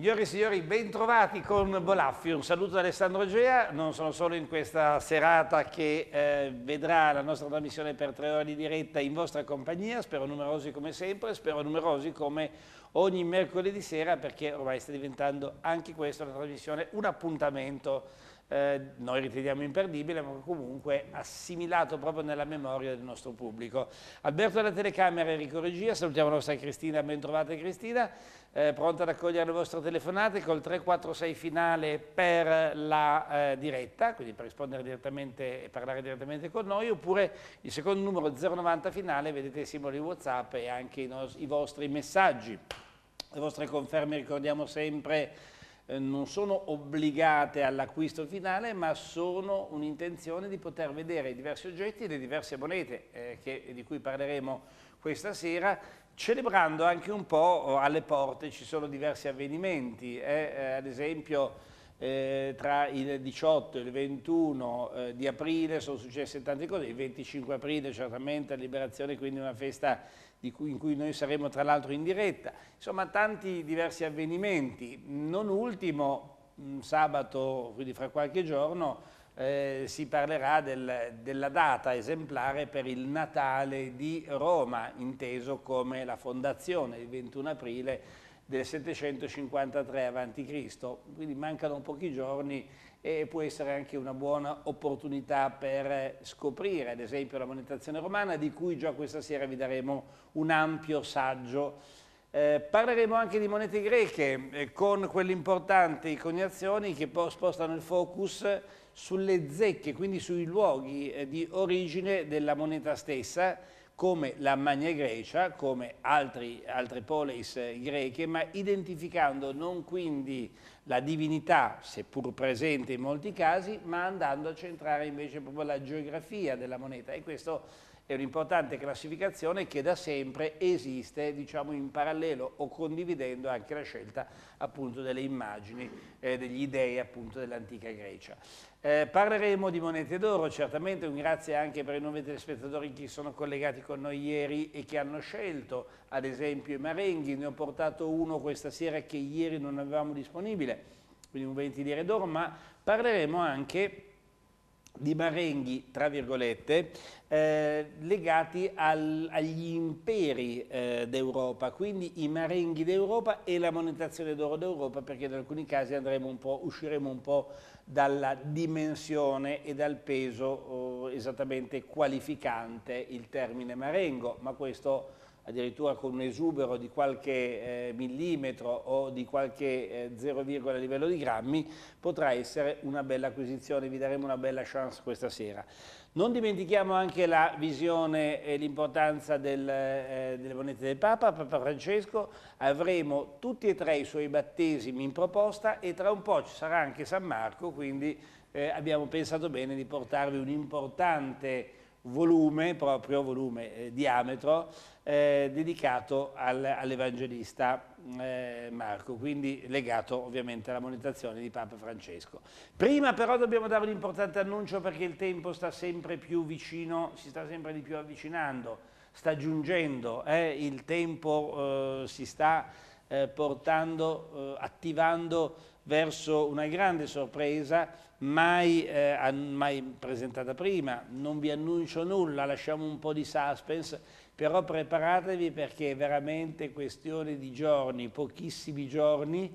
Signore e signori, bentrovati con Bolaffi, un saluto da Alessandro Gea, non sono solo in questa serata che eh, vedrà la nostra trasmissione per tre ore di diretta in vostra compagnia, spero numerosi come sempre, spero numerosi come ogni mercoledì sera perché ormai sta diventando anche questa una trasmissione un appuntamento eh, noi riteniamo imperdibile, ma comunque assimilato proprio nella memoria del nostro pubblico. Alberto alla telecamera, Enrico Regia, salutiamo la nostra Cristina, ben trovata Cristina, eh, pronta ad accogliere le vostre telefonate col 346 finale per la eh, diretta, quindi per rispondere direttamente e parlare direttamente con noi, oppure il secondo numero 090 finale, vedete i simboli WhatsApp e anche i, i vostri messaggi. Le vostre conferme ricordiamo sempre eh, non sono obbligate all'acquisto finale ma sono un'intenzione di poter vedere i diversi oggetti e le diverse monete eh, che, di cui parleremo questa sera celebrando anche un po' alle porte ci sono diversi avvenimenti eh, eh ad esempio eh, tra il 18 e il 21 eh, di aprile sono successe tante cose il 25 aprile certamente la liberazione quindi una festa cui, in cui noi saremo tra l'altro in diretta, insomma tanti diversi avvenimenti, non ultimo sabato, quindi fra qualche giorno, eh, si parlerà del, della data esemplare per il Natale di Roma, inteso come la fondazione, il 21 aprile del 753 a.C. Quindi mancano pochi giorni e può essere anche una buona opportunità per scoprire, ad esempio, la monetazione romana, di cui già questa sera vi daremo un ampio saggio. Eh, parleremo anche di monete greche, eh, con quelle importanti coniazioni che spostano il focus sulle zecche, quindi sui luoghi eh, di origine della moneta stessa, come la Magna Grecia, come altri, altre polis eh, greche, ma identificando non quindi la divinità, seppur presente in molti casi, ma andando a centrare invece proprio la geografia della moneta e questo è un'importante classificazione che da sempre esiste diciamo, in parallelo o condividendo anche la scelta appunto, delle immagini, eh, degli dei dell'antica Grecia. Eh, parleremo di monete d'oro, certamente un grazie anche per i nuovi telespettatori che sono collegati con noi ieri e che hanno scelto ad esempio i marenghi, ne ho portato uno questa sera che ieri non avevamo disponibile, quindi un 20 lire d'oro, ma parleremo anche di Marenghi, tra virgolette, eh, legati al, agli imperi eh, d'Europa, quindi i marenghi d'Europa e la monetazione d'oro d'Europa, perché in alcuni casi andremo un po', usciremo un po' dalla dimensione e dal peso oh, esattamente qualificante il termine marengo, ma questo addirittura con un esubero di qualche eh, millimetro o di qualche eh, 0, a livello di grammi, potrà essere una bella acquisizione, vi daremo una bella chance questa sera. Non dimentichiamo anche la visione e l'importanza del, eh, delle monete del Papa, Papa Francesco, avremo tutti e tre i suoi battesimi in proposta e tra un po' ci sarà anche San Marco, quindi eh, abbiamo pensato bene di portarvi un importante volume, proprio volume, eh, diametro, eh, dedicato al, all'Evangelista eh, Marco, quindi legato ovviamente alla monetazione di Papa Francesco. Prima però dobbiamo dare un importante annuncio perché il tempo sta sempre più vicino, si sta sempre di più avvicinando, sta giungendo, eh, il tempo eh, si sta eh, portando, eh, attivando verso una grande sorpresa mai, eh, mai, presentata prima. Non vi annuncio nulla, lasciamo un po' di suspense però preparatevi perché è veramente questione di giorni, pochissimi giorni,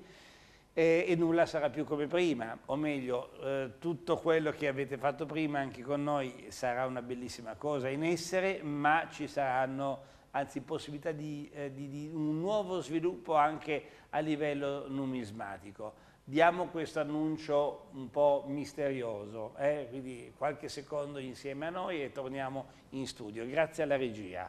e, nulla sarà più come prima, o meglio, eh, tutto quello che avete fatto prima anche con noi sarà una bellissima cosa in essere, ma ci saranno anzi possibilità di, eh, di, di un nuovo sviluppo anche a livello numismatico. Diamo questo annuncio un po' misterioso, eh? quindi qualche secondo insieme a noi e torniamo in studio. Grazie alla regia.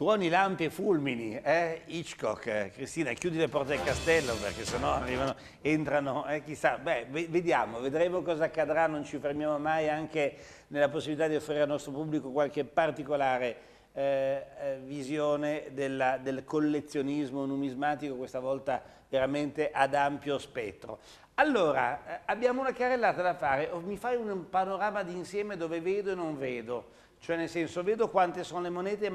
Tuoni, lampi e fulmini, eh? Hitchcock, eh, Cristina, chiudi le porte del castello perché sennò arrivano, entrano, eh? chissà, beh, vediamo, vedremo cosa accadrà, non ci fermiamo mai anche nella possibilità di offrire al nostro pubblico qualche particolare eh, eh visione della, del collezionismo numismatico, questa volta veramente ad ampio spettro. Allora, eh, abbiamo una carrellata da fare, oh, mi fai un panorama d'insieme dove vedo e non vedo, cioè nel senso, vedo quante sono le monete,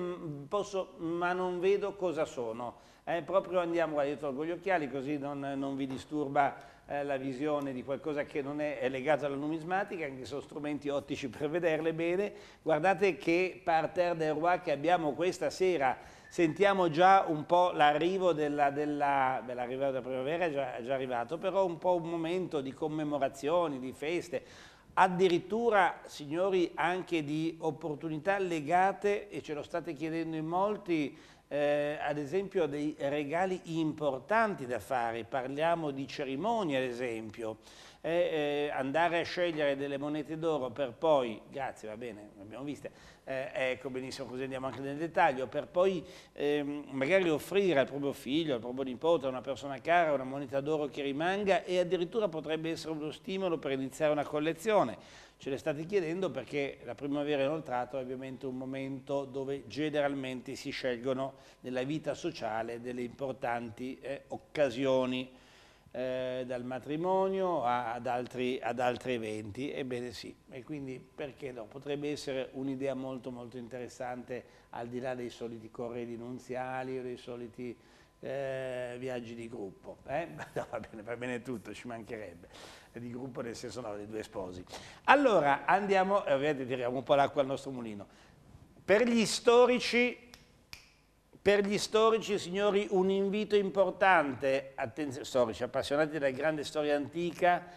posso, ma non vedo cosa sono. Eh, proprio andiamo, guarda, io tolgo gli occhiali così non, non vi disturba eh, la visione di qualcosa che non è, è legato alla numismatica, anche se sono strumenti ottici per vederle bene. Guardate che parterre del Roi che abbiamo questa sera, sentiamo già un po' l'arrivo della, della, della primavera, è già, è già arrivato, però un po' un momento di commemorazioni, di feste addirittura signori anche di opportunità legate e ce lo state chiedendo in molti eh, ad esempio dei regali importanti da fare parliamo di cerimonie ad esempio eh, eh, andare a scegliere delle monete d'oro per poi grazie va bene, l'abbiamo vista, eh, ecco benissimo, così andiamo anche nel dettaglio, per poi ehm, magari offrire al proprio figlio, al proprio nipote, a una persona cara, una moneta d'oro che rimanga e addirittura potrebbe essere uno stimolo per iniziare una collezione. Ce le state chiedendo perché la primavera inoltrata è ovviamente un momento dove generalmente si scelgono nella vita sociale delle importanti eh, occasioni eh, dal matrimonio a, ad, altri, ad, altri, eventi, ebbene sì, e quindi perché no? Potrebbe essere un'idea molto molto interessante al di là dei soliti corredi nunziali o dei soliti eh, viaggi di gruppo, eh? no, va, bene, va bene tutto, ci mancherebbe, di gruppo nel senso no, dei due sposi. Allora andiamo, ovviamente eh, tiriamo un po' l'acqua al nostro mulino, per gli storici per gli storici, signori, un invito importante, storici appassionati della grande storia antica,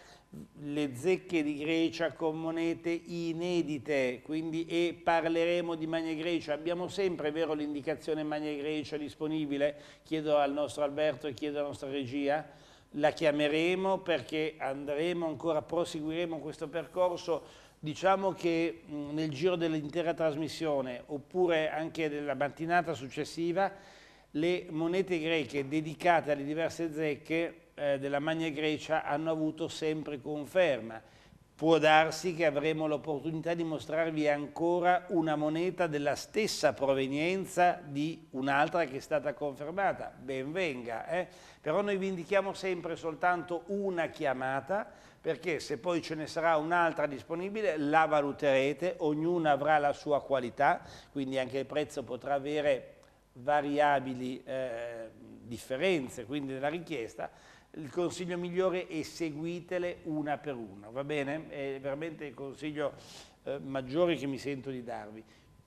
le zecche di Grecia con monete inedite, quindi e parleremo di Magna Grecia. Abbiamo sempre, vero, l'indicazione Magna Grecia disponibile? Chiedo al nostro Alberto e chiedo alla nostra regia. La chiameremo perché andremo ancora, proseguiremo questo percorso Diciamo che mm, nel giro dell'intera trasmissione, oppure anche della mattinata successiva, le monete greche dedicate alle diverse zecche eh, della Magna Grecia hanno avuto sempre conferma può darsi che avremo l'opportunità di mostrarvi ancora una moneta della stessa provenienza di un'altra che è stata confermata, ben venga, eh? però noi vi indichiamo sempre soltanto una chiamata perché se poi ce ne sarà un'altra disponibile la valuterete, ognuna avrà la sua qualità, quindi anche il prezzo potrà avere variabili eh, differenze, quindi nella richiesta, il consiglio migliore è seguitele una per una, va bene? È veramente il consiglio eh, maggiore che mi sento di darvi.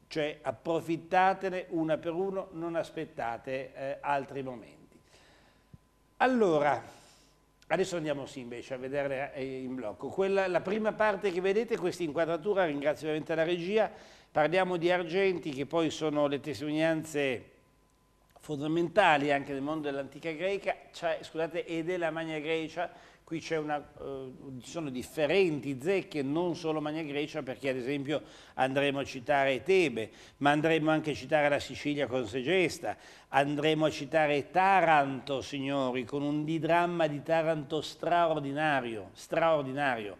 Cioè approfittatene una per uno, non aspettate eh, altri momenti. Allora, adesso andiamo sì invece a vederle eh, in blocco. Quella, la prima parte che vedete, questa inquadratura, ringrazio veramente la regia, parliamo di argenti che poi sono le testimonianze fondamentali anche del mondo dell'antica greca, scusate, e della Magna Grecia, qui eh, ci eh, sono differenti zecche, non solo Magna Grecia, perché ad esempio andremo a citare Tebe, ma andremo anche a citare la Sicilia con Segesta, andremo a citare Taranto, signori, con un didramma di Taranto straordinario, straordinario.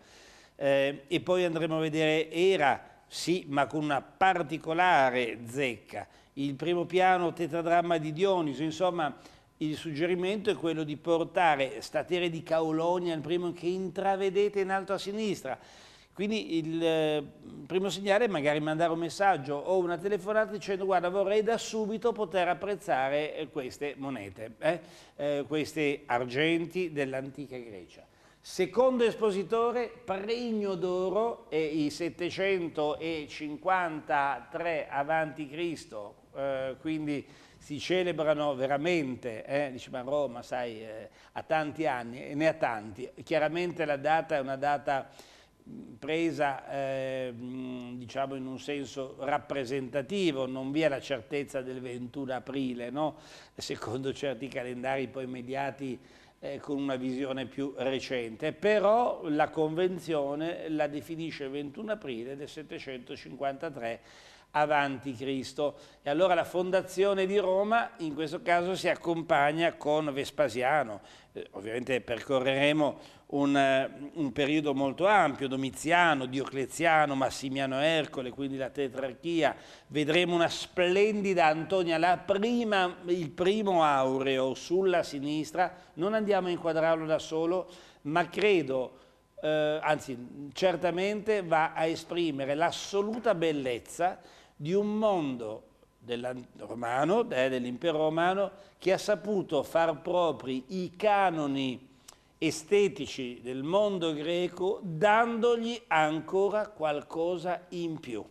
Eh, e poi andremo a vedere Era, sì, ma con una particolare zecca il primo piano tetradramma di Dioniso, insomma il suggerimento è quello di portare Statere di Caolonia, il primo che intravedete in alto a sinistra. Quindi il eh, primo segnale è magari mandare un messaggio o una telefonata dicendo guarda vorrei da subito poter apprezzare eh, queste monete, eh? eh questi argenti dell'antica Grecia. Secondo espositore, Pregno d'Oro, i 753 a.C., eh, quindi si celebrano veramente, eh, dice ma Roma sai, eh, ha tanti anni e ne ha tanti, chiaramente la data è una data presa eh, diciamo in un senso rappresentativo, non vi è la certezza del 21 aprile, no? secondo certi calendari poi mediati eh, con una visione più recente, però la Convenzione la definisce il 21 aprile del 753 avanti Cristo. E allora la fondazione di Roma in questo caso si accompagna con Vespasiano. Eh, ovviamente percorreremo un, eh, un, periodo molto ampio, Domiziano, Diocleziano, Massimiano Ercole, quindi la tetrarchia. Vedremo una splendida Antonia, prima, il primo aureo sulla sinistra. Non andiamo a inquadrarlo da solo, ma credo... Eh, anzi, certamente va a esprimere l'assoluta bellezza di un mondo romano, eh, dell'impero romano, che ha saputo far propri i canoni estetici del mondo greco, dandogli ancora qualcosa in più.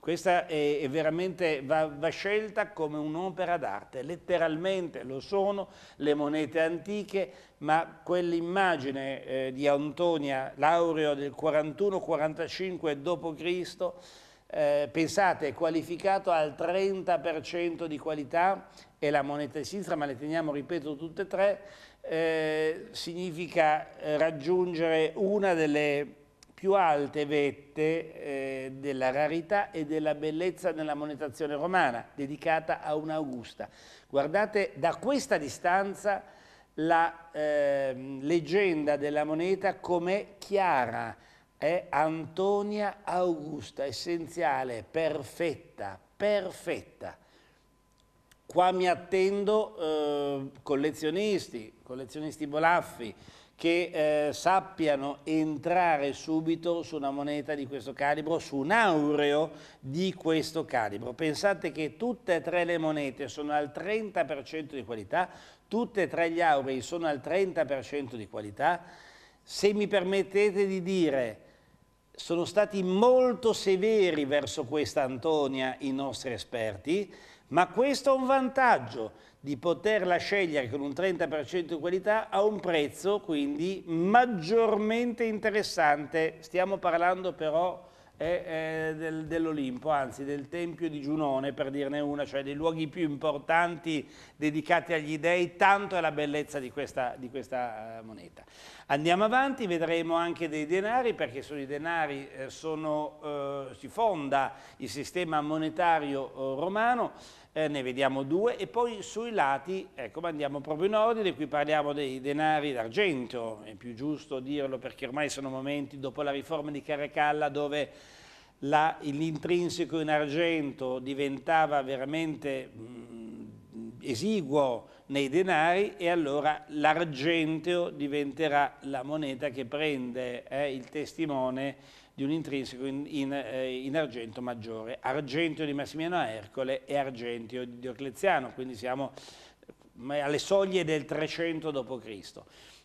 Questa è, è veramente, va, va, scelta come un'opera d'arte, letteralmente lo sono le monete antiche, ma quell'immagine eh, di Antonia Laureo del 41-45 d.C eh, pensate, qualificato al 30% di qualità, e la moneta di sinistra, ma le teniamo, ripeto, tutte e tre, eh, significa eh, raggiungere una delle più alte vette eh, della rarità e della bellezza nella monetazione romana, dedicata a un'Augusta. Guardate, da questa distanza la ehm, leggenda della moneta com'è chiara, è Antonia Augusta, essenziale, perfetta, perfetta. Qua mi attendo eh, collezionisti, collezionisti bolaffi, che eh, sappiano entrare subito su una moneta di questo calibro, su un aureo di questo calibro. Pensate che tutte e tre le monete sono al 30% di qualità, tutte e tre gli aurei sono al 30% di qualità. Se mi permettete di dire sono stati molto severi verso questa Antonia i nostri esperti, ma questo è un vantaggio di poterla scegliere con un 30% di qualità a un prezzo quindi maggiormente interessante. Stiamo parlando però è, eh, del, dell'Olimpo, anzi del Tempio di Giunone per dirne una, cioè dei luoghi più importanti dedicati agli dèi, tanto è la bellezza di questa, di questa eh, moneta. Andiamo avanti, vedremo anche dei denari perché sui denari eh, sono, eh, si fonda il sistema monetario eh, romano eh, ne vediamo due e poi sui lati, ecco, andiamo proprio in ordine, qui parliamo dei denari d'argento, è più giusto dirlo perché ormai sono momenti dopo la riforma di Caracalla dove l'intrinseco in argento diventava veramente mh, mm, esiguo nei denari e allora l'argento diventerà la moneta che prende eh, il testimone di un intrinseco in, in, eh, in, argento maggiore, argento di Massimiliano Ercole e argento di Diocleziano, quindi siamo alle soglie del 300 d.C.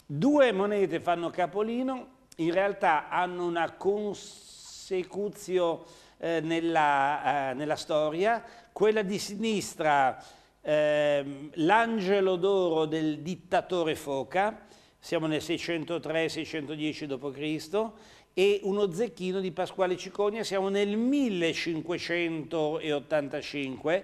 Due monete fanno capolino, in realtà hanno una consecuzio eh, nella, eh, nella, storia, quella di sinistra eh, l'angelo d'oro del dittatore Foca, siamo nel 603-610 d.C., e uno zecchino di Pasquale Cicogna, siamo nel 1585,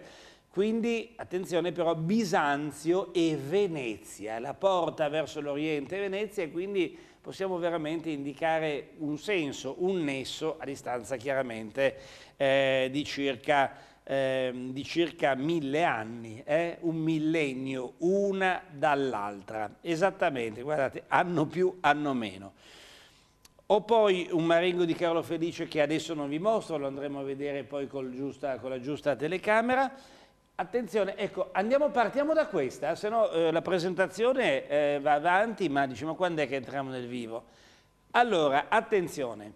quindi attenzione però Bisanzio e Venezia, la porta verso l'Oriente e Venezia e quindi possiamo veramente indicare un senso, un nesso a distanza chiaramente eh, di circa ehm, di circa mille anni, eh? un millennio, una dall'altra. Esattamente, guardate, anno più, anno meno. Ho poi un Marengo di Carlo Felice che adesso non vi mostro, lo andremo a vedere poi giusta, con la giusta telecamera. Attenzione, ecco, andiamo, partiamo da questa, se no eh, la presentazione eh, va avanti, ma diciamo quando è che entriamo nel vivo. Allora, attenzione,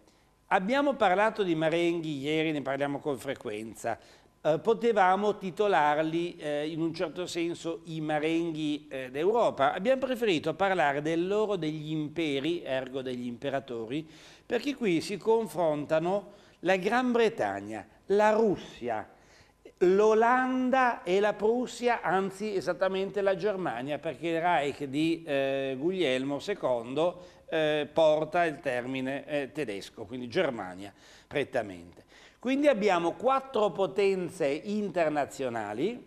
abbiamo parlato di Marenghi ieri, ne parliamo con frequenza. Eh, potevamo titolarli eh, in un certo senso i marenghi eh, d'Europa. Abbiamo preferito parlare del loro degli imperi, ergo degli imperatori, perché qui si confrontano la Gran Bretagna, la Russia, l'Olanda e la Prussia, anzi esattamente la Germania, perché il Reich di eh, Guglielmo II eh, porta il termine eh, tedesco, quindi Germania prettamente. Quindi abbiamo quattro potenze internazionali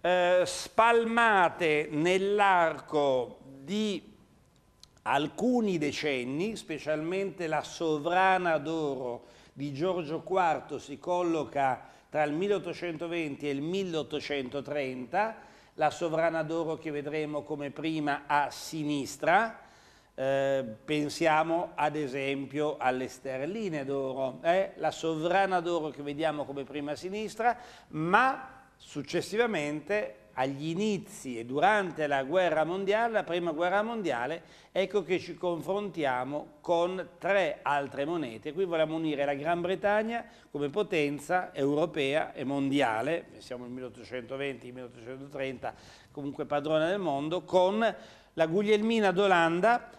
eh, spalmate nell'arco di alcuni decenni, specialmente la sovrana d'oro di Giorgio IV si colloca tra il 1820 e il 1830, la sovrana d'oro che vedremo come prima a sinistra, eh, pensiamo ad esempio alle sterline d'oro, eh? la sovrana d'oro che vediamo come prima sinistra, ma successivamente agli inizi e durante la guerra mondiale, la prima guerra mondiale, ecco che ci confrontiamo con tre altre monete. Qui vogliamo unire la Gran Bretagna come potenza europea e mondiale, siamo nel 1820, 1830, comunque padrona del mondo, con la Guglielmina d'Olanda,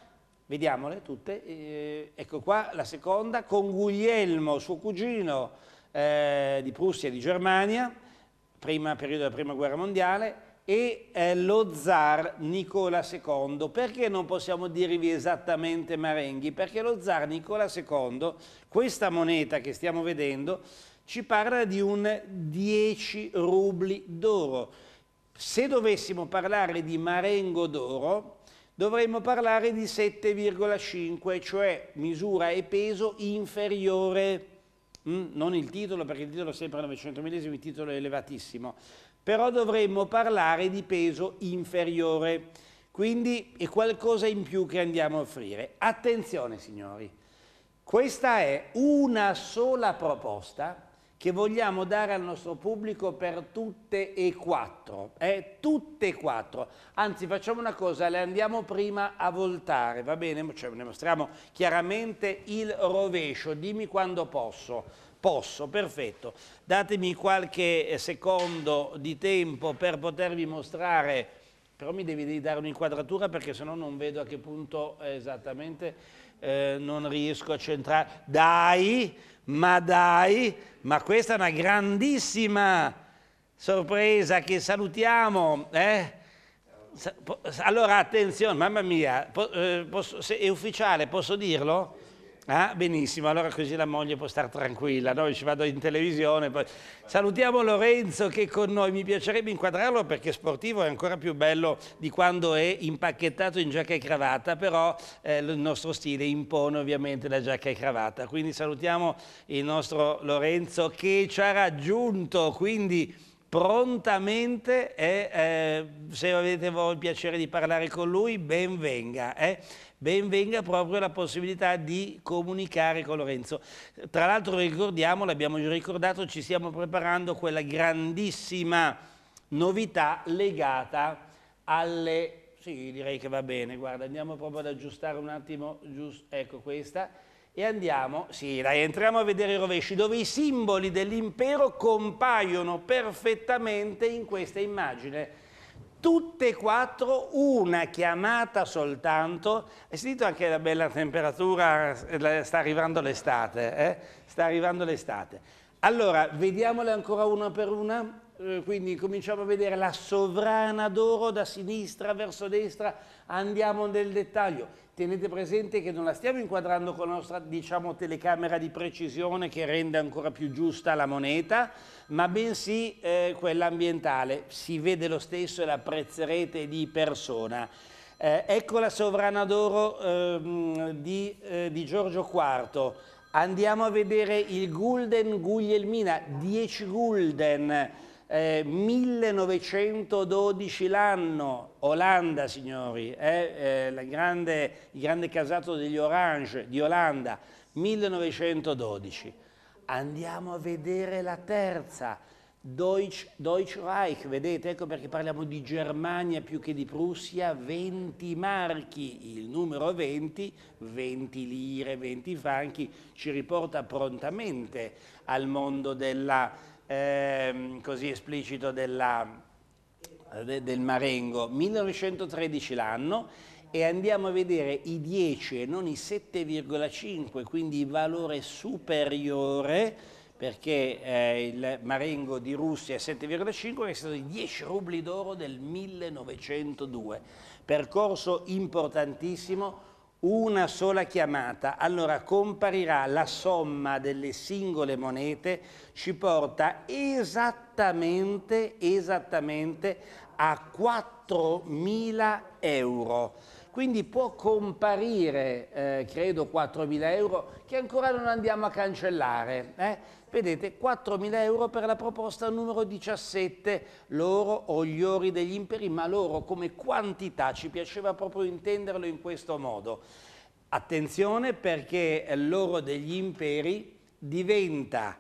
Vediamole tutte. Eh, ecco qua la seconda, con Guglielmo, suo cugino eh, di Prussia e di Germania, prima, periodo della Prima Guerra Mondiale, e eh, lo zar Nicola II. Perché non possiamo dirvi esattamente Marenghi? Perché lo zar Nicola II, questa moneta che stiamo vedendo, ci parla di un 10 rubli d'oro. Se dovessimo parlare di Marengo d'oro, dovremmo parlare di 7,5, cioè misura e peso inferiore, mm, non il titolo perché il titolo è sempre 900 millesimi, il titolo è elevatissimo, però dovremmo parlare di peso inferiore, quindi è qualcosa in più che andiamo a offrire. Attenzione signori, questa è una sola proposta che vogliamo dare al nostro pubblico per tutte e quattro, eh? tutte e quattro. Anzi, facciamo una cosa, le andiamo prima a voltare, va bene? Cioè, ne mostriamo chiaramente il rovescio, dimmi quando posso. Posso, perfetto. Datemi qualche eh, secondo di tempo per potervi mostrare, però mi devi dare un'inquadratura perché sennò non vedo a che punto esattamente, eh, non riesco a centrare. Dai! Ma dai, ma questa è una grandissima sorpresa che salutiamo. Eh? Allora attenzione, mamma mia, eh, è ufficiale, posso dirlo? Ah, benissimo, allora così la moglie può stare tranquilla, noi ci vado in televisione. Poi... Salutiamo Lorenzo che è con noi, mi piacerebbe inquadrarlo perché sportivo è ancora più bello di quando è impacchettato in giacca e cravatta, però eh, il nostro stile impone ovviamente la giacca e cravatta. Quindi salutiamo il nostro Lorenzo che ci ha raggiunto, quindi prontamente e eh, eh, se avete voi il piacere di parlare con lui, ben venga. Eh ben venga proprio la possibilità di comunicare con Lorenzo. Tra l'altro ricordiamo, l'abbiamo già ricordato, ci stiamo preparando quella grandissima novità legata alle... Sì, direi che va bene, guarda, andiamo proprio ad aggiustare un attimo, giusto, ecco questa, e andiamo, sì, dai, entriamo a vedere i rovesci, dove i simboli dell'impero compaiono perfettamente in questa immagine tutte e quattro una chiamata soltanto. Hai sentito anche la bella temperatura, sta arrivando l'estate, eh? sta arrivando l'estate. Allora, vediamole ancora una per una, eh, quindi cominciamo a vedere la sovrana d'oro da sinistra verso destra, andiamo nel dettaglio tenete presente che non la stiamo inquadrando con la nostra diciamo, telecamera di precisione che rende ancora più giusta la moneta, ma bensì eh, quella ambientale. Si vede lo stesso e l'apprezzerete di persona. Eh, ecco la sovrana d'oro ehm, eh, di, di, Giorgio IV. Andiamo a vedere il Gulden Guglielmina, 10 Gulden eh, 1912 l'anno, Olanda signori, eh, eh, grande, il grande casato degli Orange di Olanda, 1912. Andiamo a vedere la terza, Deutsch, Deutsch Reich, vedete, ecco perché parliamo di Germania più che di Prussia, 20 marchi, il numero 20, 20 lire, 20 franchi, ci riporta prontamente al mondo della ehm, così esplicito della, de, del Marengo, 1913 l'anno e andiamo a vedere i 10 e non i 7,5, quindi il valore superiore perché eh, il Marengo di Russia è 7,5 è stato i 10 rubli d'oro del 1902. Percorso importantissimo, una sola chiamata, allora comparirà la somma delle singole monete, ci porta esattamente, esattamente a 4.000 euro. Quindi può comparire, eh, credo, 4.000 euro che ancora non andiamo a cancellare. Eh? Vedete, 4.000 euro per la proposta numero 17, l'oro o gli ori degli imperi, ma l'oro come quantità, ci piaceva proprio intenderlo in questo modo. Attenzione perché l'oro degli imperi diventa,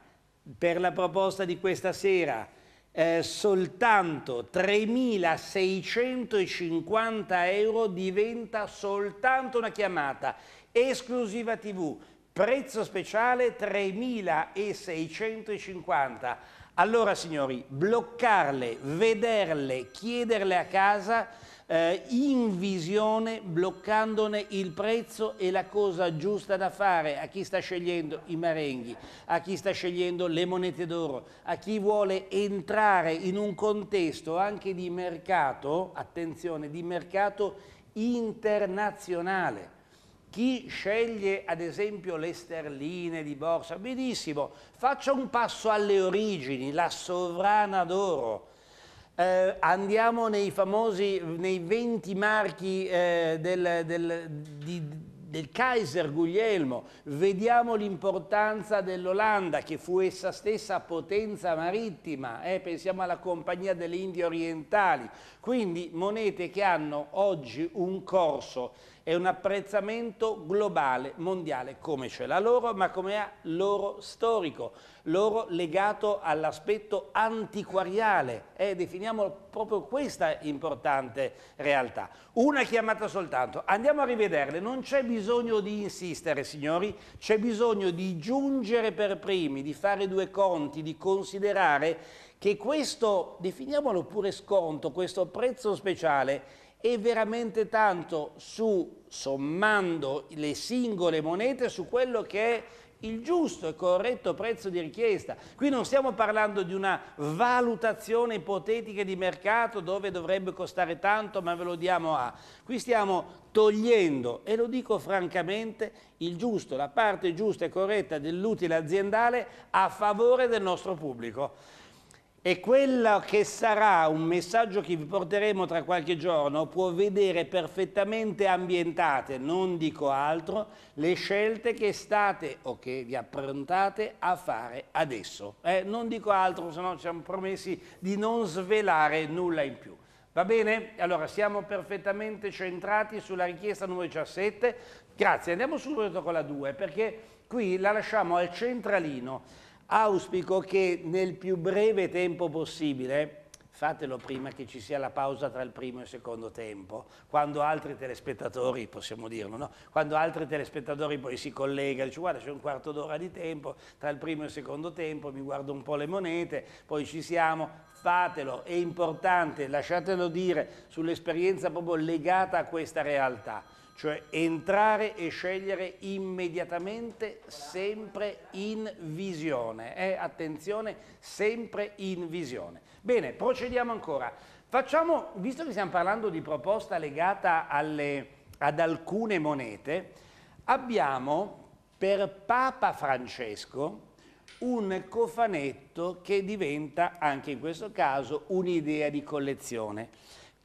per la proposta di questa sera, eh, soltanto 3.650 euro diventa soltanto una chiamata esclusiva TV prezzo speciale 3.650. Allora signori, bloccarle, vederle, chiederle a casa eh, in visione, bloccandone il prezzo è la cosa giusta da fare a chi sta scegliendo i marenghi, a chi sta scegliendo le monete d'oro, a chi vuole entrare in un contesto anche di mercato, attenzione, di mercato internazionale chi sceglie ad esempio le sterline di borsa, benissimo, faccia un passo alle origini, la sovrana d'oro. Eh, andiamo nei famosi, nei 20 marchi eh, del, del, di, del Kaiser Guglielmo, vediamo l'importanza dell'Olanda che fu essa stessa potenza marittima, eh? pensiamo alla Compagnia delle Indie Orientali, quindi monete che hanno oggi un corso è un apprezzamento globale, mondiale, come ce l'ha loro, ma come ha loro storico, loro legato all'aspetto antiquariale. Eh, definiamo proprio questa importante realtà. Una chiamata soltanto. Andiamo a rivederle, non c'è bisogno di insistere, signori, c'è bisogno di giungere per primi, di fare due conti, di considerare che questo, definiamolo pure sconto, questo prezzo speciale, e veramente tanto su, sommando le singole monete, su quello che è il giusto e corretto prezzo di richiesta. Qui non stiamo parlando di una valutazione ipotetica di mercato dove dovrebbe costare tanto ma ve lo diamo a. Qui stiamo togliendo, e lo dico francamente, il giusto, la parte giusta e corretta dell'utile aziendale a favore del nostro pubblico e quello che sarà un messaggio che vi porteremo tra qualche giorno può vedere perfettamente ambientate, non dico altro, le scelte che state o che vi approntate a fare adesso. Eh, non dico altro, se no ci siamo promessi di non svelare nulla in più. Va bene? Allora siamo perfettamente centrati sulla richiesta numero 17. Grazie, andiamo subito con la 2 perché qui la lasciamo al centralino Auspico che nel più breve tempo possibile fatelo prima che ci sia la pausa tra il primo e il secondo tempo, quando altri telespettatori, possiamo dirlo, no? quando altri telespettatori poi si collegano, dice guarda c'è un quarto d'ora di tempo, tra il primo e il secondo tempo mi guardo un po' le monete, poi ci siamo, fatelo, è importante, lasciatelo dire, sull'esperienza proprio legata a questa realtà cioè entrare e scegliere immediatamente, sempre in visione, eh? attenzione, sempre in visione. Bene, procediamo ancora. Facciamo, visto che stiamo parlando di proposta legata alle, ad alcune monete, abbiamo per Papa Francesco un cofanetto che diventa anche in questo caso un'idea di collezione.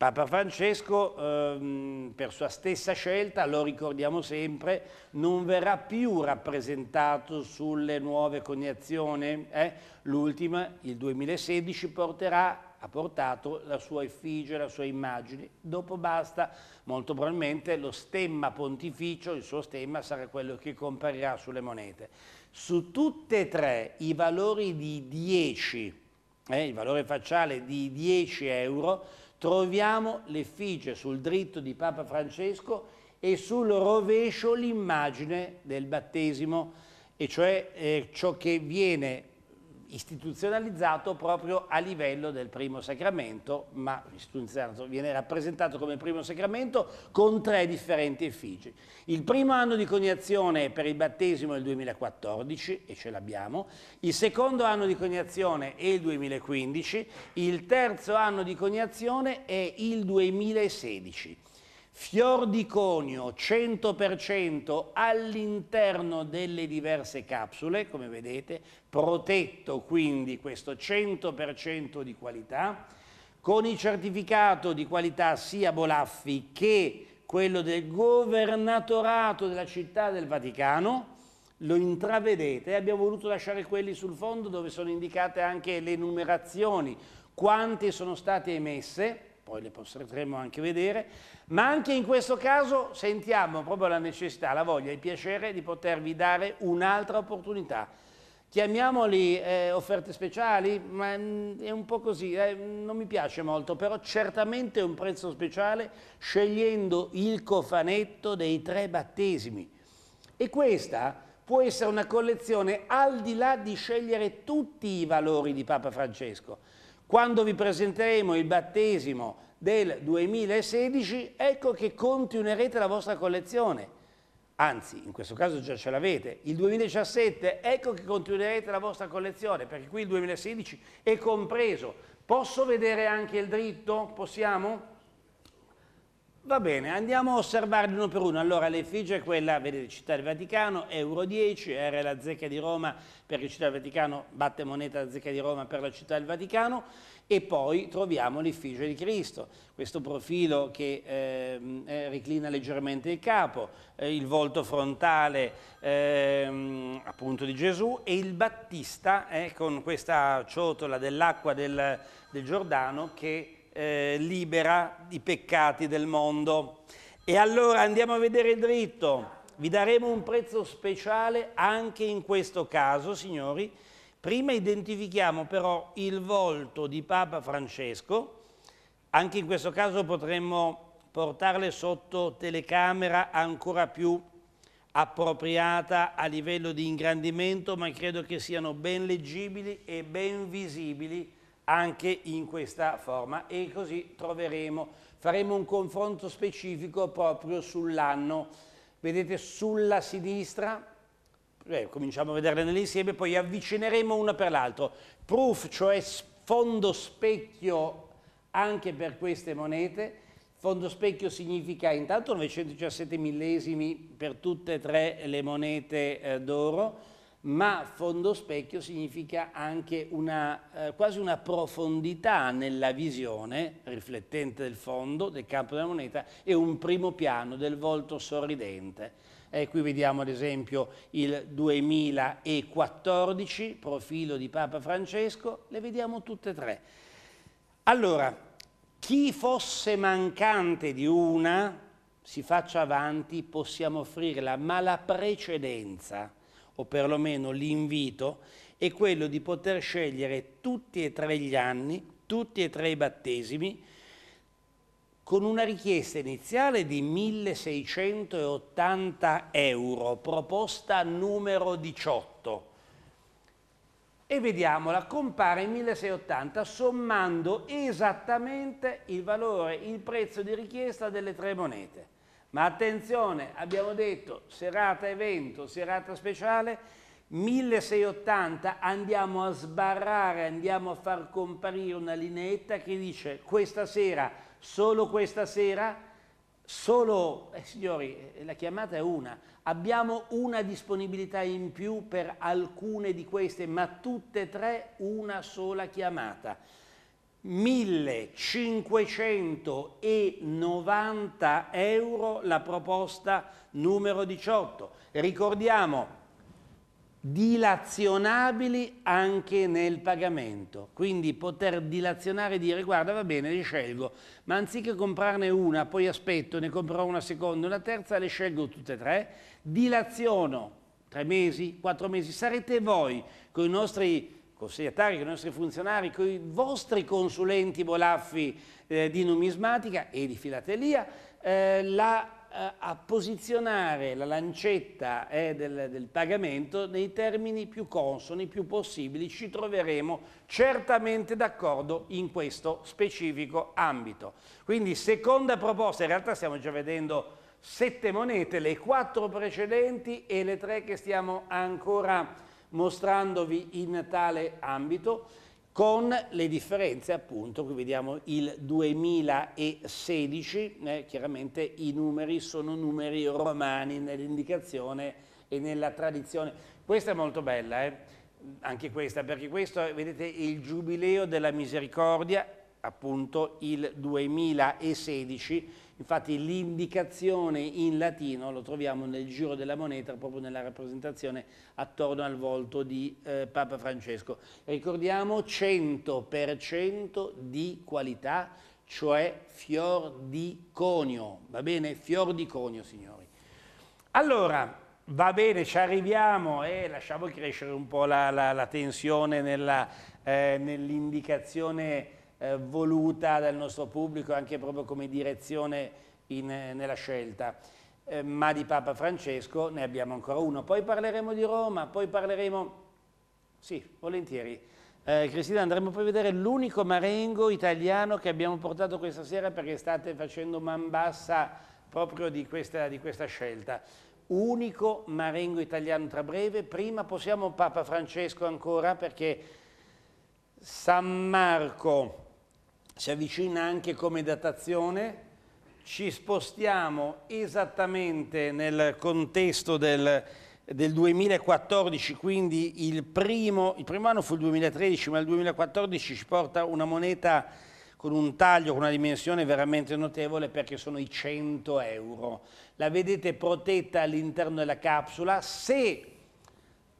Papa Francesco, ehm, per sua stessa scelta, lo ricordiamo sempre, non verrà più rappresentato sulle nuove coniazioni. Eh? L'ultima, il 2016, porterà, ha portato la sua effigie, la sua immagine. Dopo basta, molto probabilmente lo stemma pontificio, il suo stemma sarà quello che comparirà sulle monete. Su tutte e tre i valori di 10, eh, il valore facciale di 10 euro, troviamo l'effigie sul dritto di Papa Francesco e sul rovescio l'immagine del battesimo, e cioè eh, ciò che viene istituzionalizzato proprio a livello del primo sacramento, ma viene rappresentato come primo sacramento con tre differenti effigie. Il primo anno di coniazione per il battesimo è il 2014, e ce l'abbiamo, il secondo anno di coniazione è il 2015, il terzo anno di coniazione è il 2016 fior di conio 100% all'interno delle diverse capsule, come vedete, protetto quindi questo 100% di qualità, con il certificato di qualità sia Bolaffi che quello del governatorato della città del Vaticano, lo intravedete abbiamo voluto lasciare quelli sul fondo dove sono indicate anche le numerazioni, quante sono state emesse, poi le potremo anche vedere, ma anche in questo caso sentiamo proprio la necessità, la voglia, il piacere di potervi dare un'altra opportunità. Chiamiamoli eh, offerte speciali, ma mh, mm, è un po' così, eh, non mi piace molto, però certamente è un prezzo speciale scegliendo il cofanetto dei tre battesimi. E questa può essere una collezione al di là di scegliere tutti i valori di Papa Francesco, quando vi presenteremo il battesimo del 2016, ecco che continuerete la vostra collezione. Anzi, in questo caso già ce l'avete. Il 2017, ecco che continuerete la vostra collezione, perché qui il 2016 è compreso. Posso vedere anche il dritto? Possiamo? Va bene, andiamo a osservarli uno per uno. Allora, l'effigie è quella, vedete, Città del Vaticano, Euro 10, era la zecca di Roma perché Città del Vaticano batte moneta la zecca di Roma per la Città del Vaticano e poi troviamo l'effigie di Cristo, questo profilo che ehm, eh, reclina leggermente il capo, eh, il volto frontale eh, appunto di Gesù e il Battista eh, con questa ciotola dell'acqua del, del Giordano che eh, libera i peccati del mondo. E allora andiamo a vedere dritto. Vi daremo un prezzo speciale anche in questo caso, signori. Prima identifichiamo però il volto di Papa Francesco. Anche in questo caso potremmo portarle sotto telecamera ancora più appropriata a livello di ingrandimento, ma credo che siano ben leggibili e ben visibili anche in questa forma e così troveremo, faremo un confronto specifico proprio sull'anno. Vedete sulla sinistra, eh, cominciamo a vederle nell'insieme, poi avvicineremo una per l'altro. Proof, cioè fondo specchio anche per queste monete, Fondo specchio significa intanto 917 millesimi per tutte e tre le monete eh, d'oro, ma fondo specchio significa anche una, eh, quasi una profondità nella visione riflettente del fondo, del campo della moneta e un primo piano del volto sorridente. Eh, qui vediamo ad esempio il 2014, profilo di Papa Francesco, le vediamo tutte e tre. Allora, chi fosse mancante di una, si faccia avanti, possiamo offrirla, ma la precedenza o perlomeno l'invito, è quello di poter scegliere tutti e tre gli anni, tutti e tre i battesimi, con una richiesta iniziale di 1680 euro, proposta numero 18. E vediamola, compare 1680 sommando esattamente il valore, il prezzo di richiesta delle tre monete. Ma attenzione, abbiamo detto serata evento, serata speciale, 1680 andiamo a sbarrare, andiamo a far comparire una lineetta che dice questa sera, solo questa sera, solo, eh, signori, eh, la chiamata è una, abbiamo una disponibilità in più per alcune di queste, ma tutte e tre una sola chiamata. 1.590 euro la proposta numero 18. Ricordiamo, dilazionabili anche nel pagamento. Quindi poter dilazionare e dire guarda va bene, le scelgo, ma anziché comprarne una, poi aspetto, ne comprerò una seconda, una terza, le scelgo tutte e tre, dilaziono tre mesi, quattro mesi. Sarete voi con i nostri consegnatari con i nostri funzionari, con i vostri consulenti bolaffi eh, di numismatica e di filatelia, eh, la, eh, a posizionare la lancetta eh, del, del, pagamento nei termini più consoni, più possibili. Ci troveremo certamente d'accordo in questo specifico ambito. Quindi seconda proposta, in realtà stiamo già vedendo sette monete, le quattro precedenti e le tre che stiamo ancora mostrandovi in tale ambito con le differenze appunto qui vediamo il 2016, eh, chiaramente i numeri sono numeri romani nell'indicazione e nella tradizione. Questa è molto bella, eh? anche questa, perché questo vedete il giubileo della misericordia appunto il 2016, infatti l'indicazione in latino lo troviamo nel giro della moneta, proprio nella rappresentazione attorno al volto di eh, Papa Francesco. Ricordiamo 100% di qualità, cioè fior di conio, va bene? Fior di conio, signori. Allora, Va bene, ci arriviamo e lasciamo crescere un po' la, la, la tensione eh, nell'indicazione eh, nell eh, voluta dal nostro pubblico, anche proprio come direzione in, eh, nella scelta. Eh, ma di Papa Francesco ne abbiamo ancora uno. Poi parleremo di Roma, poi parleremo... Sì, volentieri. Eh, Cristina, andremo poi a vedere l'unico marengo italiano che abbiamo portato questa sera perché state facendo man bassa proprio di questa, di questa scelta unico marengo italiano tra breve. Prima possiamo Papa Francesco ancora perché San Marco si avvicina anche come datazione, ci spostiamo esattamente nel contesto del, del 2014, quindi il primo, il primo anno fu il 2013, ma il 2014 ci porta una moneta con un taglio, con una dimensione veramente notevole perché sono i 100 euro. La vedete protetta all'interno della capsula, se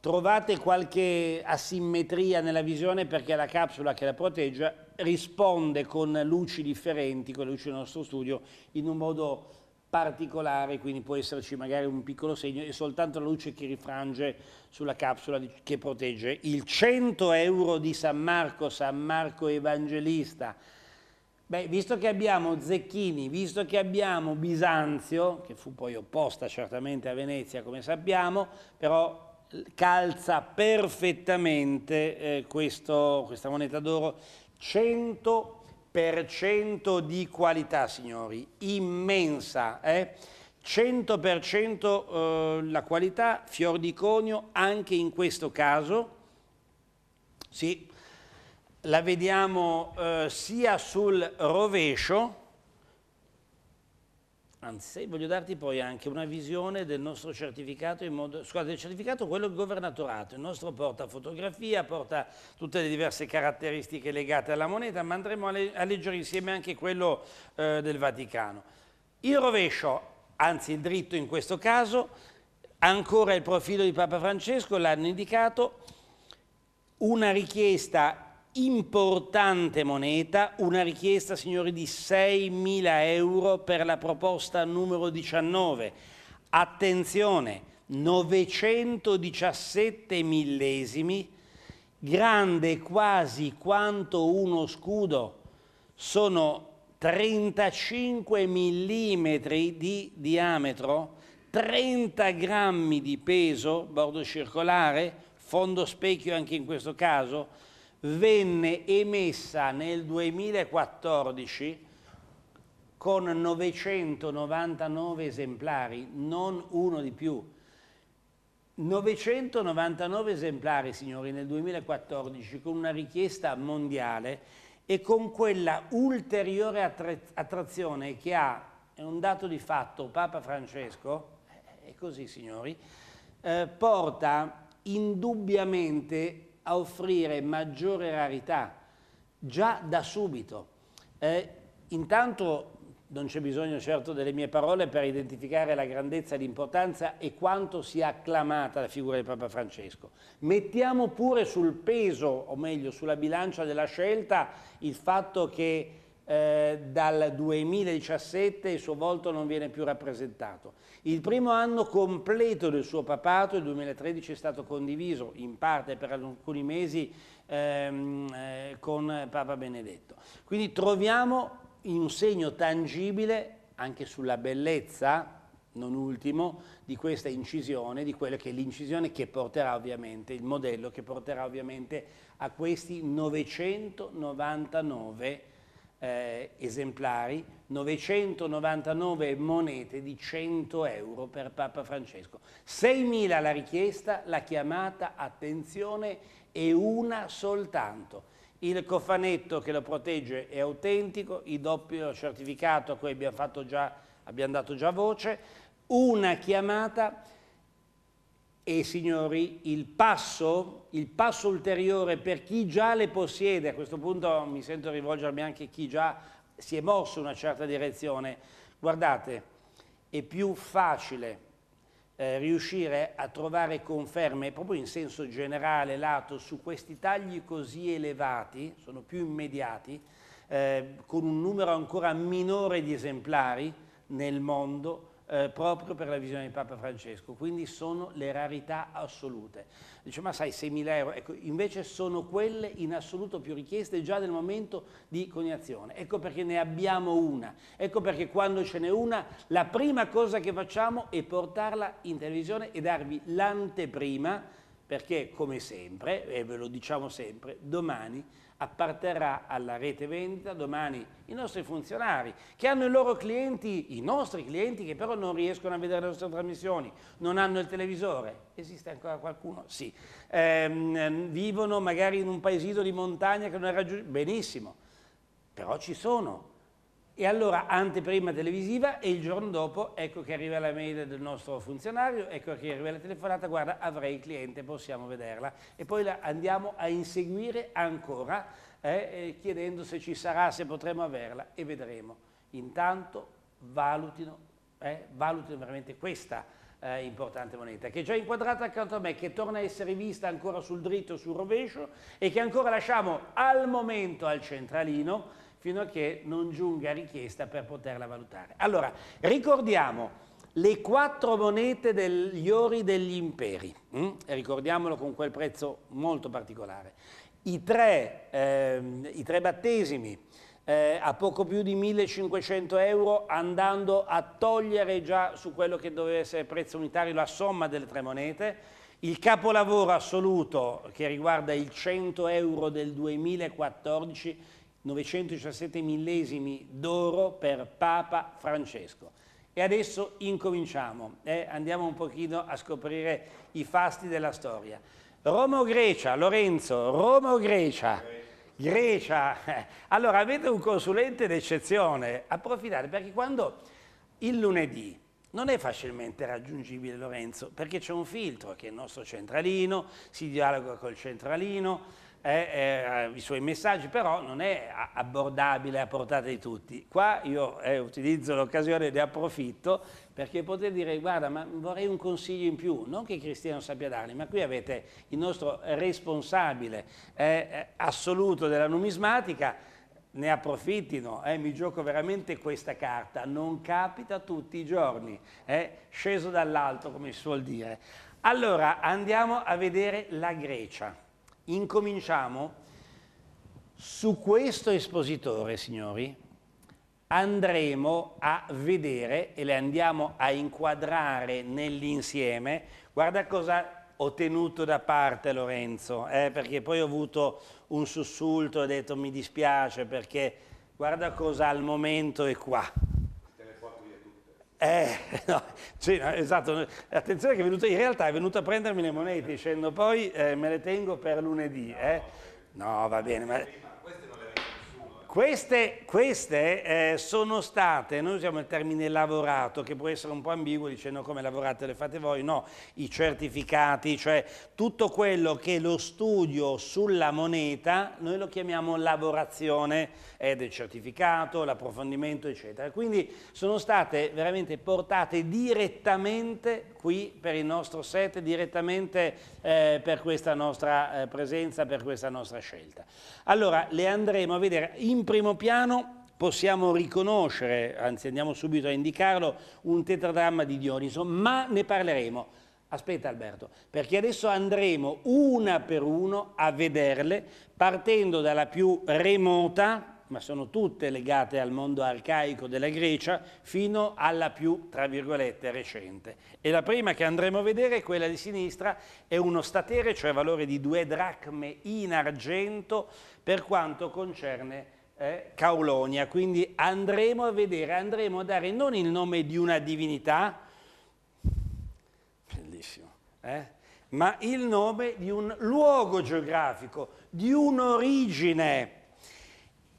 trovate qualche asimmetria nella visione perché la capsula che la protegge risponde con luci differenti, con le luci del nostro studio, in un modo particolare, quindi può esserci magari un piccolo segno e soltanto la luce che rifrange sulla capsula che protegge il 100 euro di San Marco, San Marco Evangelista. Beh, visto che abbiamo Zecchini, visto che abbiamo Bisanzio, che fu poi opposta certamente a Venezia come sappiamo, però calza perfettamente eh, questo, questa moneta d'oro 100% di qualità signori, immensa, eh? 100% eh, la qualità, fior di conio anche in questo caso, sì, la vediamo eh, sia sul rovescio Anzi, voglio darti poi anche una visione del nostro certificato, modo, scusate, del certificato quello del governatorato. Il nostro porta fotografia, porta tutte le diverse caratteristiche legate alla moneta, ma andremo a, le, a leggere insieme anche quello eh, del Vaticano. Il rovescio, anzi il dritto in questo caso, ancora il profilo di Papa Francesco, l'hanno indicato, una richiesta importante moneta, una richiesta signori di 6.000 euro per la proposta numero 19. Attenzione, 917 millesimi, grande quasi quanto uno scudo, sono 35 mm di diametro, 30 grammi di peso, bordo circolare, fondo specchio anche in questo caso, venne emessa nel 2014 con 999 esemplari, non uno di più. 999 esemplari, signori, nel 2014 con una richiesta mondiale e con quella ulteriore attrazione che ha, è un dato di fatto, Papa Francesco, è così signori, eh, porta indubbiamente a offrire maggiore rarità già da subito. Eh, intanto non c'è bisogno certo delle mie parole per identificare la grandezza, l'importanza e quanto sia acclamata la figura di Papa Francesco. Mettiamo pure sul peso, o meglio sulla bilancia della scelta, il fatto che eh, dal 2017 il suo volto non viene più rappresentato. Il primo anno completo del suo papato, il 2013, è stato condiviso in parte per alcuni mesi ehm, eh, con Papa Benedetto. Quindi troviamo un segno tangibile anche sulla bellezza, non ultimo, di questa incisione, di quella che è l'incisione che porterà ovviamente, il modello che porterà ovviamente a questi 999 eh, esemplari, 999 monete di 100 euro per Papa Francesco. 6.000 la richiesta, la chiamata, attenzione, è una soltanto. Il cofanetto che lo protegge è autentico, il doppio certificato a cui abbiamo, già, abbiamo dato già voce, una chiamata e signori, il passo, il passo ulteriore per chi già le possiede, a questo punto mi sento rivolgermi anche a chi già si è mosso in una certa direzione, guardate, è più facile eh, riuscire a trovare conferme proprio in senso generale, lato, su questi tagli così elevati, sono più immediati, eh, con un numero ancora minore di esemplari nel mondo, eh, proprio per la visione di Papa Francesco, quindi sono le rarità assolute. Dice ma sai 6.000 euro, ecco, invece sono quelle in assoluto più richieste già nel momento di coniazione, ecco perché ne abbiamo una, ecco perché quando ce n'è una la prima cosa che facciamo è portarla in televisione e darvi l'anteprima perché come sempre, e ve lo diciamo sempre, domani apparterrà alla rete vendita domani i nostri funzionari che hanno i loro clienti, i nostri clienti che però non riescono a vedere le nostre trasmissioni, non hanno il televisore, esiste ancora qualcuno? Sì, ehm, ehm vivono magari in un paesino di montagna che non è raggiunto. benissimo, però ci sono e allora anteprima televisiva e il giorno dopo ecco che arriva la mail del nostro funzionario, ecco che arriva la telefonata, guarda avrei il cliente, possiamo vederla. E poi la andiamo a inseguire ancora eh, eh, chiedendo se ci sarà, se potremo averla e vedremo. Intanto valutino, eh, valutino veramente questa eh, importante moneta, che è già inquadrata accanto a me, che torna a essere vista ancora sul dritto, sul rovescio e che ancora lasciamo al momento al centralino fino a che non giunga richiesta per poterla valutare. Allora, ricordiamo le quattro monete degli ori degli imperi, hm? ricordiamolo con quel prezzo molto particolare, i tre, ehm, i tre battesimi eh, a poco più di 1500 euro andando a togliere già su quello che doveva essere prezzo unitario la somma delle tre monete, il capolavoro assoluto che riguarda il 100 euro del 2014 917 millesimi d'oro per Papa Francesco. E adesso incominciamo, eh? andiamo un pochino a scoprire i fasti della storia. Roma-Grecia, o Lorenzo, Roma-Grecia, o Grecia. Allora, avete un consulente d'eccezione, approfittate, perché quando il lunedì non è facilmente raggiungibile Lorenzo, perché c'è un filtro che è il nostro centralino, si dialoga col centralino, eh, eh, i suoi messaggi, però non è abbordabile a portata di tutti. Qua io eh, utilizzo l'occasione e ne approfitto perché potete dire guarda ma vorrei un consiglio in più, non che Cristiano sappia darli, ma qui avete il nostro responsabile eh, eh, assoluto della numismatica, ne approfittino, eh, mi gioco veramente questa carta, non capita tutti i giorni, eh, sceso dall'alto come si suol dire. Allora andiamo a vedere la Grecia. Incominciamo. Su questo espositore, signori, andremo a vedere e le andiamo a inquadrare nell'insieme. Guarda cosa ho tenuto da parte Lorenzo, eh, perché poi ho avuto un sussulto e ho detto mi dispiace perché guarda cosa al momento è qua. Eh, no, sì, esatto, attenzione che è venuto in realtà è venuto a prendermi le monete dicendo poi eh, me le tengo per lunedì. Eh. No, va bene, ma queste, queste eh, sono state, noi usiamo il termine lavorato, che può essere un po' ambiguo dicendo come lavorate, le fate voi, no, i certificati, cioè tutto quello che lo studio sulla moneta, noi lo chiamiamo lavorazione eh, del certificato, l'approfondimento, eccetera. Quindi sono state veramente portate direttamente qui per il nostro set, direttamente eh, per questa nostra eh, presenza, per questa nostra scelta. Allora, le andremo a vedere in primo piano possiamo riconoscere, anzi andiamo subito a indicarlo, un tetradramma di Dioniso, ma ne parleremo. Aspetta Alberto, perché adesso andremo una per uno a vederle, partendo dalla più remota, ma sono tutte legate al mondo arcaico della Grecia, fino alla più, tra virgolette, recente. E la prima che andremo a vedere, quella di sinistra, è uno statere, cioè valore di due dracme in argento, per quanto concerne eh, Caulonia, quindi andremo a vedere, andremo a dare non il nome di una divinità, bellissimo, eh, ma il nome di un luogo geografico, di un'origine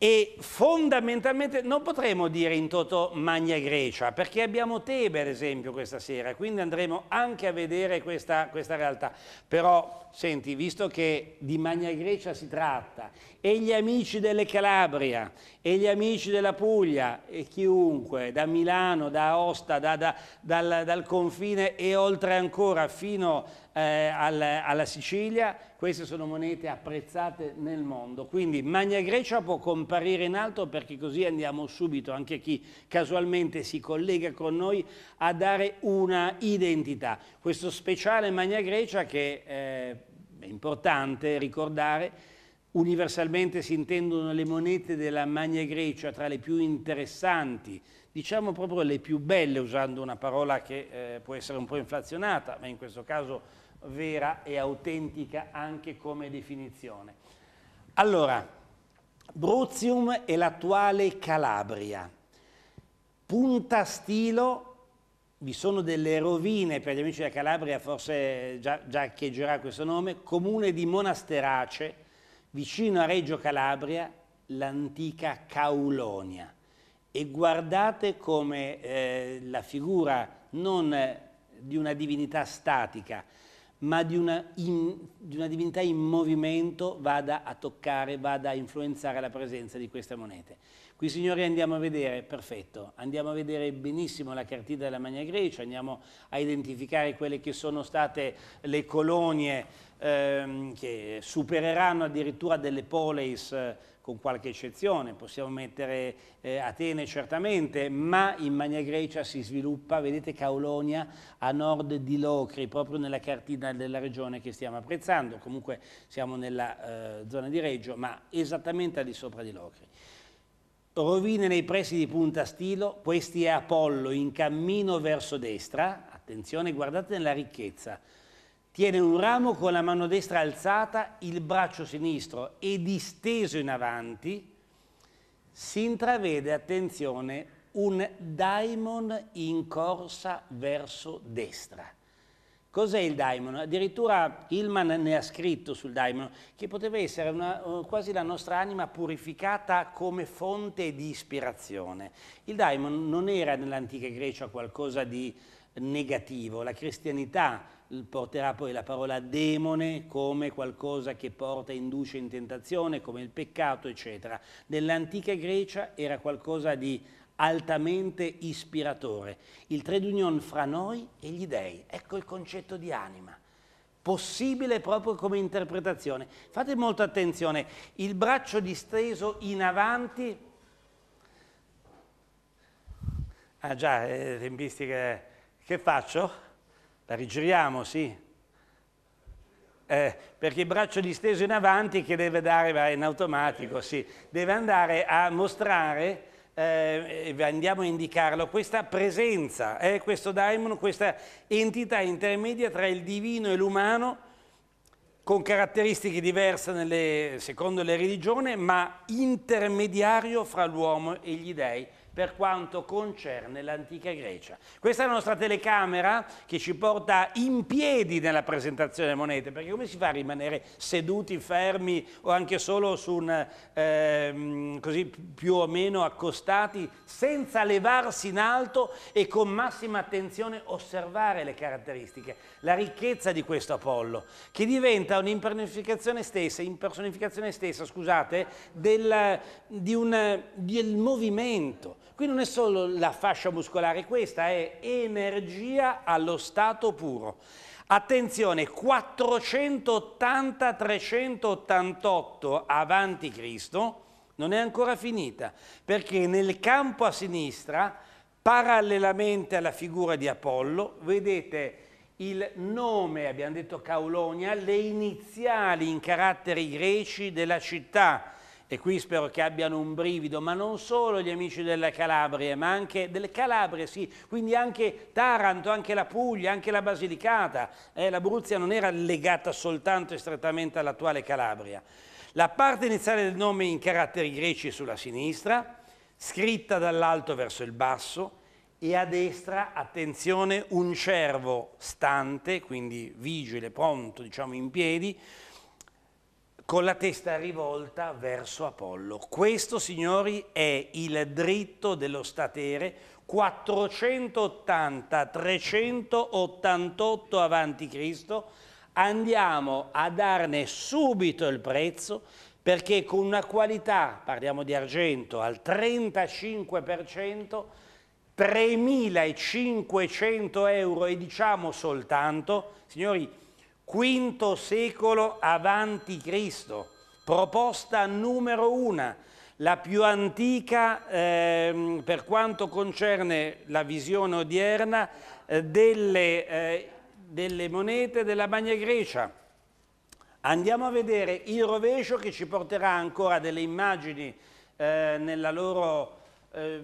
e fondamentalmente non potremo dire in toto Magna Grecia, perché abbiamo Tebe ad esempio questa sera, quindi andremo anche a vedere questa, questa realtà. Però, senti, visto che di Magna Grecia si tratta, e gli amici delle Calabria, e gli amici della Puglia, e chiunque, da Milano, da Aosta, da, da, dal, dal confine e oltre ancora fino a eh, alla, alla Sicilia, queste sono monete apprezzate nel mondo, quindi Magna Grecia può comparire in alto perché così andiamo subito, anche chi casualmente si collega con noi, a dare una identità. Questo speciale Magna Grecia che eh, è importante ricordare, Universalmente si intendono le monete della Magna Grecia tra le più interessanti, diciamo proprio le più belle, usando una parola che eh, può essere un po' inflazionata, ma in questo caso vera e autentica anche come definizione. Allora, Bruzium è l'attuale Calabria. Punta Stilo vi sono delle rovine, per gli amici della Calabria forse già, già cheggerà questo nome, comune di Monasterace, vicino a Reggio Calabria, l'antica Caulonia. E guardate come eh, la figura non di una divinità statica, ma di una, in, di una, divinità in movimento vada a toccare, vada a influenzare la presenza di queste monete. Qui signori andiamo a vedere, perfetto, andiamo a vedere benissimo la cartina della Magna Grecia, andiamo a identificare quelle che sono state le colonie ehm, che supereranno addirittura delle poleis con qualche eccezione, possiamo mettere eh, Atene certamente, ma in Magna Grecia si sviluppa, vedete Caulonia a nord di Locri, proprio nella cartina della regione che stiamo apprezzando, comunque siamo nella eh, zona di Reggio, ma esattamente al di sopra di Locri. Rovine nei pressi di Punta Stilo, questi è Apollo in cammino verso destra, attenzione, guardate nella ricchezza, Tiene un ramo con la mano destra alzata, il braccio sinistro è disteso in avanti, si intravede, attenzione, un daimon in corsa verso destra. Cos'è il daimon? Addirittura Hillman ne ha scritto sul daimon, che poteva essere una, eh, quasi la nostra anima purificata come fonte di ispirazione. Il daimon non era nell'antica Grecia qualcosa di negativo, la cristianità porterà poi la parola demone come qualcosa che porta, induce in tentazione, come il peccato, eccetera. Nell'antica Grecia era qualcosa di altamente ispiratore, il trade union fra noi e gli dèi, ecco il concetto di anima possibile proprio come interpretazione. Fate molta attenzione, il braccio disteso in avanti, ah già, eh, tempistica, che faccio? La rigiriamo, sì. Eh, perché il braccio disteso in avanti che deve dare, va in automatico, sì, deve andare a mostrare eh, andiamo a indicarlo, questa presenza, eh, questo daimon, questa entità intermedia tra il divino e l'umano, con caratteristiche diverse nelle, secondo le religioni, ma intermediario fra l'uomo e gli dèi per quanto concerne l'antica Grecia. Questa è la nostra telecamera che ci porta in piedi nella presentazione delle monete, perché come si fa a rimanere seduti, fermi o anche solo su un, eh, così più o meno accostati, senza levarsi in alto e con massima attenzione osservare le caratteristiche, la ricchezza di questo Apollo, che diventa un'impersonificazione stessa, impersonificazione stessa, scusate, del, di un, del movimento Qui non è solo la fascia muscolare, questa è energia allo stato puro. Attenzione, 480-388 avanti Cristo non è ancora finita, perché nel campo a sinistra, parallelamente alla figura di Apollo, vedete il nome, abbiamo detto Caulonia, le iniziali in caratteri greci della città, e qui spero che abbiano un brivido, ma non solo gli amici della Calabria, ma anche delle Calabrie, sì, quindi anche Taranto, anche la Puglia, anche la Basilicata, eh, l'Abruzia non era legata soltanto e strettamente all'attuale Calabria. La parte iniziale del nome in caratteri greci sulla sinistra, scritta dall'alto verso il basso, e a destra, attenzione, un cervo stante, quindi vigile, pronto, diciamo in piedi, con la testa rivolta verso Apollo. Questo, signori, è il dritto dello statere 480-388 avanti Cristo. Andiamo a darne subito il prezzo perché con una qualità, parliamo di argento, al 35%, 3.500 euro e diciamo soltanto, signori, V secolo avanti Cristo, proposta numero una, la più antica eh, per quanto concerne la visione odierna eh, delle, eh, delle monete della Magna Grecia. Andiamo a vedere il rovescio che ci porterà ancora delle immagini eh, nella loro, eh,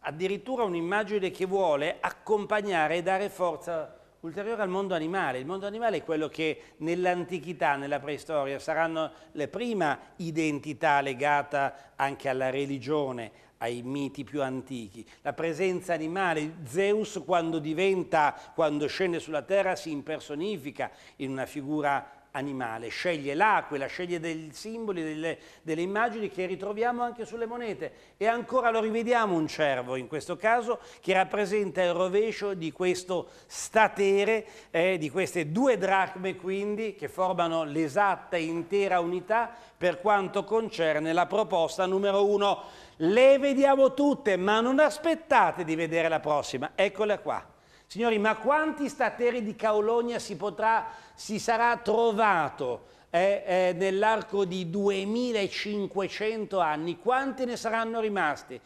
addirittura un'immagine che vuole accompagnare e dare forza ulteriore al mondo animale. Il mondo animale è quello che nell'antichità, nella preistoria, saranno la prima identità legata anche alla religione, ai miti più antichi. La presenza animale, Zeus quando diventa, quando scende sulla terra, si impersonifica in una figura animale, sceglie l'aquila, sceglie dei simboli, delle, delle, immagini che ritroviamo anche sulle monete e ancora lo rivediamo un cervo in questo caso che rappresenta il rovescio di questo statere, eh, di queste due dracme quindi che formano l'esatta intera unità per quanto concerne la proposta numero uno. Le vediamo tutte ma non aspettate di vedere la prossima, eccola qua. Signori, ma quanti stateri di Caolonia si, potrà, si sarà trovato eh, eh, nell'arco di 2500 anni? Quanti ne saranno rimasti?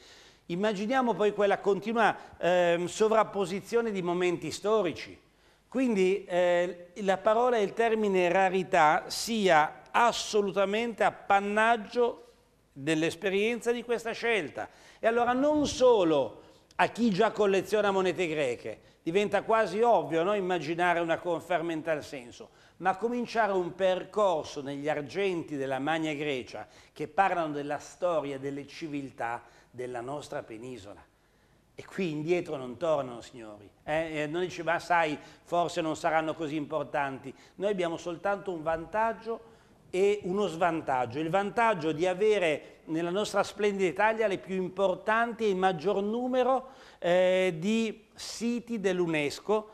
Immaginiamo poi quella continua eh, sovrapposizione di momenti storici. Quindi eh, la parola e il termine rarità sia assolutamente appannaggio dell'esperienza di questa scelta. E allora non solo a chi già colleziona monete greche, diventa quasi ovvio no? immaginare una conferma in tal senso, ma cominciare un percorso negli argenti della Magna Grecia che parlano della storia delle civiltà della nostra penisola. E qui indietro non tornano, signori. Eh? non dice, ma ah, sai, forse non saranno così importanti. Noi abbiamo soltanto un vantaggio e uno svantaggio. Il vantaggio di avere nella nostra splendida Italia le più importanti e il maggior numero eh, di siti dell'UNESCO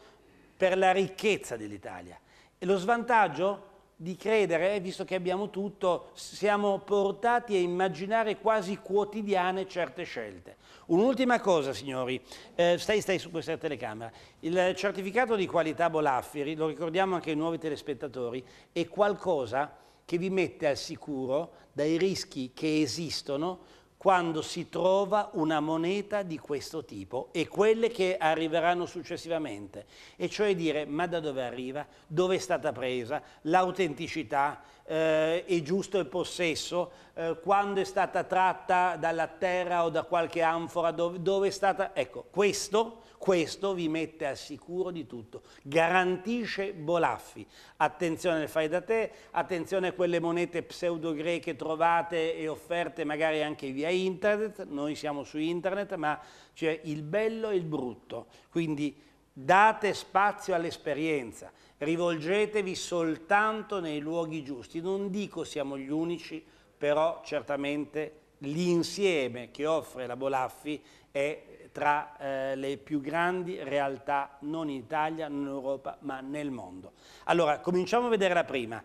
per la ricchezza dell'Italia. E lo svantaggio? Di credere, visto che abbiamo tutto, siamo portati a immaginare quasi quotidiane certe scelte. Un'ultima cosa, signori, eh, stai, stai su questa telecamera. Il certificato di qualità Bolafferi, lo ricordiamo anche ai nuovi telespettatori, è qualcosa che vi mette al sicuro dai rischi che esistono quando si trova una moneta di questo tipo e quelle che arriveranno successivamente, e cioè dire ma da dove arriva, dove è stata presa, l'autenticità, eh, è giusto il possesso, eh, quando è stata tratta dalla terra o da qualche anfora, dove, dove è stata... Ecco, questo questo vi mette al sicuro di tutto, garantisce Bolaffi. Attenzione al fai da te, attenzione a quelle monete pseudo-greche trovate e offerte magari anche via internet, noi siamo su internet, ma c'è il bello e il brutto. Quindi date spazio all'esperienza, rivolgetevi soltanto nei luoghi giusti. Non dico siamo gli unici, però certamente l'insieme che offre la Bolaffi è tra eh, le più grandi realtà non in Italia, non in Europa, ma nel mondo. Allora, cominciamo a vedere la prima.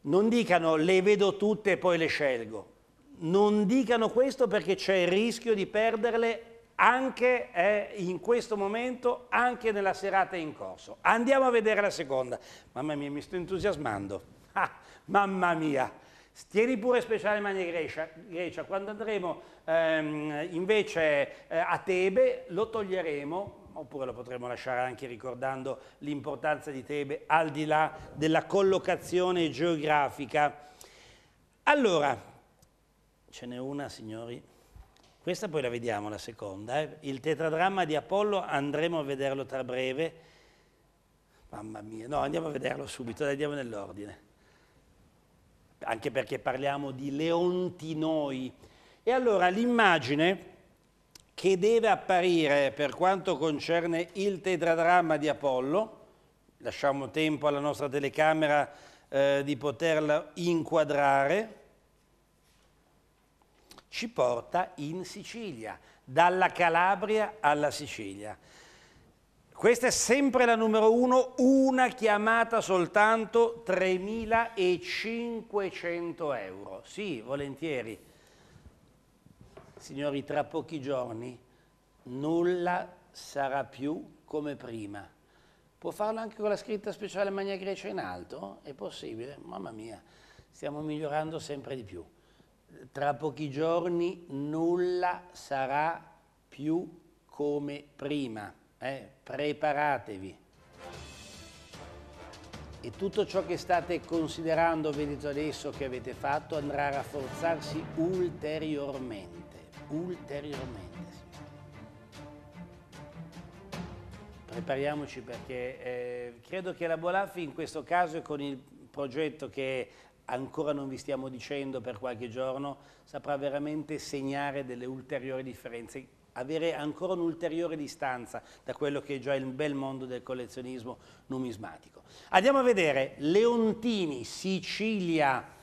Non dicano le vedo tutte e poi le scelgo. Non dicano questo perché c'è il rischio di perderle anche eh, in questo momento, anche nella serata in corso. Andiamo a vedere la seconda. Mamma mia, mi sto entusiasmando. Ah, mamma mia! Stieni pure speciale Mania Grecia, Grecia. quando andremo ehm, invece eh, a Tebe lo toglieremo, oppure lo potremo lasciare anche ricordando l'importanza di Tebe al di là della collocazione geografica. Allora, ce n'è una signori, questa poi la vediamo la seconda, eh? il tetradramma di Apollo andremo a vederlo tra breve, mamma mia, no andiamo a vederlo subito, andiamo nell'ordine anche perché parliamo di leontinoi. E allora l'immagine che deve apparire per quanto concerne il tetradramma di Apollo, lasciamo tempo alla nostra telecamera eh, di poterla inquadrare, ci porta in Sicilia, dalla Calabria alla Sicilia. Questa è sempre la numero uno, una chiamata soltanto, 3.500 euro. Sì, volentieri. Signori, tra pochi giorni nulla sarà più come prima. Può farlo anche con la scritta speciale Magna Grecia in alto? È possibile? Mamma mia, stiamo migliorando sempre di più. Tra pochi giorni nulla sarà più come prima eh, preparatevi. E tutto ciò che state considerando, vedete adesso, che avete fatto, andrà a rafforzarsi ulteriormente, ulteriormente. Prepariamoci perché eh, credo che la Bolaffi in questo caso e con il progetto che ancora non vi stiamo dicendo per qualche giorno, saprà veramente segnare delle ulteriori differenze avere ancora un'ulteriore distanza da quello che è già il bel mondo del collezionismo numismatico. Andiamo a vedere Leontini, Sicilia,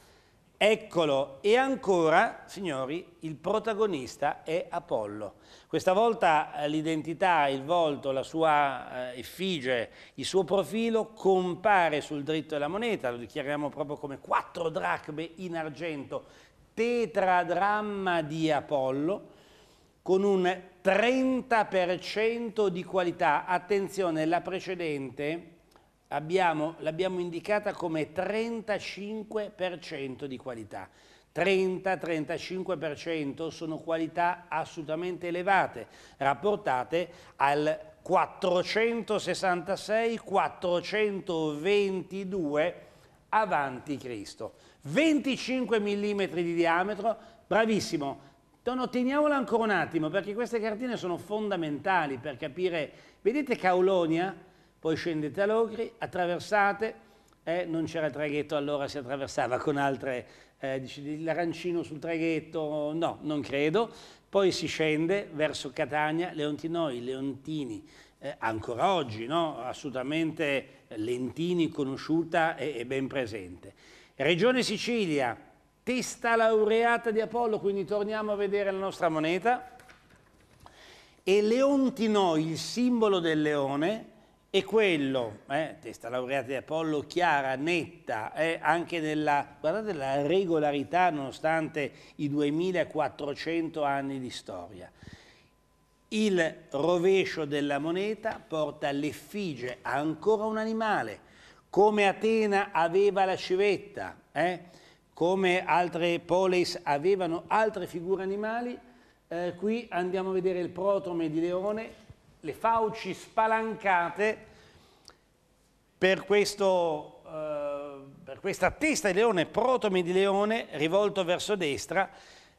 eccolo, e ancora, signori, il protagonista è Apollo. Questa volta eh, l'identità, il volto, la sua eh, effigie, il suo profilo compare sul dritto della moneta, lo dichiariamo proprio come quattro dracme in argento, tetradramma di Apollo, con un 30% di qualità. Attenzione, la precedente l'abbiamo indicata come 35% di qualità. 30-35% sono qualità assolutamente elevate, rapportate al 466-422 avanti Cristo. 25 mm di diametro, bravissimo, Dono, teniamola ancora un attimo, perché queste cartine sono fondamentali per capire. Vedete Caulonia? Poi scendete a Logri, attraversate, eh, non c'era il traghetto, allora si attraversava con altre, eh, l'arancino sul traghetto, no, non credo. Poi si scende verso Catania, Leontinoi, Leontini, eh, ancora oggi, no? assolutamente Lentini conosciuta e, e ben presente. Regione Sicilia, testa laureata di Apollo, quindi torniamo a vedere la nostra moneta. E Leontino, il simbolo del leone, è quello, eh, testa laureata di Apollo, chiara, netta, eh, anche nella, guardate la regolarità nonostante i 2400 anni di storia. Il rovescio della moneta porta l'effigie, ancora un animale, come Atena aveva la civetta, eh? come altre polis avevano altre figure animali, eh, qui andiamo a vedere il protome di leone, le fauci spalancate per, questo, eh, per questa testa di leone, protome di leone rivolto verso destra,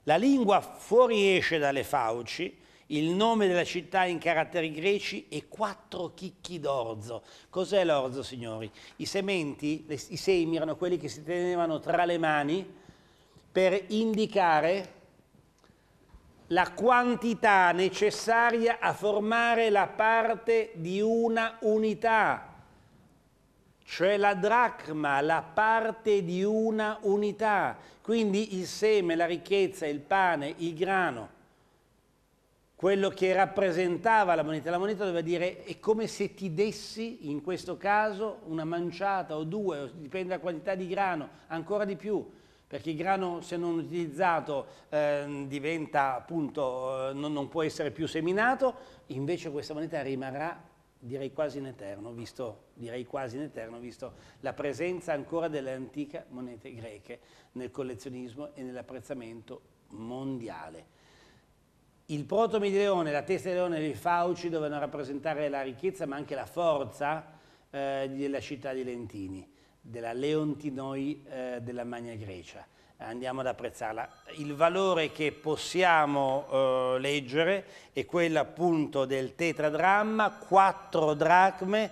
la lingua fuoriesce dalle fauci, il nome della città in caratteri greci e quattro chicchi d'orzo. Cos'è l'orzo, signori? I sementi, le, i semi erano quelli che si tenevano tra le mani per indicare la quantità necessaria a formare la parte di una unità, cioè la dracma, la parte di una unità. Quindi il seme, la ricchezza, il pane, il grano quello che rappresentava la moneta. La moneta doveva dire è come se ti dessi, in questo caso, una manciata o due, dipende dalla quantità di grano, ancora di più, perché il grano se non utilizzato eh, diventa appunto, eh, non, non, può essere più seminato, invece questa moneta rimarrà direi quasi in eterno, visto, quasi in eterno, visto la presenza ancora delle antiche monete greche nel collezionismo e nell'apprezzamento mondiale. Il protome di leone, la testa di leone e i fauci dovevano rappresentare la ricchezza ma anche la forza eh, della città di Lentini, della Leontinoi eh, della Magna Grecia. Andiamo ad apprezzarla. Il valore che possiamo eh, leggere è quello appunto del tetradramma, quattro dracme,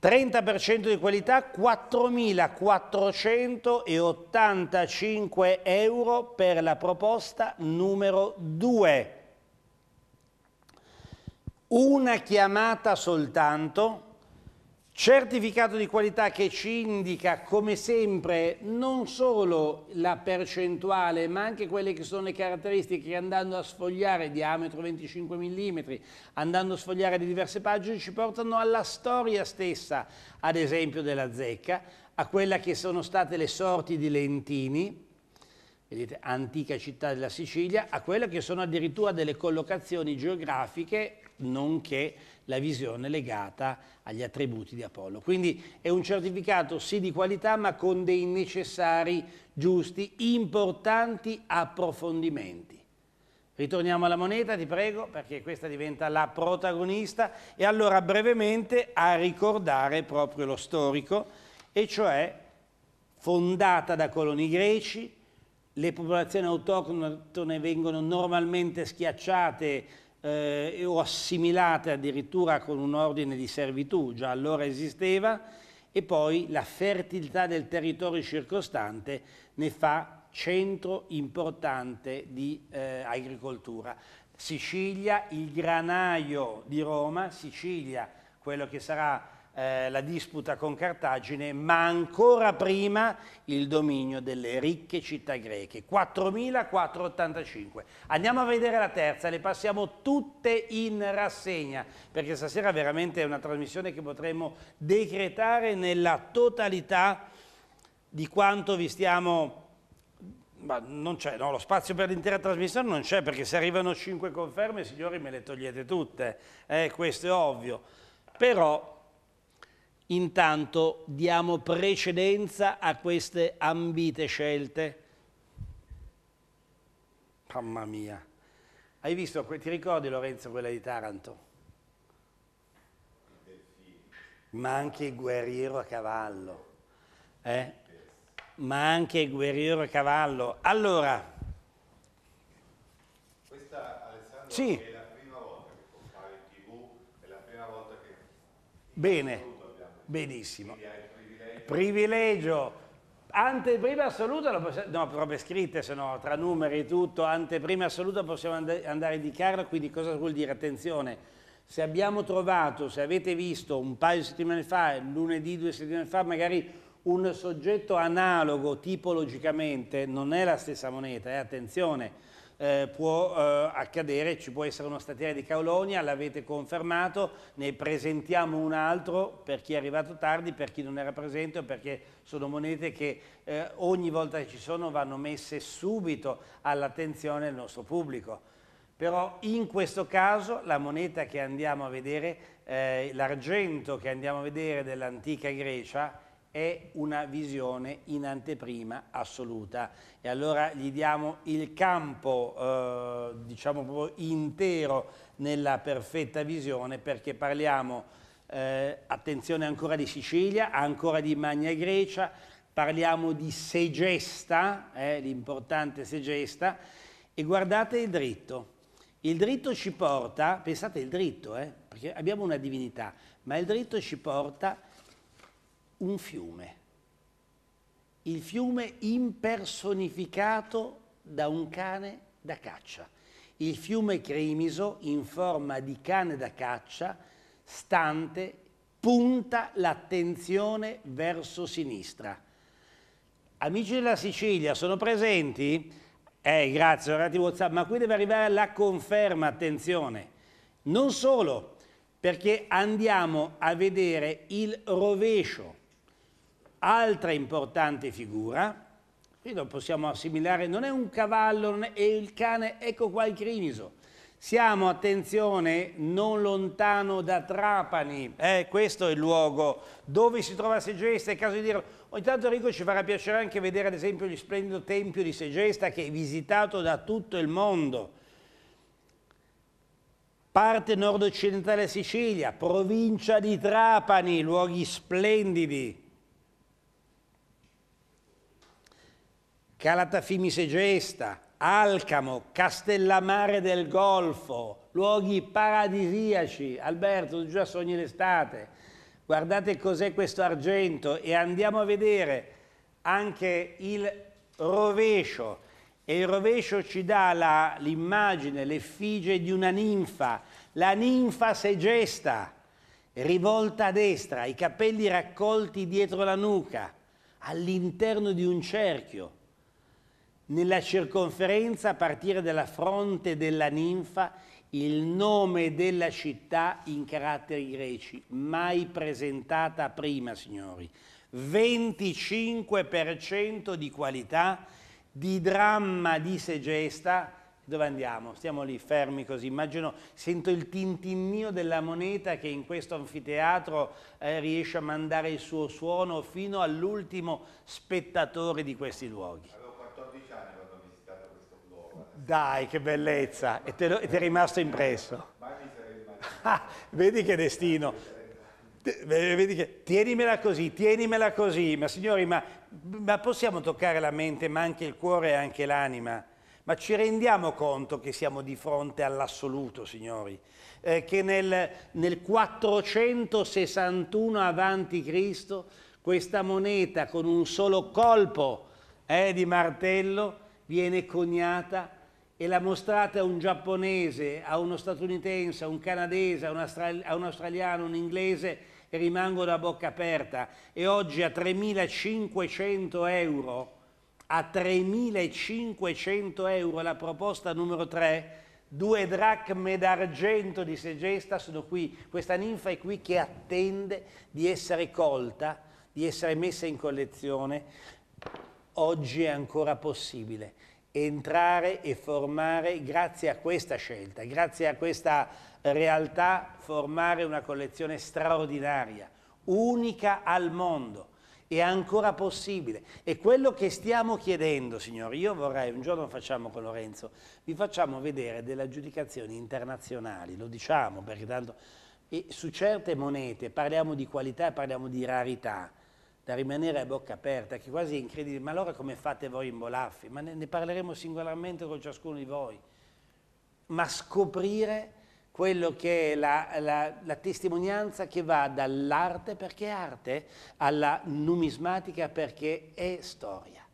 30% di qualità, 4.485 euro per la proposta numero 2. Una chiamata soltanto Certificato di qualità che ci indica come sempre non solo la percentuale ma anche quelle che sono le caratteristiche che andando a sfogliare diametro 25 mm, andando a sfogliare di diverse pagine ci portano alla storia stessa ad esempio della zecca, a quella che sono state le sorti di Lentini, vedete, antica città della Sicilia, a quella che sono addirittura delle collocazioni geografiche nonché la visione legata agli attributi di Apollo. Quindi è un certificato sì di qualità ma con dei necessari, giusti, importanti approfondimenti. Ritorniamo alla moneta, ti prego, perché questa diventa la protagonista e allora brevemente a ricordare proprio lo storico, e cioè fondata da coloni greci, le popolazioni autoctone vengono normalmente schiacciate eh, o assimilate addirittura con un ordine di servitù, già allora esisteva, e poi la fertilità del territorio circostante ne fa centro importante di eh, agricoltura. Sicilia, il granaio di Roma, Sicilia, quello che sarà eh, la disputa con Cartagine, ma ancora prima il dominio delle ricche città greche, 4.485. Andiamo a vedere la terza, le passiamo tutte in rassegna, perché stasera veramente è una trasmissione che potremmo decretare nella totalità di quanto vi stiamo... Ma non c'è, no, lo spazio per l'intera trasmissione non c'è, perché se arrivano 5 conferme, signori, me le togliete tutte, eh, questo è ovvio. Però Intanto diamo precedenza a queste ambite scelte. Mamma mia. Hai visto, ti ricordi Lorenzo quella di Taranto? Ma anche il guerriero a cavallo. Eh? Ma anche il guerriero a cavallo. Allora... Questa, Alessandro, sì. è la prima volta che compare in tv, è la prima volta che... Bene. Benissimo. Privilegio. Anteprima assoluta, possiamo, no, proprio scritte, se no, tra numeri e tutto, anteprima assoluta possiamo and andare a Carlo, quindi cosa vuol dire? Attenzione, se abbiamo trovato, se avete visto un paio di settimane fa, lunedì, due settimane fa, magari un soggetto analogo tipologicamente, non è la stessa moneta, eh, attenzione, eh, può eh, accadere, ci può essere uno statiere di Caolonia, l'avete confermato, ne presentiamo un altro per chi è arrivato tardi, per chi non era presente o perché sono monete che eh, ogni volta che ci sono vanno messe subito all'attenzione del nostro pubblico. Però in questo caso la moneta che andiamo a vedere, eh, l'argento che andiamo a vedere dell'antica Grecia, è una visione in anteprima assoluta e allora gli diamo il campo eh, diciamo proprio intero nella perfetta visione perché parliamo eh, attenzione ancora di Sicilia, ancora di Magna Grecia, parliamo di segesta, eh, l'importante segesta e guardate il dritto. Il dritto ci porta, pensate il dritto, eh, perché abbiamo una divinità, ma il dritto ci porta un fiume, il fiume impersonificato da un cane da caccia. Il fiume Crimiso, in forma di cane da caccia, stante, punta l'attenzione verso sinistra. Amici della Sicilia, sono presenti? Eh, grazie, orati WhatsApp, ma qui deve arrivare la conferma, attenzione. Non solo, perché andiamo a vedere il rovescio Altra importante figura, qui lo possiamo assimilare, non è un cavallo, non è il cane, ecco qua il criniso. Siamo, attenzione, non lontano da Trapani, eh, questo è il luogo dove si trova Segesta, è caso di dirlo. Ogni oh, tanto Enrico ci farà piacere anche vedere ad esempio lo splendido tempio di Segesta che è visitato da tutto il mondo. Parte nord-occidentale Sicilia, provincia di Trapani, luoghi splendidi. Calatafimi Segesta, Alcamo, Castellamare del Golfo, luoghi paradisiaci. Alberto, tu già sogni l'estate. Guardate cos'è questo argento e andiamo a vedere anche il rovescio. E il rovescio ci dà l'immagine, l'effigie di una ninfa, la ninfa segesta, rivolta a destra, i capelli raccolti dietro la nuca, all'interno di un cerchio nella circonferenza a partire dalla fronte della ninfa il nome della città in caratteri greci, mai presentata prima, signori. 25% di qualità, di dramma di segesta. Dove andiamo? Stiamo lì fermi così. Immagino, sento il tintinnio della moneta che in questo anfiteatro eh, riesce a mandare il suo suono fino all'ultimo spettatore di questi luoghi. Dai, che bellezza! E, lo, e ti è rimasto impresso. Ah, vedi che destino. Vedi che, tienimela così, tienimela così, ma signori, ma, ma possiamo toccare la mente, ma anche il cuore e anche l'anima? Ma ci rendiamo conto che siamo di fronte all'assoluto, signori, eh, che nel, nel 461 Cristo, questa moneta con un solo colpo eh, di martello viene coniata e la mostrate a un giapponese, a uno statunitense, a un canadese, a un, a un australiano, un inglese, e rimangono a bocca aperta. E oggi a 3.500 euro, a 3.500 euro la proposta numero 3, due dracme d'argento di Segesta sono qui, questa ninfa è qui che attende di essere colta, di essere messa in collezione. Oggi è ancora possibile entrare e formare, grazie a questa scelta, grazie a questa realtà, formare una collezione straordinaria, unica al mondo. È ancora possibile. E quello che stiamo chiedendo, signori, io vorrei, un giorno facciamo con Lorenzo, vi facciamo vedere delle aggiudicazioni internazionali, lo diciamo perché tanto... E su certe monete parliamo di qualità e parliamo di rarità, da rimanere a bocca aperta, che quasi è incredibile, ma allora come fate voi a imbolarvi? Ma ne, ne parleremo singolarmente con ciascuno di voi. Ma scoprire quello che è la, la, la testimonianza che va dall'arte perché è arte alla numismatica perché è storia.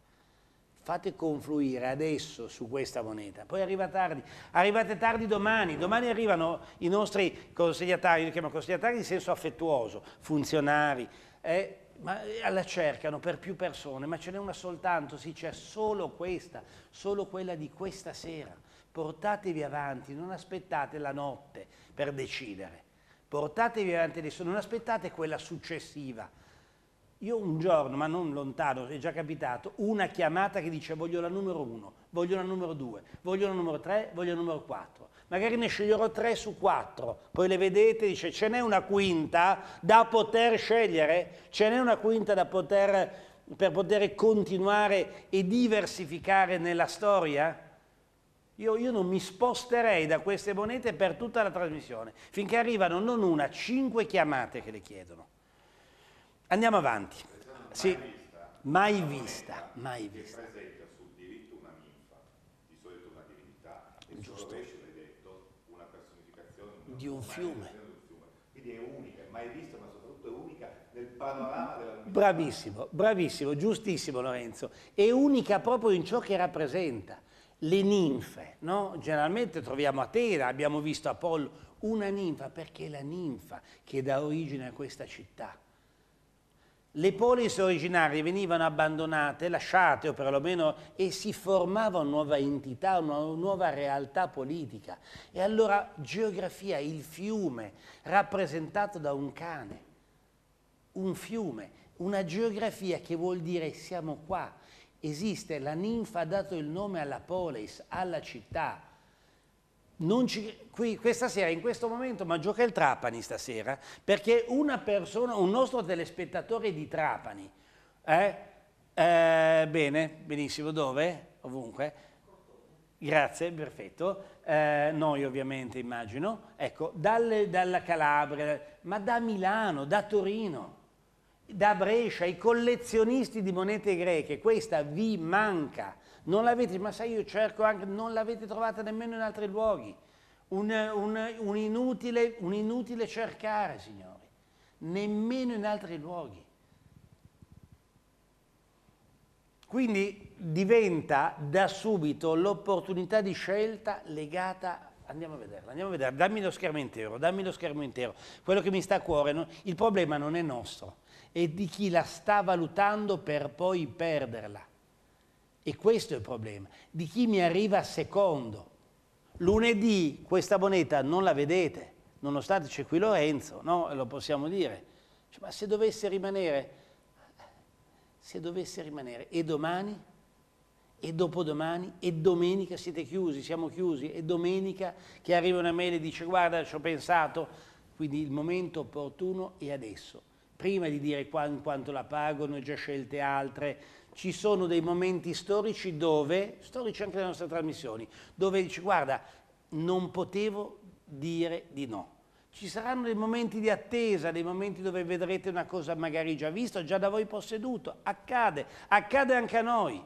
Fate confluire adesso su questa moneta, poi arriva tardi, arrivate tardi domani, domani arrivano i nostri consigliatari, io li chiamo consigliatari in senso affettuoso, funzionari, eh, ma eh, la cercano per più persone, ma ce n'è una soltanto, sì, c'è solo questa, solo quella di questa sera. Portatevi avanti, non aspettate la notte per decidere. Portatevi avanti adesso, non aspettate quella successiva. Io un giorno, ma non lontano, è già capitato, una chiamata che dice voglio la numero uno, voglio la numero due, voglio la numero tre, voglio la numero quattro magari ne sceglierò tre su quattro, poi le vedete, dice ce n'è una quinta da poter scegliere, ce n'è una quinta da poter, per poter continuare e diversificare nella storia? Io, io, non mi sposterei da queste monete per tutta la trasmissione, finché arrivano non una, cinque chiamate che le chiedono. Andiamo avanti. Sì, mai vista. Mai vista. di un fiume. Quindi è unica, mai vista, ma soprattutto è unica nel panorama mm. della Bravissimo, bravissimo, giustissimo Lorenzo. È unica proprio in ciò che rappresenta. Le ninfe, no? Generalmente troviamo Atena, abbiamo visto Apollo, una ninfa, perché è la ninfa che dà origine a questa città le polis originarie venivano abbandonate, lasciate o perlomeno e si formava una nuova entità, una nuova realtà politica. E allora geografia, il fiume, rappresentato da un cane, un fiume, una geografia che vuol dire siamo qua. Esiste, la ninfa ha dato il nome alla polis, alla città, non Ci, qui, questa sera, in questo momento, ma gioca il Trapani stasera, perché una persona, un nostro telespettatore di Trapani, eh? Eh, bene, benissimo, dove? Ovunque. Grazie, perfetto. Eh, noi ovviamente immagino, ecco, dalle, dalla Calabria, ma da Milano, da Torino, da Brescia, i collezionisti di monete greche, questa vi manca non l'avete, ma sai io cerco anche, non l'avete trovata nemmeno in altri luoghi. Un, un, un, inutile, un inutile cercare, signori, nemmeno in altri luoghi. Quindi diventa da subito l'opportunità di scelta legata, andiamo a vederla, andiamo a vedere, dammi lo schermo intero, dammi lo schermo intero, quello che mi sta a cuore, no? il problema non è nostro, è di chi la sta valutando per poi perderla. E questo è il problema, di chi mi arriva secondo. Lunedì questa moneta non la vedete, nonostante c'è qui Lorenzo, no? lo possiamo dire. Cioè, ma se dovesse rimanere, se dovesse rimanere, e domani, e dopodomani, e domenica siete chiusi, siamo chiusi, e domenica che arriva una mail e dice guarda ci ho pensato, quindi il momento opportuno è adesso. Prima di dire qua in quanto la pagano, ho già scelte altre, ci sono dei momenti storici dove, storici anche delle nostre trasmissioni, dove dici guarda, non potevo dire di no. Ci saranno dei momenti di attesa, dei momenti dove vedrete una cosa magari già vista, già da voi posseduto, accade, accade anche a noi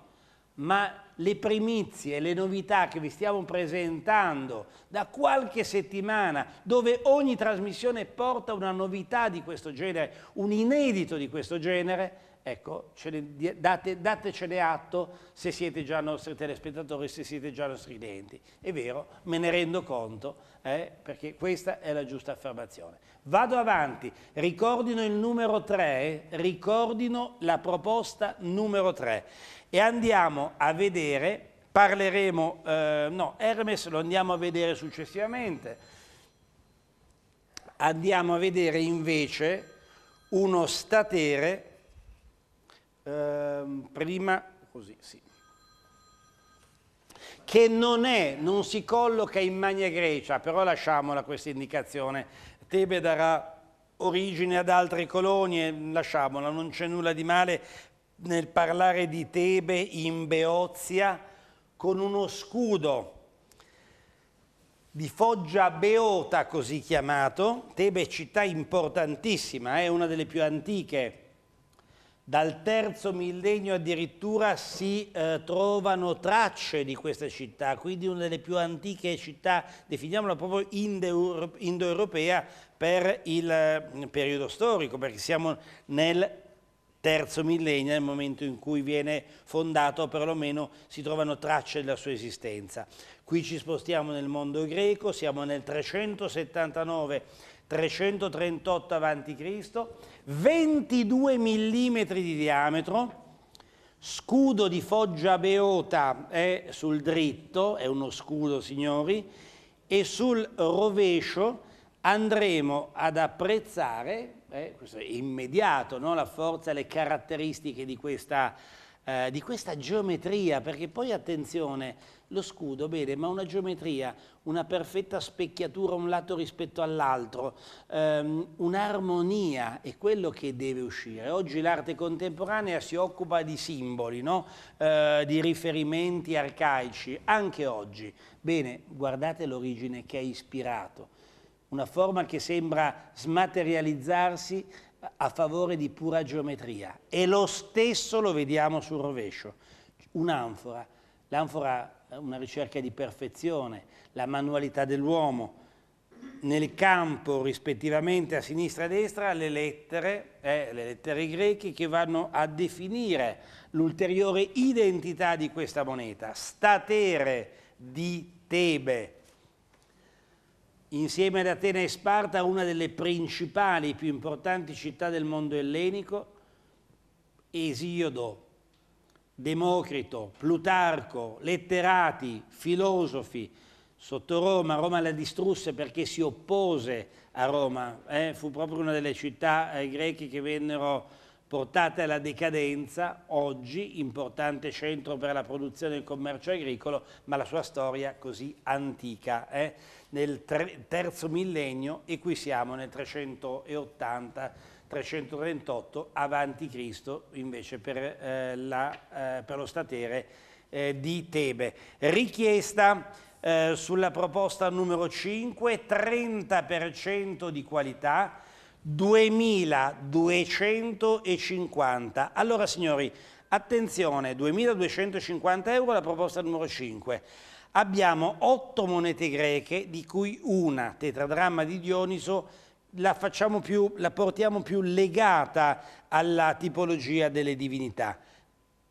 ma le primizie, le novità che vi stiamo presentando da qualche settimana, dove ogni trasmissione porta una novità di questo genere, un inedito di questo genere, Ecco, ne, date, datecene atto se siete già nostri telespettatori, se siete già nostri clienti. È vero, me ne rendo conto, eh, perché questa è la giusta affermazione. Vado avanti, ricordino il numero 3, ricordino la proposta numero 3 e andiamo a vedere, parleremo, eh, no, Hermes lo andiamo a vedere successivamente, andiamo a vedere invece uno statere eh, prima, così, sì, che non è, non si colloca in Magna Grecia, però lasciamola questa indicazione, Tebe darà origine ad altre colonie, lasciamola, non c'è nulla di male nel parlare di Tebe in Beozia con uno scudo di Foggia Beota, così chiamato, Tebe è città importantissima, è una delle più antiche dal terzo millennio addirittura si eh, trovano tracce di questa città, quindi una delle più antiche città, definiamola proprio indoeuropea per il mm, periodo storico, perché siamo nel terzo millennio, nel momento in cui viene fondato, o perlomeno si trovano tracce della sua esistenza. Qui ci spostiamo nel mondo greco, siamo nel 379 338 avanti Cristo, 22 mm di diametro, scudo di foggia beota è sul dritto, è uno scudo signori, e sul rovescio andremo ad apprezzare, eh, questo è immediato, no? la forza e le caratteristiche di questa, eh, di questa geometria, perché poi attenzione, lo scudo, bene, ma una geometria, una perfetta specchiatura un lato rispetto all'altro, ehm, un'armonia è quello che deve uscire. Oggi l'arte contemporanea si occupa di simboli, no? eh, di riferimenti arcaici, anche oggi. Bene, guardate l'origine che ha ispirato, una forma che sembra smaterializzarsi a favore di pura geometria e lo stesso lo vediamo sul rovescio, un'anfora, l'anfora una ricerca di perfezione, la manualità dell'uomo. Nel campo, rispettivamente a sinistra e a destra, le lettere, eh, le lettere greche che vanno a definire l'ulteriore identità di questa moneta. Statere di Tebe, insieme ad Atene e Sparta, una delle principali, più importanti città del mondo ellenico, Esiodo, Democrito, Plutarco, letterati, filosofi, sotto Roma, Roma la distrusse perché si oppose a Roma, eh? fu proprio una delle città eh, greche che vennero portate alla decadenza, oggi importante centro per la produzione e il commercio agricolo, ma la sua storia così antica, eh? nel tre, terzo millennio e qui siamo nel 380 338 a.C. invece per, eh, la, eh, per, lo statere eh, di Tebe. Richiesta eh, sulla proposta numero 5, 30% di qualità, 2250. Allora signori, attenzione, 2250 euro la proposta numero 5. Abbiamo otto monete greche, di cui una, tetradramma di Dioniso, la, più, la portiamo più legata alla tipologia delle divinità.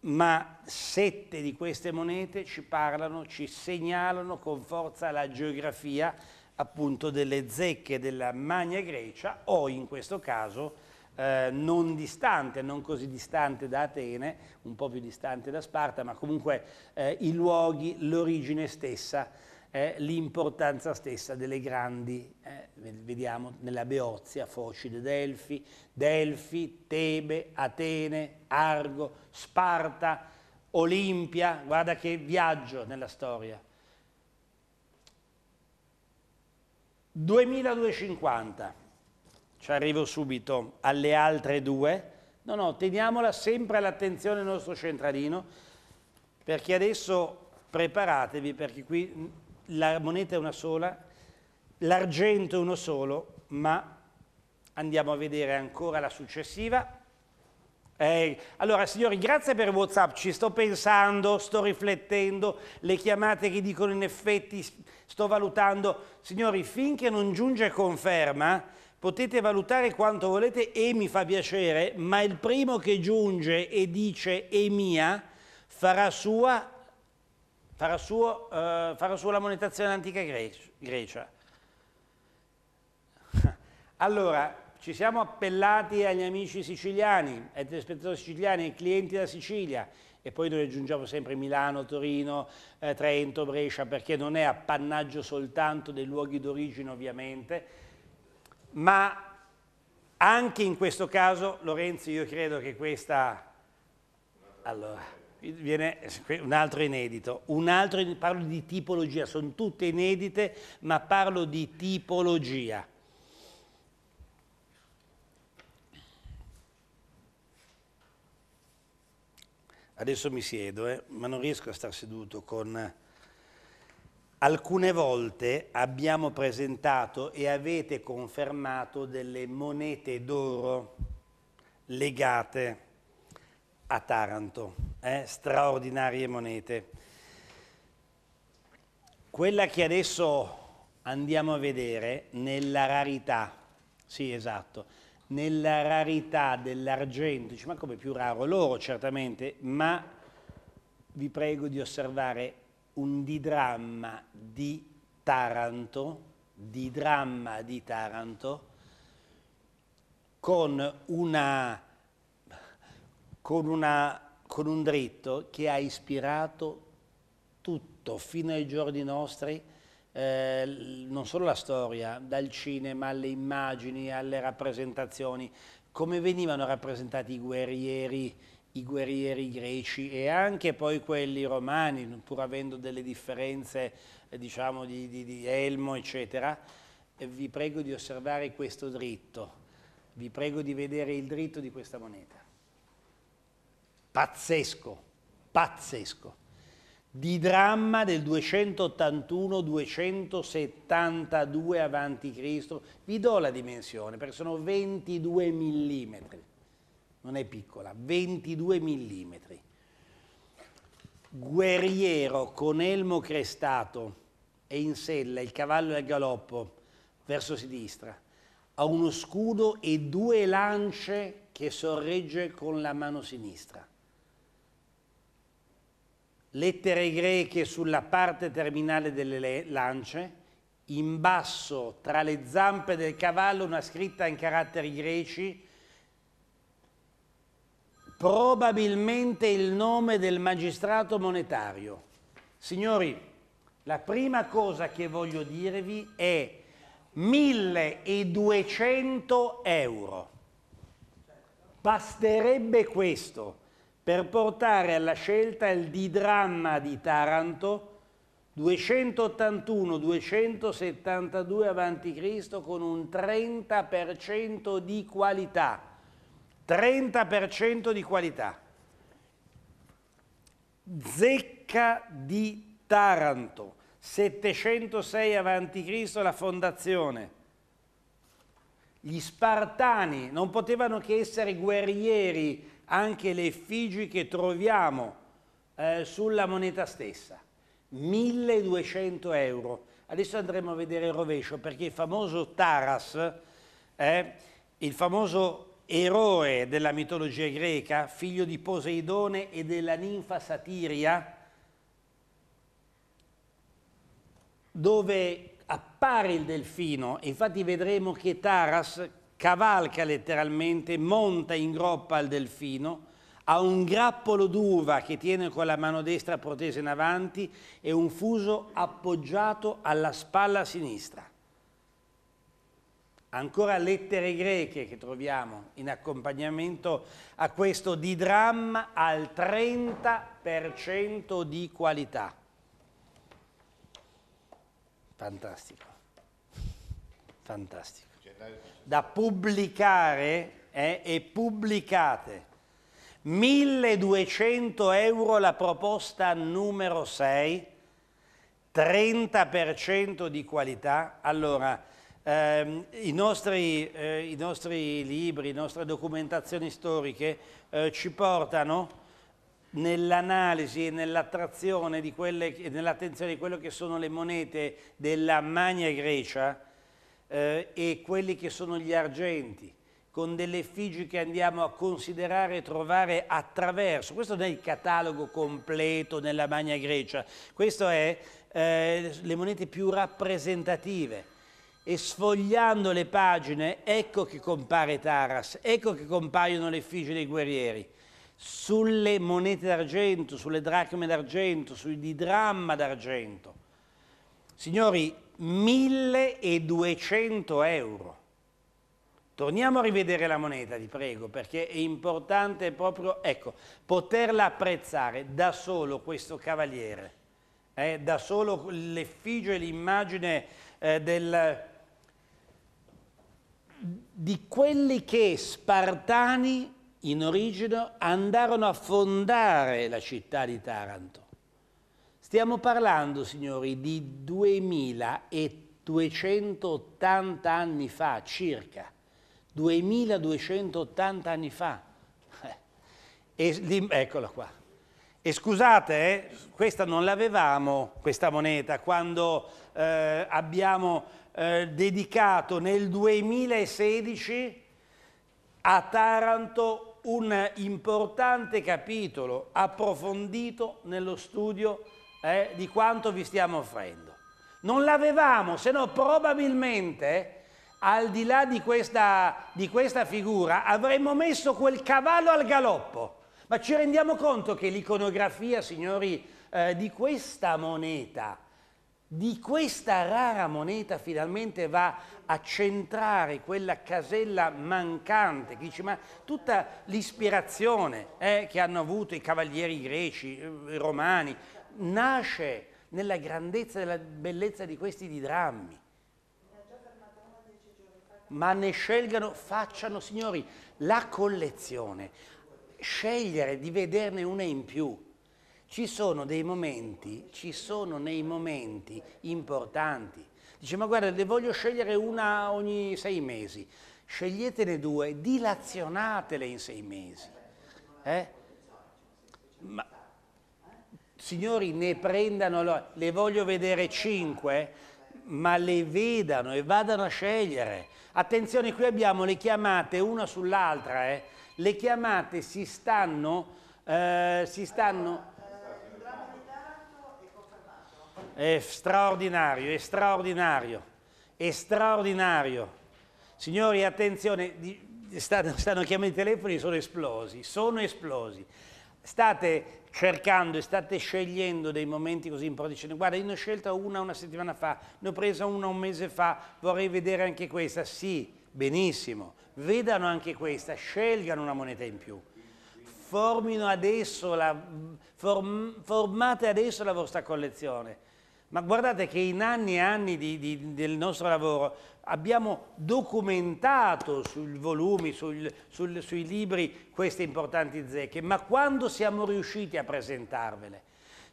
Ma sette di queste monete ci parlano, ci segnalano con forza la geografia appunto delle zecche della Magna Grecia o in questo caso eh, non distante, non così distante da Atene, un po' più distante da Sparta, ma comunque eh, i luoghi, l'origine stessa eh, l'importanza stessa delle grandi, eh, vediamo nella Beozia, Focide Delfi, Delfi, Tebe, Atene, Argo, Sparta, Olimpia, guarda che viaggio nella storia. 2250, ci arrivo subito alle altre due, no no, teniamola sempre all'attenzione del nostro centralino, perché adesso preparatevi, perché qui la moneta è una sola, l'argento è uno solo, ma andiamo a vedere ancora la successiva. Eh, allora signori, grazie per Whatsapp, ci sto pensando, sto riflettendo, le chiamate che dicono in effetti, sto valutando. Signori, finché non giunge conferma, potete valutare quanto volete e mi fa piacere, ma il primo che giunge e dice è mia, farà sua farà, suo, eh, farà sua la monetazione antica Grecia. Allora, ci siamo appellati agli amici siciliani, ai telespettatori siciliani, ai clienti della Sicilia e poi noi aggiungiamo sempre Milano, Torino, eh, Trento, Brescia perché non è appannaggio soltanto dei luoghi d'origine ovviamente, ma anche in questo caso Lorenzo io credo che questa... Allora, viene un altro inedito, un altro, parlo di tipologia, sono tutte inedite, ma parlo di tipologia. Adesso mi siedo, eh, ma non riesco a star seduto con... Alcune volte abbiamo presentato e avete confermato delle monete d'oro legate a Taranto eh, straordinarie monete. Quella che adesso andiamo a vedere nella rarità, sì esatto, nella rarità dell'argento, ma come più raro loro certamente, ma vi prego di osservare un didramma di Taranto, didramma di Taranto, con una, con una con un dritto che ha ispirato tutto, fino ai giorni nostri, eh, non solo la storia, dal cinema alle immagini, alle rappresentazioni, come venivano rappresentati i guerrieri, i guerrieri greci e anche poi quelli romani, pur avendo delle differenze eh, diciamo, di, di, di, elmo, eccetera, eh, vi prego di osservare questo dritto, vi prego di vedere il dritto di questa moneta pazzesco, pazzesco, di dramma del 281-272 avanti Cristo. Vi do la dimensione perché sono 22 mm, non è piccola, 22 mm. Guerriero con elmo crestato e in sella il cavallo al galoppo verso sinistra, ha uno scudo e due lance che sorregge con la mano sinistra lettere greche sulla parte terminale delle lance, in basso tra le zampe del cavallo una scritta in caratteri greci, probabilmente il nome del magistrato monetario. Signori, la prima cosa che voglio dirvi è 1200 euro. Basterebbe questo per portare alla scelta il didramma di Taranto 281-272 a.C. con un 30% di qualità. 30% di qualità. Zecca di Taranto, 706 a.C. la fondazione. Gli Spartani non potevano che essere guerrieri anche le effigi che troviamo eh, sulla moneta stessa, 1200 euro. Adesso andremo a vedere il rovescio perché il famoso Taras, eh, il famoso eroe della mitologia greca, figlio di Poseidone e della ninfa Satiria, dove appare il delfino, infatti vedremo che Taras, cavalca letteralmente, monta in groppa al delfino, ha un grappolo d'uva che tiene con la mano destra protesa in avanti e un fuso appoggiato alla spalla sinistra. Ancora lettere greche che troviamo in accompagnamento a questo di dramma al 30% di qualità. Fantastico, fantastico. Cioè, da pubblicare eh, e pubblicate. 1200 euro la proposta numero 6, 30% di qualità. Allora, ehm, i, nostri, eh, i, nostri, libri, le nostre documentazioni storiche eh, ci portano nell'analisi e nell'attrazione nell'attenzione di quello che sono le monete della Magna Grecia, eh, e quelli che sono gli argenti, con delle effigi che andiamo a considerare e trovare attraverso. Questo non è il catalogo completo nella Magna Grecia, queste sono eh, le monete più rappresentative e sfogliando le pagine ecco che compare Taras, ecco che compaiono le effigie dei guerrieri. Sulle monete d'argento, sulle dracme d'argento, sui didramma d'argento. Signori, 1200 euro. Torniamo a rivedere la moneta, vi prego, perché è importante proprio, ecco, poterla apprezzare da solo questo cavaliere, eh, da solo l'effigie, l'immagine eh, del, di quelli che spartani in origine andarono a fondare la città di Taranto. Stiamo parlando, signori, di 2280 anni fa, circa. 2280 anni fa. Eh, e, eccola qua. E scusate, eh, questa non l'avevamo, questa moneta, quando eh, abbiamo eh, dedicato nel 2016 a Taranto un importante capitolo approfondito nello studio eh, di quanto vi stiamo offrendo. Non l'avevamo, se no probabilmente al di là di questa, di questa, figura avremmo messo quel cavallo al galoppo. Ma ci rendiamo conto che l'iconografia, signori, eh, di questa moneta, di questa rara moneta finalmente va a centrare quella casella mancante che dice ma tutta l'ispirazione eh, che hanno avuto i cavalieri greci, eh, i romani, nasce nella grandezza e nella bellezza di questi didrammi. Ma ne scelgano, facciano, signori, la collezione. Scegliere di vederne una in più. Ci sono dei momenti, ci sono nei momenti importanti. Dice, ma guarda, ne voglio scegliere una ogni sei mesi. Sceglietene due, dilazionatele in sei mesi. Eh? Ma, signori ne prendano, le voglio vedere cinque, ma le vedano e vadano a scegliere. Attenzione, qui abbiamo le chiamate una sull'altra, eh. le chiamate si stanno... Eh, si stanno è straordinario, è straordinario, è straordinario. Signori, attenzione, stanno, stanno chiamando i telefoni, sono esplosi, sono esplosi state cercando e state scegliendo dei momenti così importanti, dicendo guarda io ne ho scelta una una settimana fa, ne ho presa una un mese fa, vorrei vedere anche questa, sì, benissimo, vedano anche questa, scelgano una moneta in più, formino adesso la, form, formate adesso la vostra collezione, ma guardate che in anni e anni di, di, del nostro lavoro abbiamo documentato sui volumi, sul, sul, sui libri queste importanti zecche, ma quando siamo riusciti a presentarvele?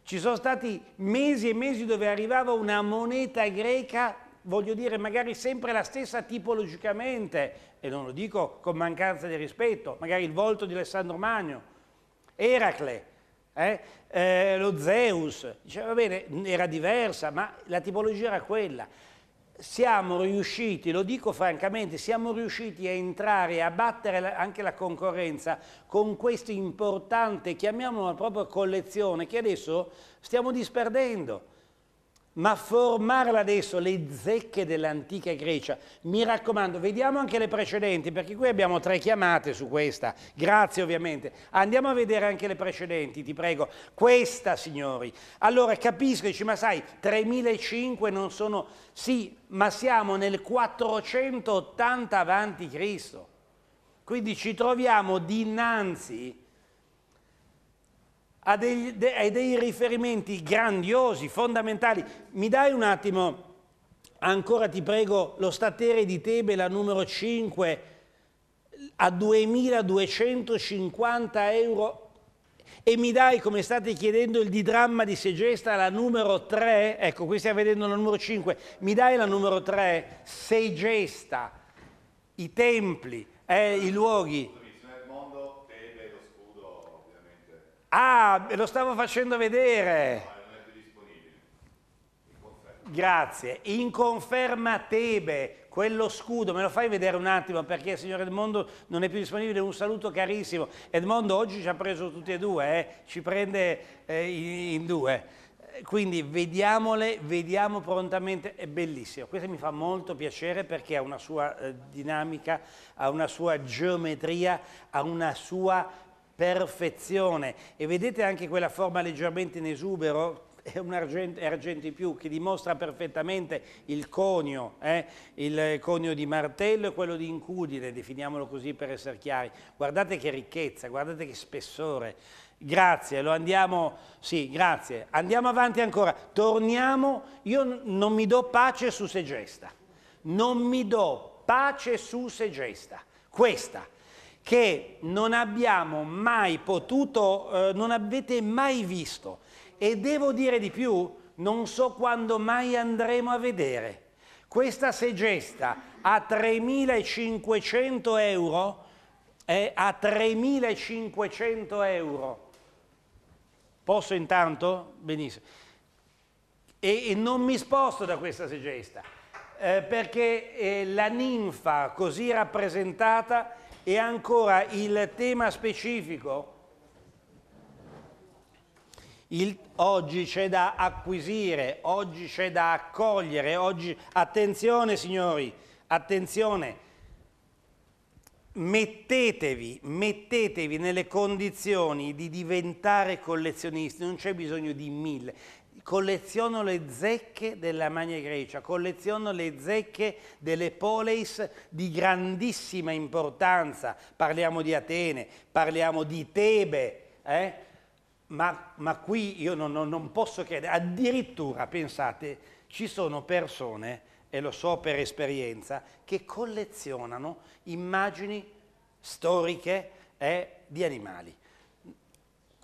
Ci sono stati mesi e mesi dove arrivava una moneta greca voglio dire, magari sempre la stessa tipologicamente, e non lo dico con mancanza di rispetto, magari il volto di Alessandro Magno, Eracle, eh? Eh, lo Zeus, diceva bene, era diversa, ma la tipologia era quella siamo riusciti, lo dico francamente, siamo riusciti a entrare, a battere anche la concorrenza con questa importante, chiamiamola proprio collezione, che adesso stiamo disperdendo ma formarla adesso, le zecche dell'antica Grecia, mi raccomando, vediamo anche le precedenti, perché qui abbiamo tre chiamate su questa, grazie ovviamente, andiamo a vedere anche le precedenti, ti prego, questa signori, allora capisco, dici, ma sai, 3005 non sono, sì, ma siamo nel 480 avanti Cristo, quindi ci troviamo dinanzi ha dei, de, dei riferimenti grandiosi, fondamentali. Mi dai un attimo, ancora ti prego, lo statere di Tebe, la numero 5, a 2.250 euro e mi dai, come state chiedendo, il didramma di Segesta la numero 3, ecco, qui stiamo vedendo la numero 5, mi dai la numero 3, Segesta, i templi, eh, i luoghi, Ah, lo stavo facendo vedere. Grazie. In conferma Tebe, quello scudo, me lo fai vedere un attimo perché signor Edmondo non è più disponibile, un saluto carissimo. Edmondo oggi ci ha preso tutti e due, eh? ci prende eh, in, in due quindi vediamole, vediamo prontamente, è bellissimo. Questo mi fa molto piacere perché ha una sua eh, dinamica, ha una sua geometria, ha una sua perfezione. E vedete anche quella forma leggermente in esubero? È un argento, è argento in più che dimostra perfettamente il conio, eh? il conio di martello e quello di incudine, definiamolo così per essere chiari. Guardate che ricchezza, guardate che spessore. Grazie, lo andiamo, sì, grazie. Andiamo avanti ancora. Torniamo, io non mi do pace su se gesta. Non mi do pace su se gesta. Questa che non abbiamo mai potuto, eh, non avete mai visto. E devo dire di più, non so quando mai andremo a vedere. Questa segesta a 3.500 euro è eh, a 3.500 euro. Posso intanto? Benissimo. E, e, non mi sposto da questa segesta, eh, perché eh, la ninfa così rappresentata e ancora il tema specifico. Il, oggi c'è da acquisire, oggi c'è da accogliere, oggi... Attenzione signori, attenzione. Mettetevi, mettetevi nelle condizioni di diventare collezionisti, non c'è bisogno di mille colleziono le zecche della Magna Grecia, colleziono le zecche delle poleis di grandissima importanza, parliamo di Atene, parliamo di Tebe, eh? ma, ma, qui io non, non, non posso credere, addirittura pensate, ci sono persone, e lo so per esperienza, che collezionano immagini storiche eh, di animali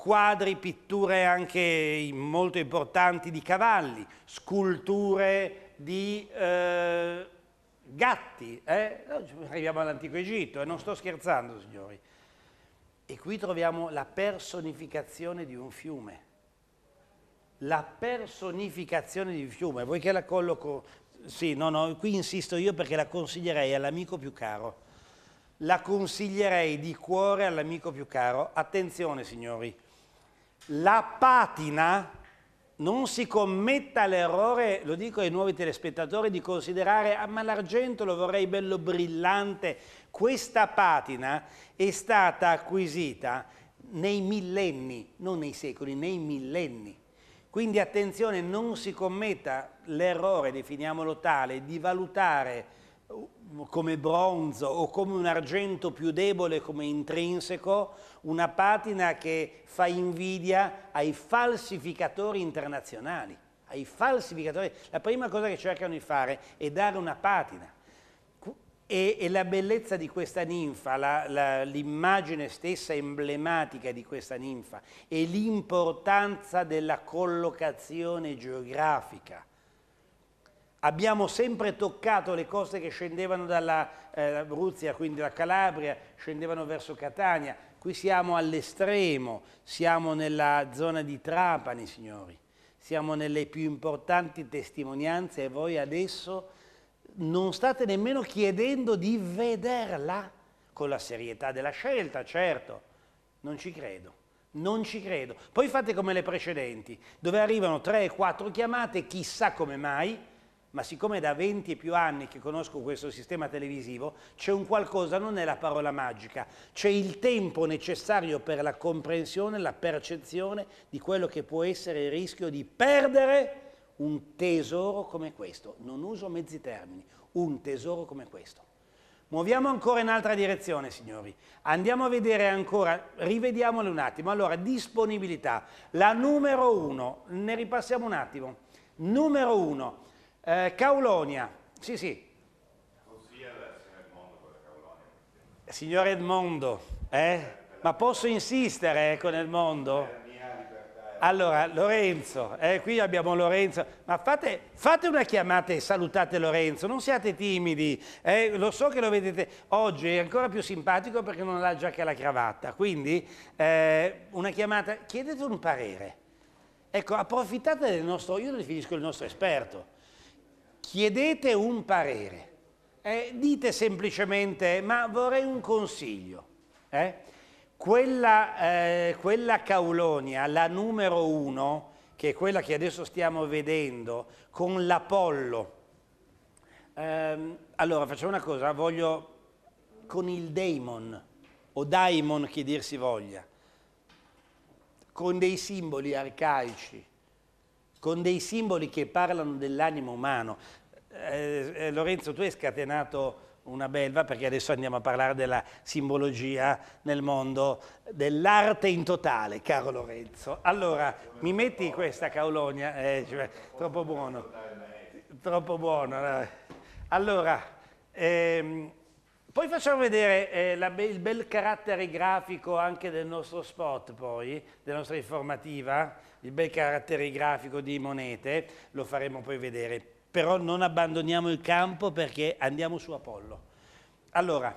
quadri, pitture anche molto importanti di cavalli, sculture di eh, gatti, eh? arriviamo all'antico Egitto e eh, non sto scherzando signori. E qui troviamo la personificazione di un fiume, la personificazione di un fiume, che la colloco, sì, no, no, qui insisto io perché la consiglierei all'amico più caro, la consiglierei di cuore all'amico più caro, attenzione signori, la patina non si commetta l'errore, lo dico ai nuovi telespettatori, di considerare, ah ma l'argento lo vorrei bello brillante. Questa patina è stata acquisita nei millenni, non nei secoli, nei millenni. Quindi attenzione, non si commetta l'errore, definiamolo tale, di valutare come bronzo o come un argento più debole come intrinseco, una patina che fa invidia ai falsificatori internazionali, ai falsificatori. La prima cosa che cercano di fare è dare una patina. E, e la bellezza di questa ninfa, l'immagine stessa emblematica di questa ninfa e l'importanza della collocazione geografica abbiamo sempre toccato le coste che scendevano dalla eh, quindi la Calabria, scendevano verso Catania. Qui siamo all'estremo, siamo nella zona di Trapani, signori. Siamo nelle più importanti testimonianze e voi adesso non state nemmeno chiedendo di vederla con la serietà della scelta, certo. Non ci credo. Non ci credo. Poi fate come le precedenti, dove arrivano 3-4 chiamate, chissà come mai, ma siccome da 20 e più anni che conosco questo sistema televisivo, c'è un qualcosa, non è la parola magica, c'è il tempo necessario per la comprensione, la percezione di quello che può essere il rischio di perdere un tesoro come questo. Non uso mezzi termini, un tesoro come questo. Muoviamo ancora in altra direzione, signori. Andiamo a vedere ancora, rivediamole un attimo. Allora, disponibilità. La numero uno, ne ripassiamo un attimo. Numero uno, eh, Caulonia, sì sì. Signor Edmondo, eh? ma posso insistere eh, con Edmondo? Allora, Lorenzo, eh, qui abbiamo Lorenzo, ma fate, fate, una chiamata e salutate Lorenzo, non siate timidi, eh, lo so che lo vedete oggi, è ancora più simpatico perché non ha la giacca e la cravatta, quindi eh, una chiamata, chiedete un parere. Ecco, approfittate del nostro, io lo definisco il nostro esperto, chiedete un parere, eh, dite semplicemente ma vorrei un consiglio. Eh? Quella, eh, quella caulonia, la numero uno, che è quella che adesso stiamo vedendo, con l'Apollo. Ehm, allora, facciamo una cosa, voglio con il daemon, o daimon che dir si voglia, con dei simboli arcaici, con dei simboli che parlano dell'animo umano. Eh, eh, Lorenzo, tu hai scatenato una belva perché adesso andiamo a parlare della simbologia nel mondo dell'arte in totale, caro Lorenzo. Allora, mi metti questa caulonia? Eh, cioè, troppo buono. Troppo buono. Eh. Allora, ehm, poi facciamo vedere eh, la, il bel carattere grafico anche del nostro spot, poi, della nostra informativa il bel carattere grafico di Monete, lo faremo poi vedere, però non abbandoniamo il campo perché andiamo su Apollo. Allora,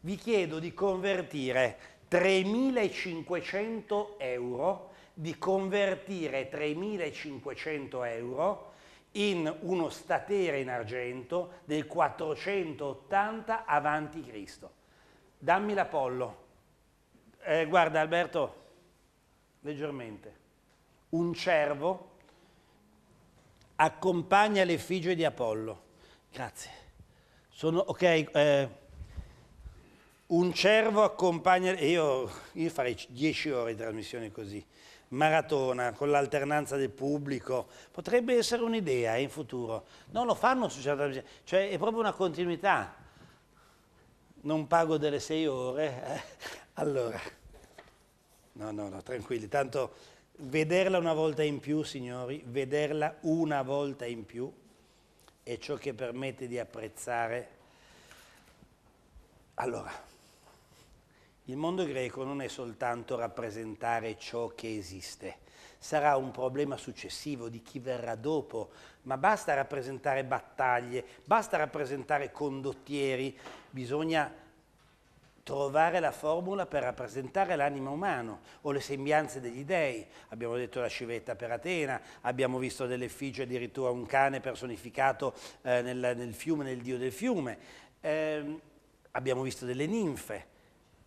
vi chiedo di convertire 3.500 euro, di convertire 3.500 euro in uno statere in argento del 480 avanti Cristo. Dammi l'Apollo. Eh, guarda Alberto, leggermente un cervo accompagna l'effigie di Apollo. Grazie. Sono, ok, eh, un cervo accompagna... Io, io farei 10 ore di trasmissione così, maratona, con l'alternanza del pubblico. Potrebbe essere un'idea in futuro. Non lo fanno su certa cioè è proprio una continuità. Non pago delle 6 ore. Eh. Allora, no, no, no, tranquilli, tanto Vederla una volta in più, signori, vederla una volta in più è ciò che permette di apprezzare. Allora, il mondo greco non è soltanto rappresentare ciò che esiste, sarà un problema successivo di chi verrà dopo, ma basta rappresentare battaglie, basta rappresentare condottieri, bisogna trovare la formula per rappresentare l'anima umano o le sembianze degli dei. Abbiamo detto la civetta per Atena, abbiamo visto dell'effigie addirittura un cane personificato eh, nel, nel, fiume, nel dio del fiume. Eh, abbiamo visto delle ninfe,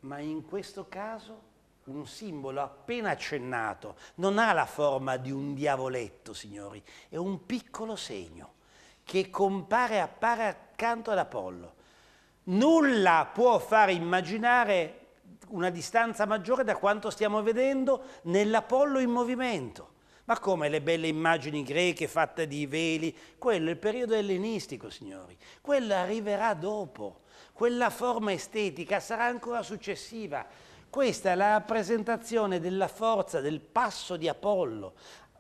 ma in questo caso un simbolo appena accennato non ha la forma di un diavoletto, signori, è un piccolo segno che compare e appare accanto ad Apollo Nulla può far immaginare una distanza maggiore da quanto stiamo vedendo nell'Apollo in movimento. Ma come le belle immagini greche fatte di veli? Quello è il periodo ellenistico, signori. Quella arriverà dopo. Quella forma estetica sarà ancora successiva. Questa è la rappresentazione della forza, del passo di Apollo.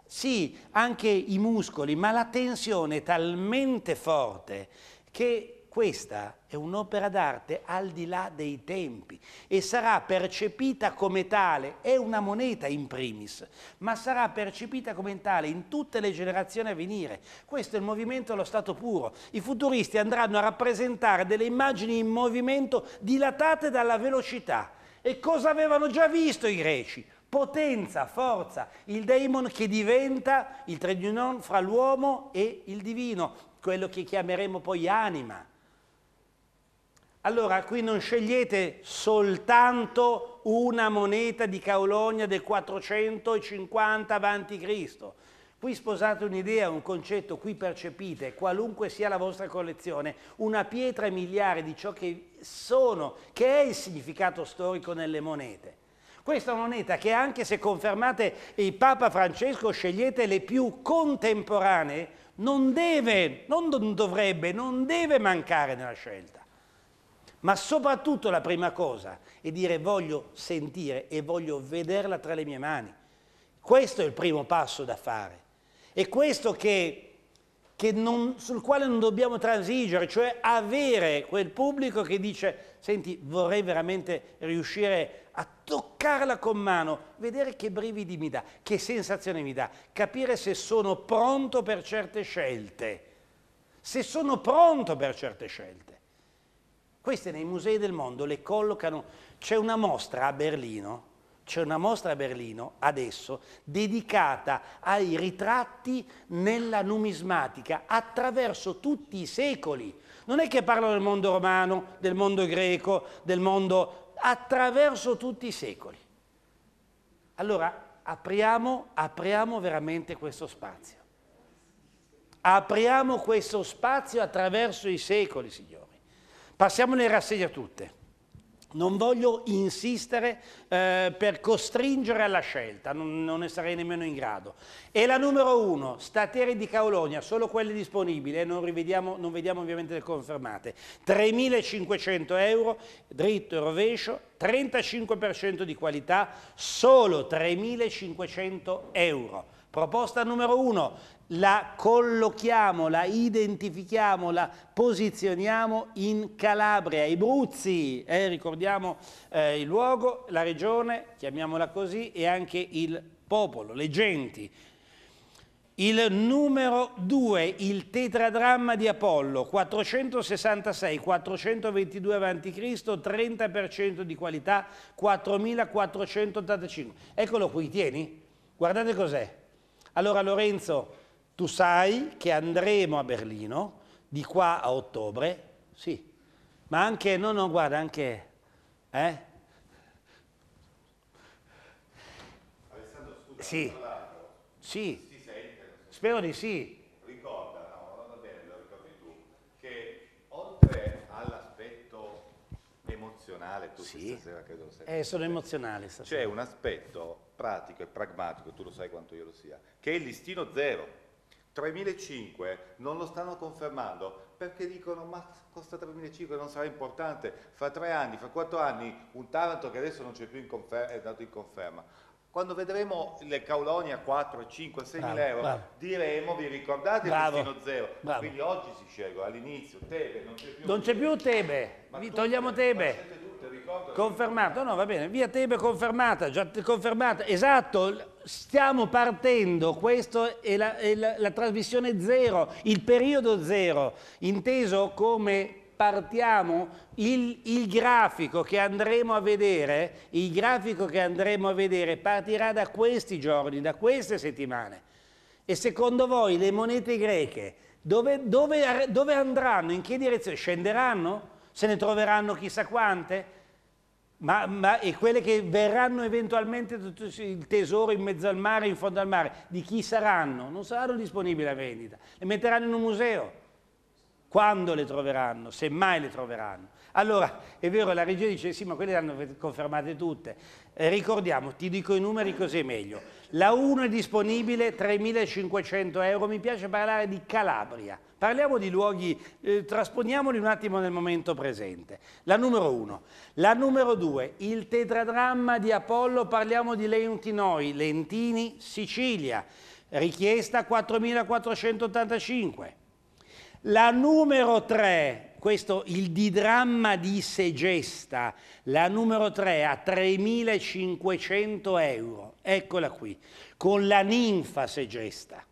Sì, anche i muscoli, ma la tensione è talmente forte che questa è un'opera d'arte al di là dei tempi e sarà percepita come tale, è una moneta in primis, ma sarà percepita come tale in tutte le generazioni a venire. Questo è il movimento dello stato puro. I futuristi andranno a rappresentare delle immagini in movimento dilatate dalla velocità. E cosa avevano già visto i greci? potenza, forza, il daemon che diventa il tredinon fra l'uomo e il divino, quello che chiameremo poi anima. Allora, qui non scegliete soltanto una moneta di Caolonia del 450 avanti Cristo. Qui sposate un'idea, un concetto, qui percepite, qualunque sia la vostra collezione, una pietra miliare di ciò che sono, che è il significato storico nelle monete. Questa moneta che anche se confermate il Papa Francesco scegliete le più contemporanee, non deve, non dovrebbe, non deve mancare nella scelta. Ma soprattutto la prima cosa è dire voglio sentire e voglio vederla tra le mie mani. Questo è il primo passo da fare. E questo che, che non, sul quale non dobbiamo transigere, cioè avere quel pubblico che dice senti vorrei veramente riuscire a toccarla con mano, vedere che brividi mi dà, che sensazione mi dà, capire se sono pronto per certe scelte, se sono pronto per certe scelte. Queste nei musei del mondo le collocano, c'è una mostra a Berlino, c'è una mostra a Berlino adesso dedicata ai ritratti nella numismatica attraverso tutti i secoli. Non è che parlo del mondo romano, del mondo greco, del mondo attraverso tutti i secoli. Allora apriamo, apriamo veramente questo spazio. Apriamo questo spazio attraverso i secoli, signore. Passiamone in rassegna tutte. Non voglio insistere eh, per costringere alla scelta, non, non, ne sarei nemmeno in grado. E la numero uno, statere di Caolonia, solo quelle disponibili, eh, non, non, vediamo ovviamente le confermate. 3.500 euro, dritto e rovescio, 35% di qualità, solo 3.500 euro. Proposta numero uno, la collochiamo, la identifichiamo, la posizioniamo in Calabria, i Bruzzi, eh, ricordiamo eh, il luogo, la regione, chiamiamola così, e anche il popolo, le genti. Il numero 2, il tetradramma di Apollo, 466-422 a.C., 30% di qualità, 4485. Eccolo qui, tieni? Guardate cos'è. Allora Lorenzo, tu sai che andremo a Berlino di qua a ottobre, sì, ma anche, no, no, guarda, anche, eh? Alessandro, scusa, sì, sì. si sente? Spero di sì. Ricorda, no, va bene, lo ricordi tu, che oltre all'aspetto emozionale, tu sì. stasera credo sei... Eh, sono emozionale stasera. C'è un aspetto pratico e pragmatico, tu lo sai quanto io lo sia, che è il listino zero. 3.500 non lo stanno confermando perché dicono ma costa 3.500 non sarà importante, fra tre anni, fra quattro anni un Taranto che adesso non c'è più è dato in conferma. Quando vedremo le a 4, 5, 6 mila euro, bravo. diremo, vi ricordate bravo, fino a zero? Bravo. Quindi oggi si scelgo all'inizio, Tebe, non c'è più. Non c'è più Tebe, vi togliamo Tebe. Tutte, confermato, no va bene, via Tebe confermata, già confermata, esatto, stiamo partendo, questa è, la, è la, la, trasmissione zero, il periodo zero, inteso come partiamo, il, il, grafico che andremo a vedere, il grafico che andremo a vedere partirà da questi giorni, da queste settimane. E secondo voi le monete greche dove, dove, dove andranno? In che direzione? Scenderanno? Se ne troveranno chissà quante? Ma, ma, e quelle che verranno eventualmente il tesoro in mezzo al mare, in fondo al mare, di chi saranno? Non saranno disponibili a vendita, le metteranno in un museo. Quando le troveranno? Se mai le troveranno. Allora, è vero, la regia dice sì, ma quelle le hanno confermate tutte. Eh, ricordiamo, ti dico i numeri così è meglio. La 1 è disponibile, 3.500 euro. Mi piace parlare di Calabria. Parliamo di luoghi, eh, trasponiamoli un attimo nel momento presente. La numero 1. La numero 2, il tetradramma di Apollo, parliamo di Lentinoi, Lentini, Sicilia. Richiesta 4.485. La numero 3, questo il didramma di Segesta, la numero 3 a 3.500 euro. Eccola qui, con la ninfa se gesta,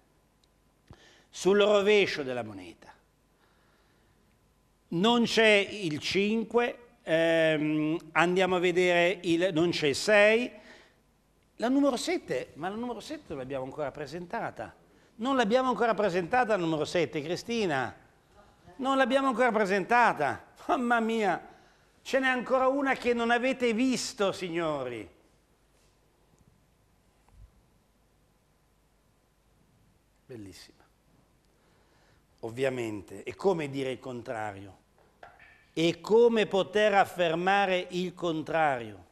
sul rovescio della moneta. Non c'è il 5, ehm, andiamo a vedere, il, non c'è il 6, la numero 7, ma la numero 7 non l'abbiamo ancora presentata. Non l'abbiamo ancora presentata la numero 7, Cristina. Non l'abbiamo ancora presentata. Mamma mia, ce n'è ancora una che non avete visto, signori. bellissima. Ovviamente, e come dire il contrario? E come poter affermare il contrario?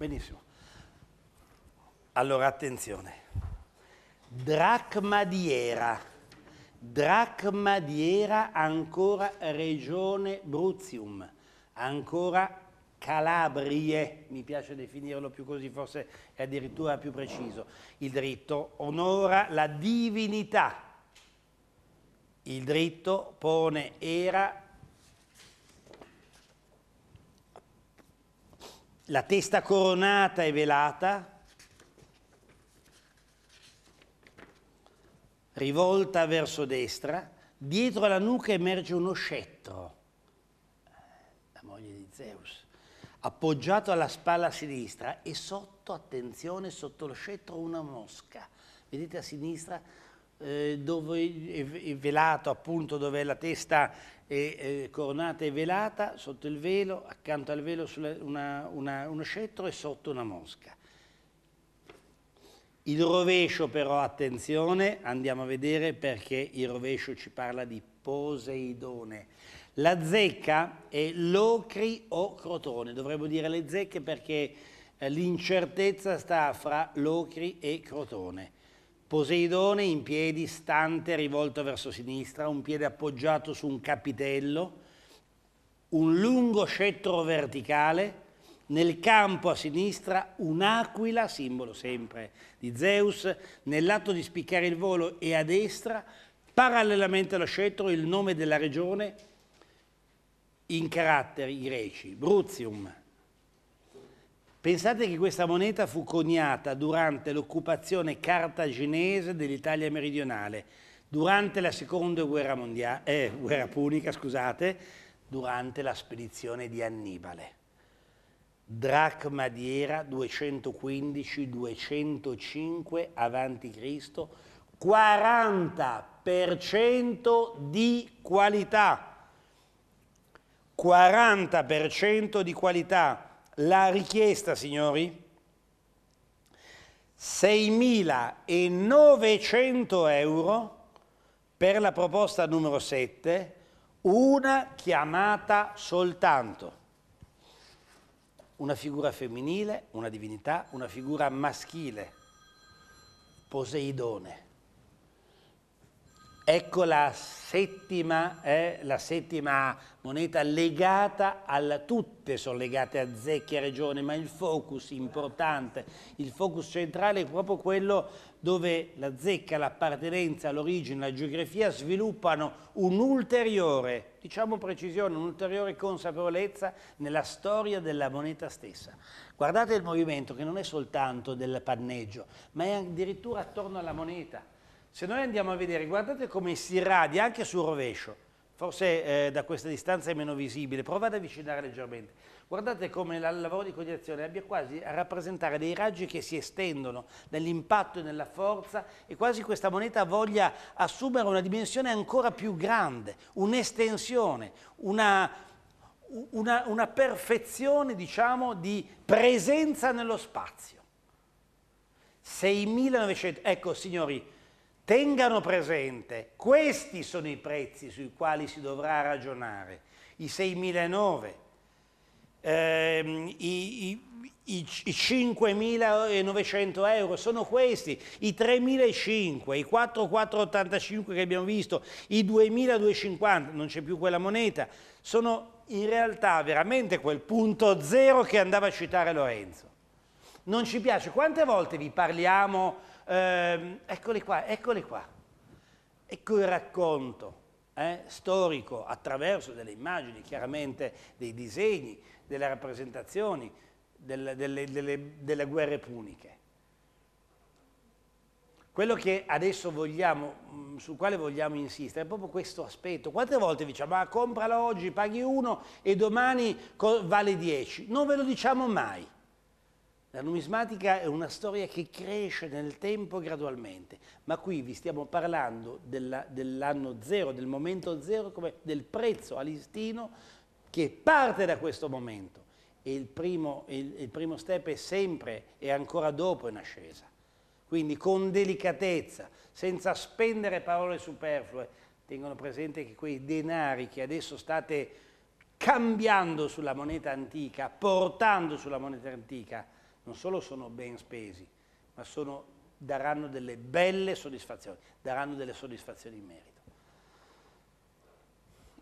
Benissimo. Allora attenzione. Dracma di Era. Dracma di Era ancora regione Bruzium, ancora Calabrie, mi piace definirlo più così, forse è addirittura più preciso. Il dritto onora la divinità. Il dritto pone era la testa coronata e velata, rivolta verso destra, dietro alla nuca emerge uno scettro, la moglie di Zeus, appoggiato alla spalla sinistra e sotto, attenzione, sotto lo scettro una mosca. Vedete a sinistra eh, dove è velato appunto dove è la testa e eh, coronata e velata sotto il velo, accanto al velo sulla, una, una, uno scettro e sotto una mosca. Il rovescio però, attenzione, andiamo a vedere perché il rovescio ci parla di Poseidone. La zecca è locri o crotone, dovremmo dire le zecche perché eh, l'incertezza sta fra locri e crotone. Poseidone in piedi, stante, rivolto verso sinistra, un piede appoggiato su un capitello, un lungo scettro verticale, nel campo a sinistra un'aquila, simbolo sempre di Zeus, nell'atto di spiccare il volo e a destra, parallelamente allo scettro, il nome della regione in caratteri greci, Bruzium. Pensate che questa moneta fu coniata durante l'occupazione cartaginese dell'Italia meridionale, durante la seconda guerra, mondiale, eh, guerra punica, scusate, durante la spedizione di Annibale. Dracma di era 215-205 a.C., 40% di qualità. 40% di qualità la richiesta, signori, 6.900 euro per la proposta numero 7, una chiamata soltanto. Una figura femminile, una divinità, una figura maschile, Poseidone. Ecco la settima, eh, la settima moneta legata alla, tutte sono legate a zecchia a regione, ma il focus importante, il focus centrale è proprio quello dove la zecca, l'appartenenza, l'origine, la geografia sviluppano un'ulteriore, diciamo precisione, un'ulteriore consapevolezza nella storia della moneta stessa. Guardate il movimento che non è soltanto del panneggio, ma è addirittura attorno alla moneta. Se noi andiamo a vedere, guardate come si irradia anche sul rovescio, forse eh, da questa distanza è meno visibile, prova ad avvicinare leggermente. Guardate come il lavoro di coniazione abbia quasi a rappresentare dei raggi che si estendono nell'impatto e nella forza e quasi questa moneta voglia assumere una dimensione ancora più grande, un'estensione, una, una, una perfezione diciamo di presenza nello spazio. 6.900, ecco signori, Tengano presente, questi sono i prezzi sui quali si dovrà ragionare, i 6.009, ehm, i, i i 5.900 euro sono questi, i 3.500, i 4.485 che abbiamo visto, i 2.250, non c'è più quella moneta, sono in realtà veramente quel punto zero che andava a citare Lorenzo. Non ci piace. Quante volte vi parliamo Ehm, eccoli qua, eccole qua. Ecco il racconto eh, storico attraverso delle immagini, chiaramente dei disegni, delle rappresentazioni del, delle, delle, delle guerre puniche. Quello che adesso vogliamo, mm, sul quale vogliamo insistere, è proprio questo aspetto. Quante volte diciamo, ma compralo oggi, paghi uno e domani vale 10? Non ve lo diciamo mai. La numismatica è una storia che cresce nel tempo gradualmente, ma qui vi stiamo parlando dell'anno zero, del momento zero, come del prezzo a listino che parte da questo momento e il primo, il, il primo step è sempre e ancora dopo in ascesa. Quindi con delicatezza, senza spendere parole superflue, tengono presente che quei denari che adesso state cambiando sulla moneta antica, portando sulla moneta antica, non solo sono ben spesi, ma sono, daranno delle belle soddisfazioni, daranno delle soddisfazioni in merito.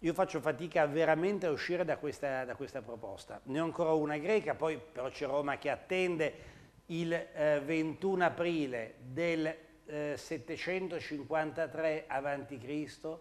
Io faccio fatica veramente a uscire da questa, da questa proposta. Ne ho ancora una greca, poi però c'è Roma che attende il eh, 21 aprile del eh, 753 a.C.,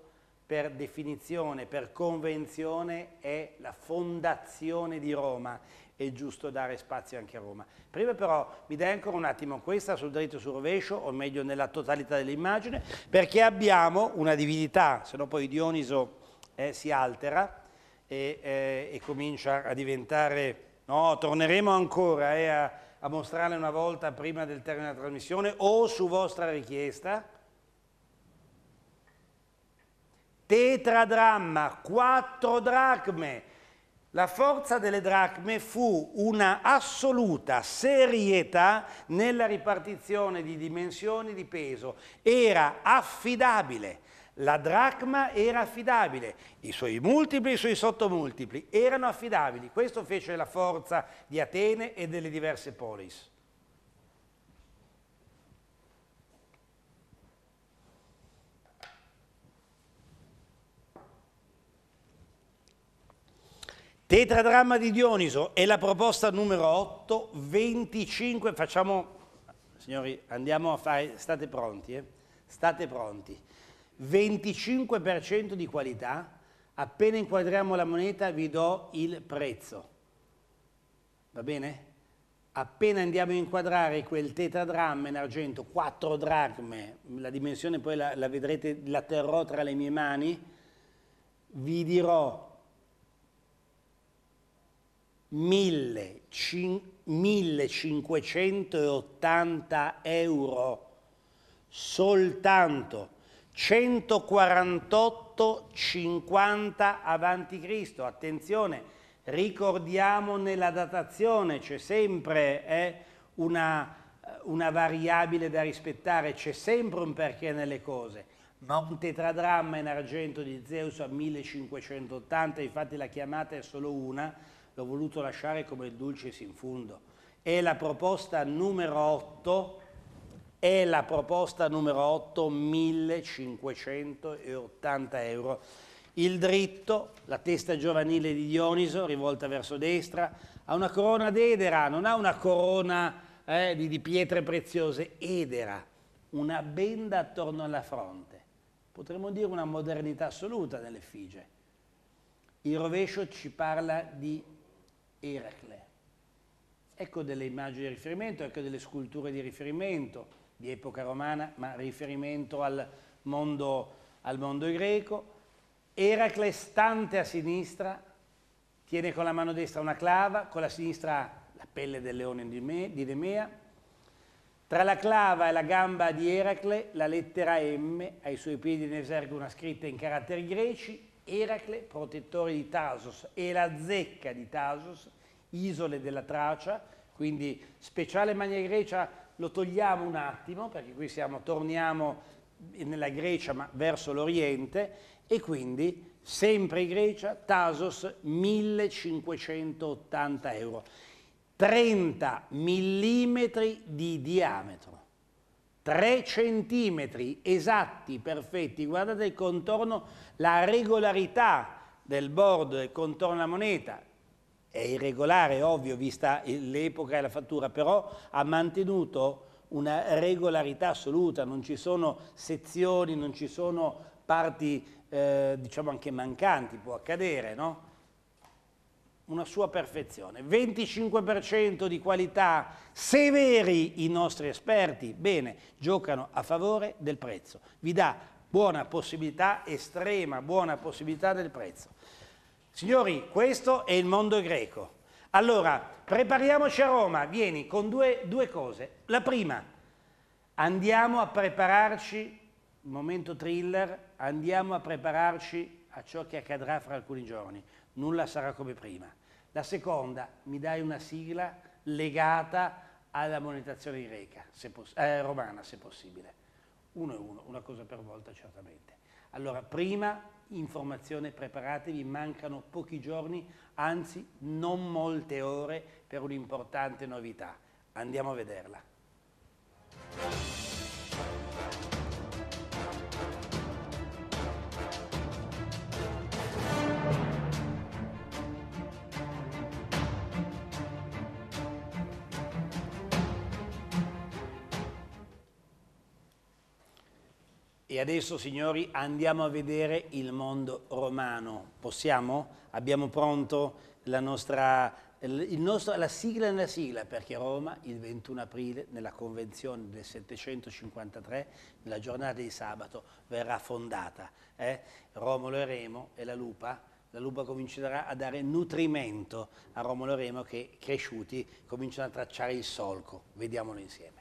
per definizione, per convenzione, è la fondazione di Roma è giusto dare spazio anche a Roma. Prima però mi dai ancora un attimo questa sul dritto sul rovescio, o meglio nella totalità dell'immagine, perché abbiamo una divinità, se no poi Dioniso eh, si altera e, eh, e, comincia a diventare... No, torneremo ancora eh, a, a mostrarle una volta prima del termine della trasmissione o su vostra richiesta. Tetradramma, 4 dracme, la forza delle dracme fu una assoluta serietà nella ripartizione di dimensioni di peso. Era affidabile. La dracma era affidabile, i suoi multipli e i suoi sottomultipli erano affidabili. Questo fece la forza di Atene e delle diverse polis. Tetradramma di Dioniso è la proposta numero 8, 25, facciamo, signori, andiamo a fare, state pronti, eh? state pronti, 25% di qualità, appena inquadriamo la moneta vi do il prezzo, va bene? Appena andiamo a inquadrare quel tetradramma in argento, 4 dracme, la dimensione poi la, la vedrete, la terrò tra le mie mani, vi dirò 1.580 euro soltanto 148-50 cristo Attenzione, ricordiamo nella datazione c'è sempre eh, una, eh, una variabile da rispettare, c'è sempre un perché nelle cose ma un tetradramma in argento di Zeus a 1580, infatti la chiamata è solo una, l'ho voluto lasciare come il dulcis in fundo. È la proposta numero 8, è la proposta numero 8, 1580 euro. Il dritto, la testa giovanile di Dioniso, rivolta verso destra, ha una corona d'edera, non ha una corona eh, di, di pietre preziose, edera, una benda attorno alla fronte. Potremmo dire una modernità assoluta nell'effigie. Il rovescio ci parla di Eracle. Ecco delle immagini di riferimento, ecco delle sculture di riferimento di epoca romana, ma riferimento al mondo, al mondo greco. Eracle stante a sinistra, tiene con la mano destra una clava, con la sinistra la pelle del leone di Nemea, tra la clava e la gamba di Eracle la lettera M, ai suoi piedi ne esergue una scritta in caratteri greci, Eracle, protettore di Tasos e la zecca di Tasos, isole della Tracia, quindi speciale Magna Grecia lo togliamo un attimo, perché qui siamo, torniamo nella Grecia ma verso l'Oriente, e quindi sempre Grecia, Tasos 1580 euro, 30 mm di diametro. 3 centimetri esatti, perfetti, guardate il contorno, la regolarità del bordo del contorno della moneta, è irregolare, ovvio, vista l'epoca e la fattura, però ha mantenuto una regolarità assoluta, non ci sono sezioni, non ci sono parti, eh, diciamo anche mancanti, può accadere, no? una sua perfezione. 25% di qualità, severi i nostri esperti, bene, giocano a favore del prezzo. Vi dà buona possibilità, estrema buona possibilità del prezzo. Signori, questo è il mondo greco. Allora, prepariamoci a Roma, vieni, con due, due cose. La prima, andiamo a prepararci, momento thriller, andiamo a prepararci a ciò che accadrà fra alcuni giorni nulla sarà come prima. La seconda, mi dai una sigla legata alla monetazione greca, se eh, romana se possibile. Uno e uno, una cosa per volta certamente. Allora, prima informazione, preparatevi, mancano pochi giorni, anzi non molte ore per un'importante novità. Andiamo a vederla. E adesso, signori, andiamo a vedere il mondo romano. Possiamo? Abbiamo pronto la nostra nostro, la sigla nella sigla, perché Roma il 21 aprile nella convenzione del 753, nella giornata di sabato, verrà fondata. Eh? Romolo e Remo e la lupa, la lupa comincerà a dare nutrimento a Romolo e Remo che cresciuti cominciano a tracciare il solco. Vediamolo insieme.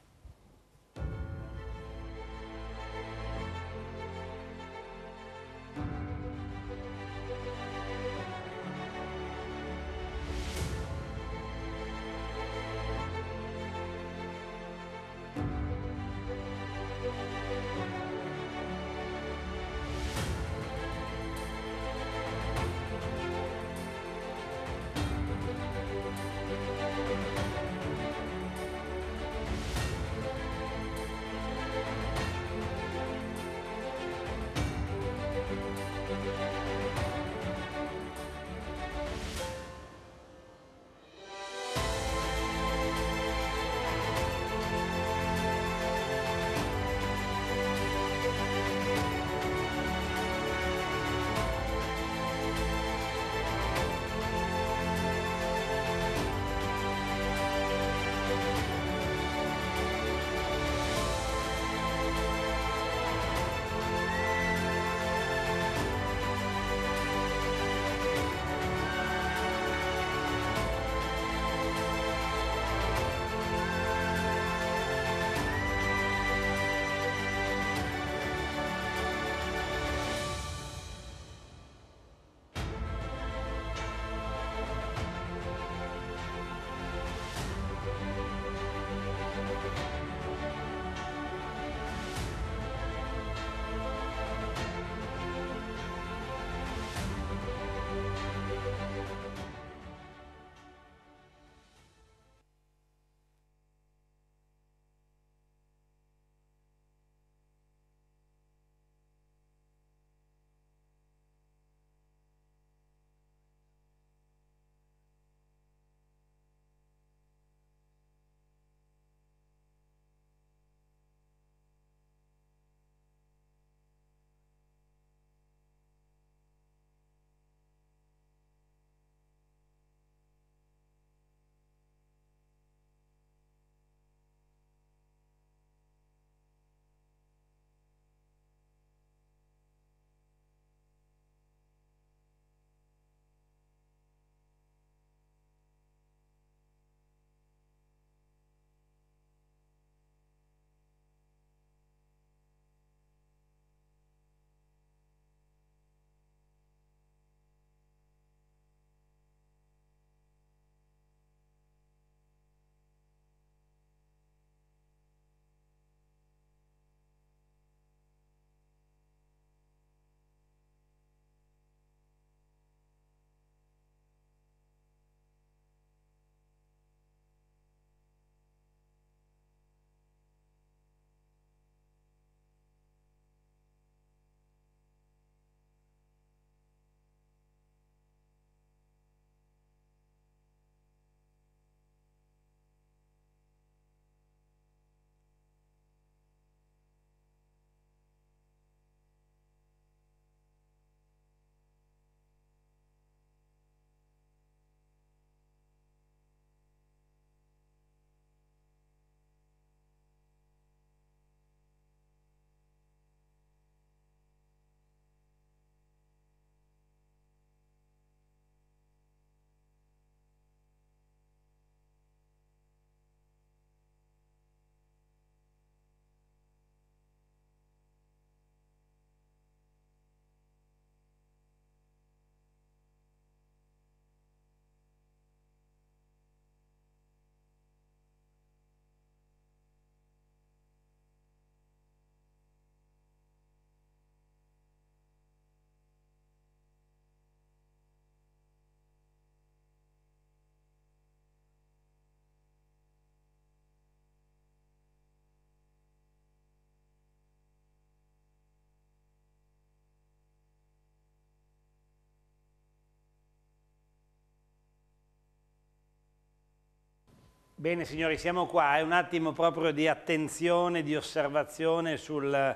Bene signori, siamo qua, è un attimo proprio di attenzione, di osservazione sul...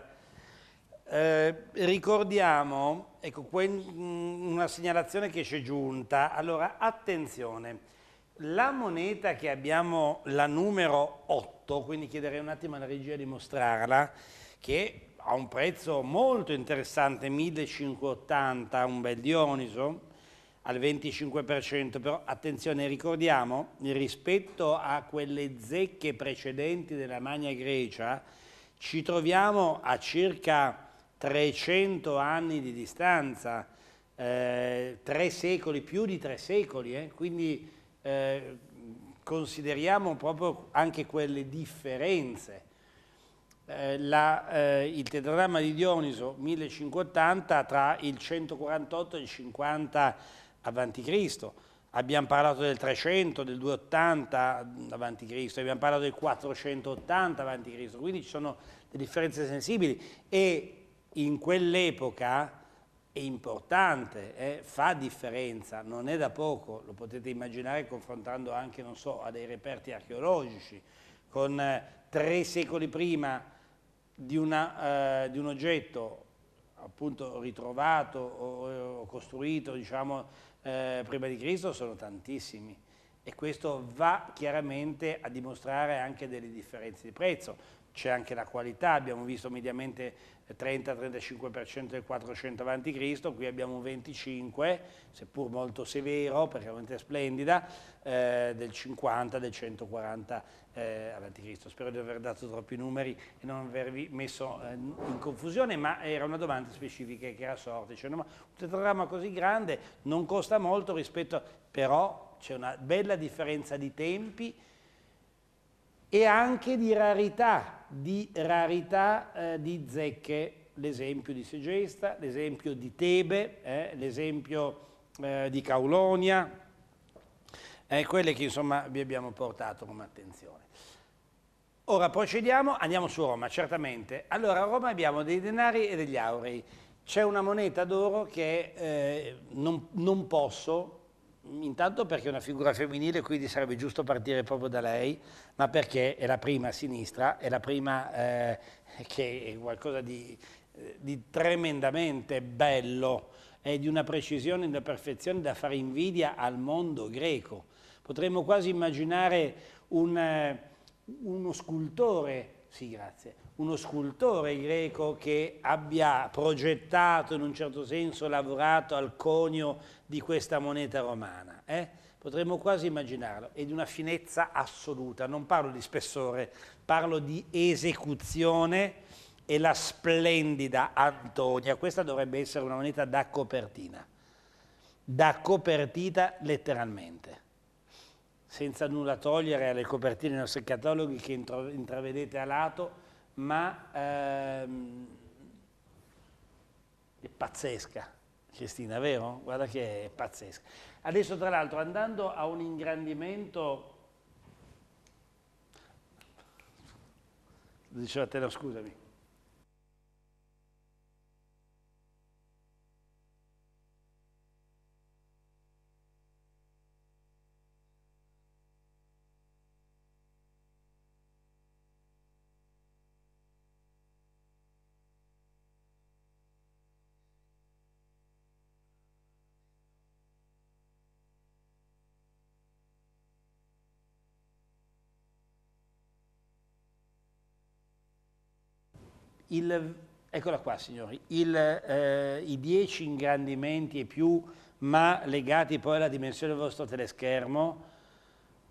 Eh, ricordiamo, ecco, mm, una segnalazione che ci è giunta, allora attenzione, la moneta che abbiamo, la numero 8, quindi chiederei un attimo alla regia di mostrarla, che ha un prezzo molto interessante, 1580, un bel Dioniso, al 25%, però attenzione, ricordiamo, rispetto a quelle zecche precedenti della Magna Grecia, ci troviamo a circa 300 anni di distanza, eh, tre secoli, più di tre secoli, eh? quindi eh, consideriamo proprio anche quelle differenze. Eh, la, eh, il tetragramma di Dioniso 1580 tra il 148 e il 50 avanti Cristo, abbiamo parlato del 300, del 280 avanti Cristo, abbiamo parlato del 480 avanti Cristo, quindi ci sono delle differenze sensibili e in quell'epoca è importante, eh, fa differenza, non è da poco, lo potete immaginare confrontando anche, non so, a dei reperti archeologici, con eh, tre secoli prima di, una, eh, di un oggetto appunto ritrovato o, o costruito, diciamo, eh, prima di Cristo sono tantissimi e questo va chiaramente a dimostrare anche delle differenze di prezzo c'è anche la qualità, abbiamo visto mediamente 30-35% del 400 a.C., qui abbiamo un 25, seppur molto severo, perché è splendida, eh, del 50, del 140 eh, a.C. Spero di aver dato troppi numeri e non avervi messo eh, in confusione, ma era una domanda specifica che era sorta, cioè, no, un tetragramma così grande non costa molto rispetto, però c'è una bella differenza di tempi, e anche di rarità, di rarità eh, di zecche, l'esempio di Segesta, l'esempio di Tebe, eh, l'esempio eh, di Caulonia, eh, quelle che insomma vi abbiamo portato come attenzione. Ora procediamo, andiamo su Roma, certamente. Allora, a Roma abbiamo dei denari e degli aurei. C'è una moneta d'oro che eh, non, non posso, intanto perché è una figura femminile, quindi sarebbe giusto partire proprio da lei, ma perché è la prima a sinistra, è la prima eh, che è qualcosa di, eh, di, tremendamente bello, è di una precisione e una perfezione da fare invidia al mondo greco. Potremmo quasi immaginare un, eh, uno scultore, sì grazie, uno scultore greco che abbia progettato, in un certo senso lavorato al conio di questa moneta romana. Eh? Potremmo quasi immaginarlo, è di una finezza assoluta, non parlo di spessore, parlo di esecuzione e la splendida Antonia, questa dovrebbe essere una moneta da copertina, da copertita letteralmente senza nulla togliere alle copertine dei nostri cataloghi che intravedete a lato, ma ehm, è pazzesca. Cristina, vero? Guarda che è pazzesca. Adesso tra l'altro andando a un ingrandimento, diceva te lo scusami, il, eccola qua signori, il, eh, i dieci ingrandimenti e più, ma legati poi alla dimensione del vostro teleschermo,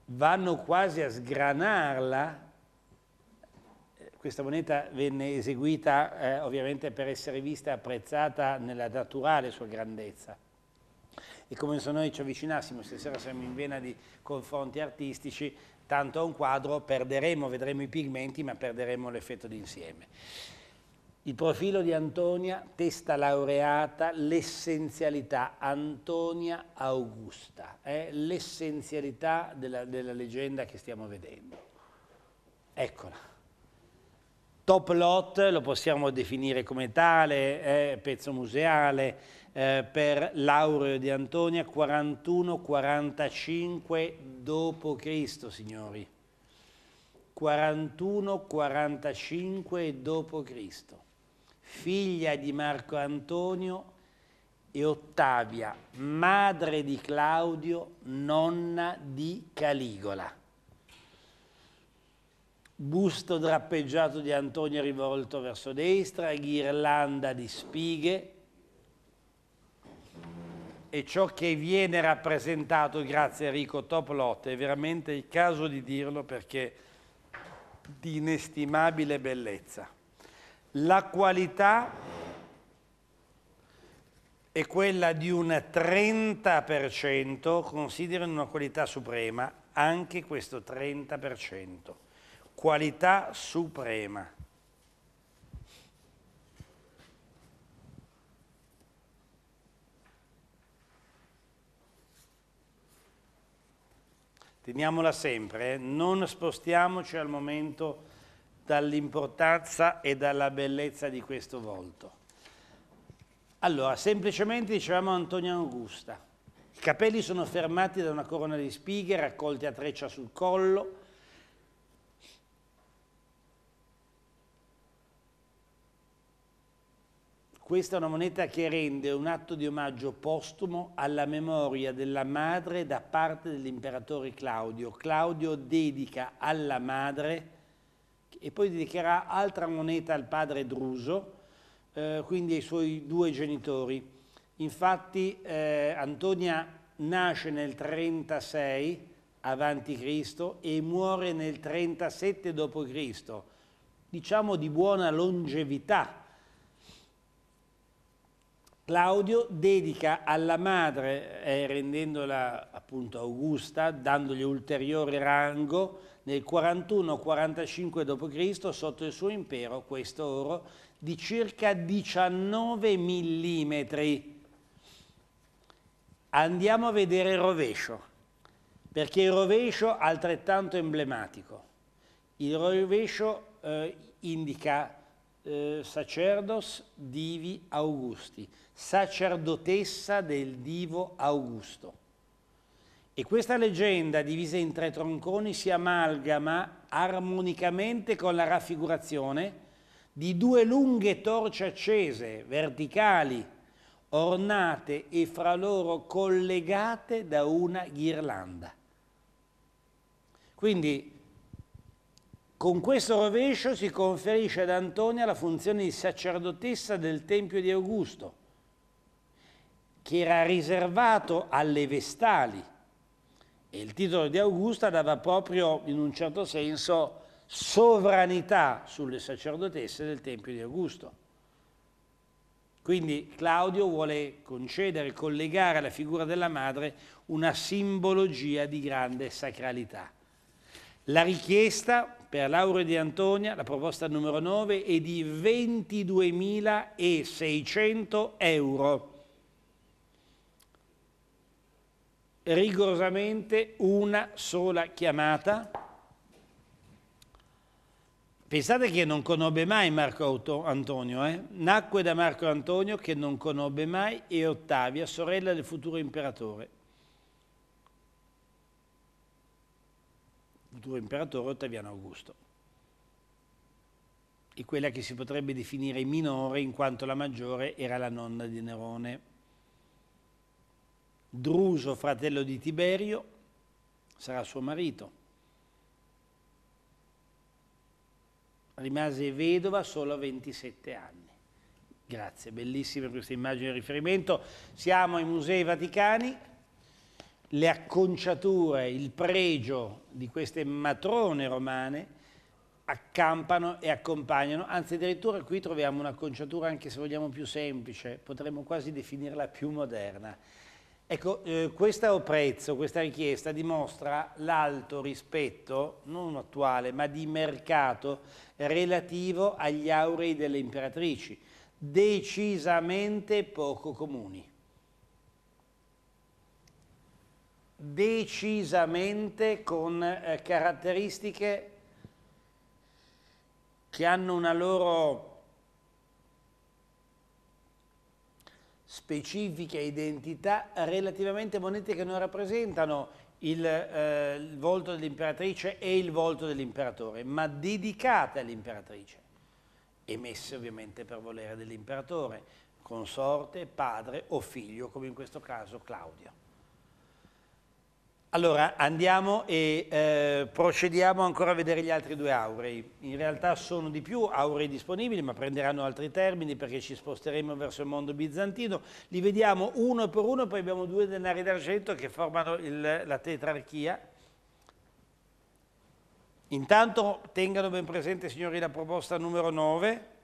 vanno quasi a sgranarla. Questa moneta venne eseguita eh, ovviamente per essere vista e apprezzata nella naturale sua grandezza. E come se noi ci avvicinassimo, stasera siamo in vena di confronti artistici, tanto a un quadro perderemo, vedremo i pigmenti, ma perderemo l'effetto d'insieme. Il profilo di Antonia, testa laureata, l'essenzialità, Antonia Augusta, eh? l'essenzialità della, della leggenda che stiamo vedendo. Eccola. Top lot lo possiamo definire come tale, eh? pezzo museale, eh, per Laureo di Antonia 41-45 d.C., signori. 41-45 d.C figlia di Marco Antonio, e Ottavia, madre di Claudio, nonna di Caligola. Busto drappeggiato di Antonio rivolto verso destra, ghirlanda di spighe e ciò che viene rappresentato grazie a Enrico Toplot è veramente il caso di dirlo perché di inestimabile bellezza. La qualità è quella di un 30%, considerano una qualità suprema anche questo 30%. Qualità suprema. Teniamola sempre, eh? non spostiamoci al momento dall'importanza e dalla bellezza di questo volto. Allora, semplicemente dicevamo Antonio Augusta, i capelli sono fermati da una corona di spighe raccolte a treccia sul collo, Questa è una moneta che rende un atto di omaggio postumo alla memoria della madre da parte dell'imperatore Claudio. Claudio dedica alla madre e poi dedicherà altra moneta al padre Druso, eh, quindi ai suoi due genitori. Infatti eh, Antonia nasce nel 36 Cristo e muore nel 37 Cristo, diciamo di buona longevità. Claudio dedica alla madre, eh, rendendola appunto Augusta, dandogli ulteriore rango, nel 41-45 d.C. sotto il suo impero questo oro di circa 19 mm. Andiamo a vedere il rovescio, perché il rovescio è altrettanto emblematico. Il rovescio eh, indica eh, sacerdos divi Augusti, sacerdotessa del divo Augusto. E questa leggenda, divisa in tre tronconi, si amalgama armonicamente con la raffigurazione di due lunghe torce accese, verticali, ornate e fra loro collegate da una ghirlanda. Quindi con questo rovescio si conferisce ad Antonia la funzione di sacerdotessa del Tempio di Augusto, che era riservato alle Vestali, e il titolo di Augusta dava proprio, in un certo senso, sovranità sulle sacerdotesse del Tempio di Augusto. Quindi Claudio vuole concedere, collegare alla figura della madre una simbologia di grande sacralità. La richiesta per Lauro di Antonia, la proposta numero 9, è di 22.600 euro rigorosamente una sola chiamata. Pensate che non conobbe mai Marco Antonio, eh? nacque da Marco Antonio che non conobbe mai e Ottavia, sorella del futuro imperatore. futuro imperatore Ottaviano Augusto e quella che si potrebbe definire minore in quanto la maggiore era la nonna di Nerone. Druso, fratello di Tiberio, sarà suo marito. Rimase vedova solo a 27 anni. Grazie, bellissima questa immagine di riferimento. Siamo ai Musei Vaticani. Le acconciature, il pregio di queste matrone romane accampano e accompagnano, anzi addirittura qui troviamo un'acconciatura anche se vogliamo più semplice, potremmo quasi definirla più moderna Ecco, eh, questo prezzo, questa richiesta dimostra l'alto rispetto, non attuale, ma di mercato relativo agli aurei delle imperatrici, decisamente poco comuni. Decisamente con eh, caratteristiche che hanno una loro specifiche identità relativamente monete che non rappresentano il, eh, il volto dell'imperatrice e il volto dell'imperatore, ma dedicate all'imperatrice, emesse ovviamente per volere dell'imperatore, consorte, padre o figlio, come in questo caso Claudio. Allora andiamo e eh, procediamo ancora a vedere gli altri due aurei. In realtà sono di più aurei disponibili ma prenderanno altri termini perché ci sposteremo verso il mondo bizantino. Li vediamo uno per uno, poi abbiamo due denari d'argento che formano il, la tetrarchia. Intanto tengano ben presente signori la proposta numero 9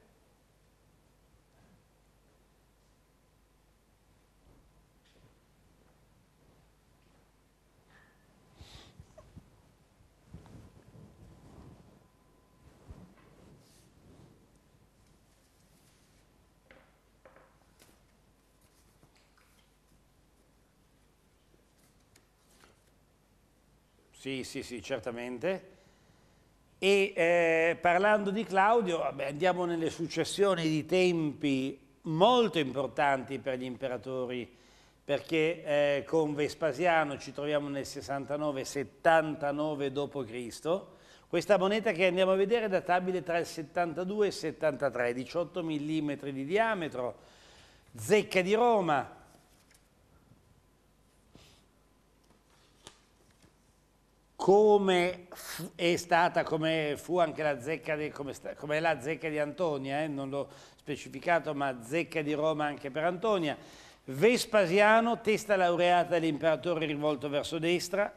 Sì, sì, sì, certamente. E eh, parlando di Claudio, vabbè, andiamo nelle successioni di tempi molto importanti per gli imperatori, perché eh, con Vespasiano ci troviamo nel 69-79 d.C. Questa moneta che andiamo a vedere è databile tra il 72 e il 73, 18 mm di diametro, zecca di Roma, come è stata, come fu anche la zecca di, come, come la zecca di Antonia, eh? non l'ho specificato, ma zecca di Roma anche per Antonia. Vespasiano, testa laureata dell'imperatore rivolto verso destra,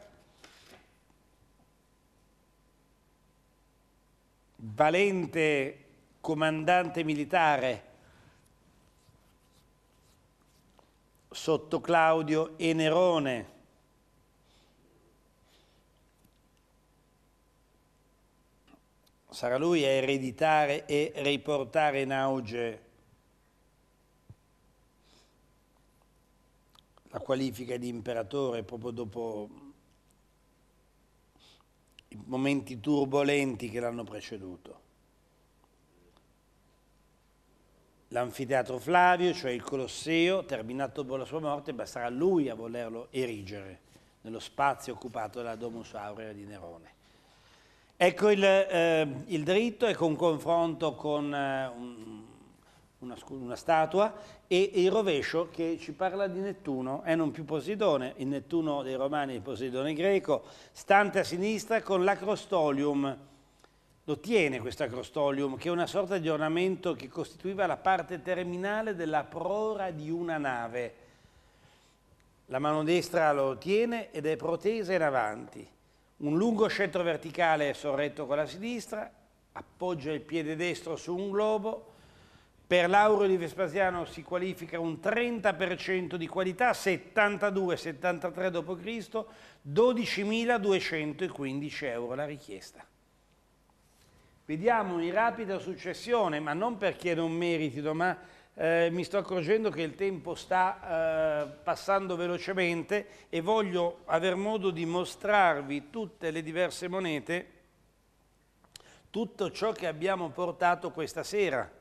valente comandante militare sotto Claudio e Nerone, sarà lui a ereditare e riportare in auge la qualifica di imperatore proprio dopo i momenti turbolenti che l'hanno preceduto. L'anfiteatro Flavio, cioè il Colosseo, terminato dopo la sua morte, sarà lui a volerlo erigere nello spazio occupato dalla Domus Aurea di Nerone. Ecco, il, eh, il dritto è con ecco confronto con eh, un, una, una, statua e il rovescio che ci parla di Nettuno, è non più Posidone, il Nettuno dei Romani il Posidone greco, stante a sinistra con l'acrostolium, lo tiene questo acrostolium che è una sorta di ornamento che costituiva la parte terminale della prora di una nave. La mano destra lo tiene ed è protesa in avanti un lungo scettro verticale sorretto con la sinistra, appoggia il piede destro su un globo, per l'auro di Vespasiano si qualifica un 30% di qualità, 72-73 d.C., 12.215 euro la richiesta. Vediamo in rapida successione, ma non perché non meritino, ma eh, mi sto accorgendo che il tempo sta eh, passando velocemente e voglio aver modo di mostrarvi tutte le diverse monete, tutto ciò che abbiamo portato questa sera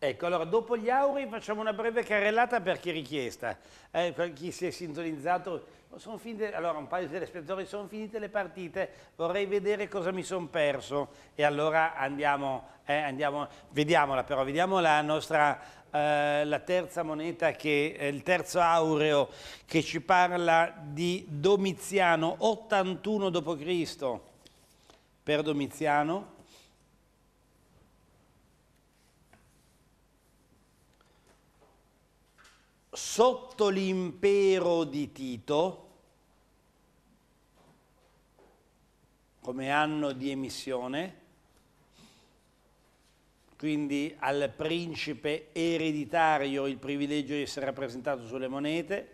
Ecco, allora dopo gli auri facciamo una breve carrellata per chi richiesta, eh, per chi si è sintonizzato. Finite, allora un paio di telespettatori, sono finite le partite, vorrei vedere cosa mi sono perso e allora andiamo, eh, andiamo, vediamola però, vediamo la nostra, eh, la terza moneta, che, eh, il terzo aureo che ci parla di Domiziano, 81 d.C. per Domiziano. sotto l'impero di Tito, come anno di emissione, quindi al principe ereditario il privilegio di essere rappresentato sulle monete,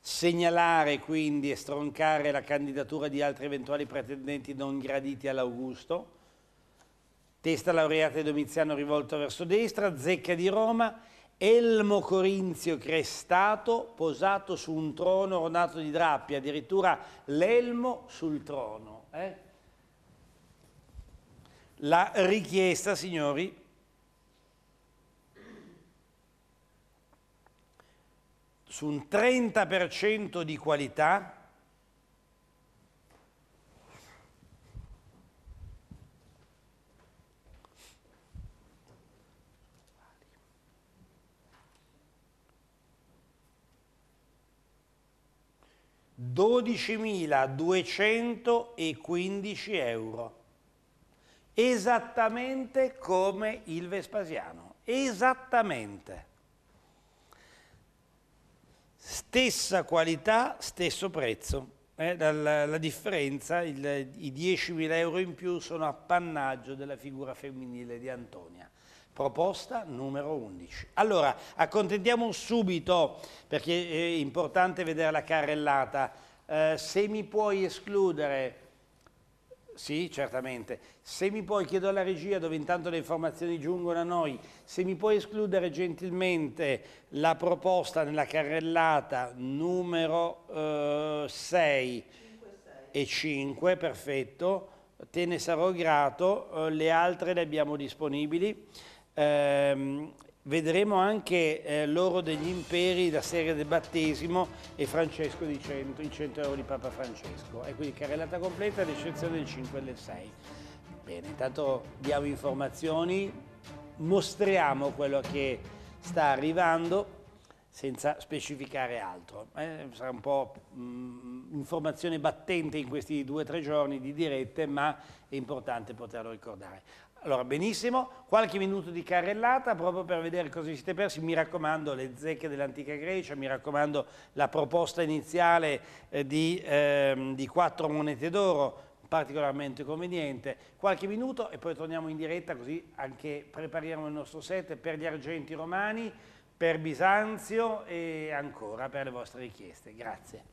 segnalare quindi e stroncare la candidatura di altri eventuali pretendenti non graditi all'Augusto, testa laureata di Domiziano rivolto verso destra, zecca di Roma, elmo corinzio crestato posato su un trono ornato di drappi, addirittura l'elmo sul trono. Eh? La richiesta, signori, su un 30% di qualità 12.215 euro, esattamente come il Vespasiano, esattamente. Stessa qualità, stesso prezzo. Eh, la, la, la, differenza, il, i 10.000 euro in più sono appannaggio della figura femminile di Antonia. Proposta numero 11. Allora, accontentiamo subito, perché è importante vedere la carrellata. Eh, se mi puoi escludere... Sì, certamente. Se mi puoi, chiedo alla regia, dove intanto le informazioni giungono a noi, se mi puoi escludere gentilmente la proposta nella carrellata numero 6 eh, 5, e 5, perfetto, te ne sarò grato, eh, le altre le abbiamo disponibili. Ehm, vedremo anche eh, l'oro degli imperi, la serie del battesimo e Francesco di 100, il 100 euro di Papa Francesco. E quindi carrellata completa ad eccezione del 5 e del 6. Bene, intanto diamo informazioni, mostriamo quello che sta arrivando senza specificare altro. Eh, sarà un po' mh, mm, informazione battente in questi due o tre giorni di dirette, ma è importante poterlo ricordare. Allora, benissimo, qualche minuto di carrellata proprio per vedere cosa vi siete persi. Mi raccomando le zecche dell'antica Grecia, mi raccomando la proposta iniziale eh, di, eh, di quattro monete d'oro, particolarmente conveniente. Qualche minuto e poi torniamo in diretta così anche prepariamo il nostro set per gli argenti romani, per Bisanzio e ancora per le vostre richieste. Grazie.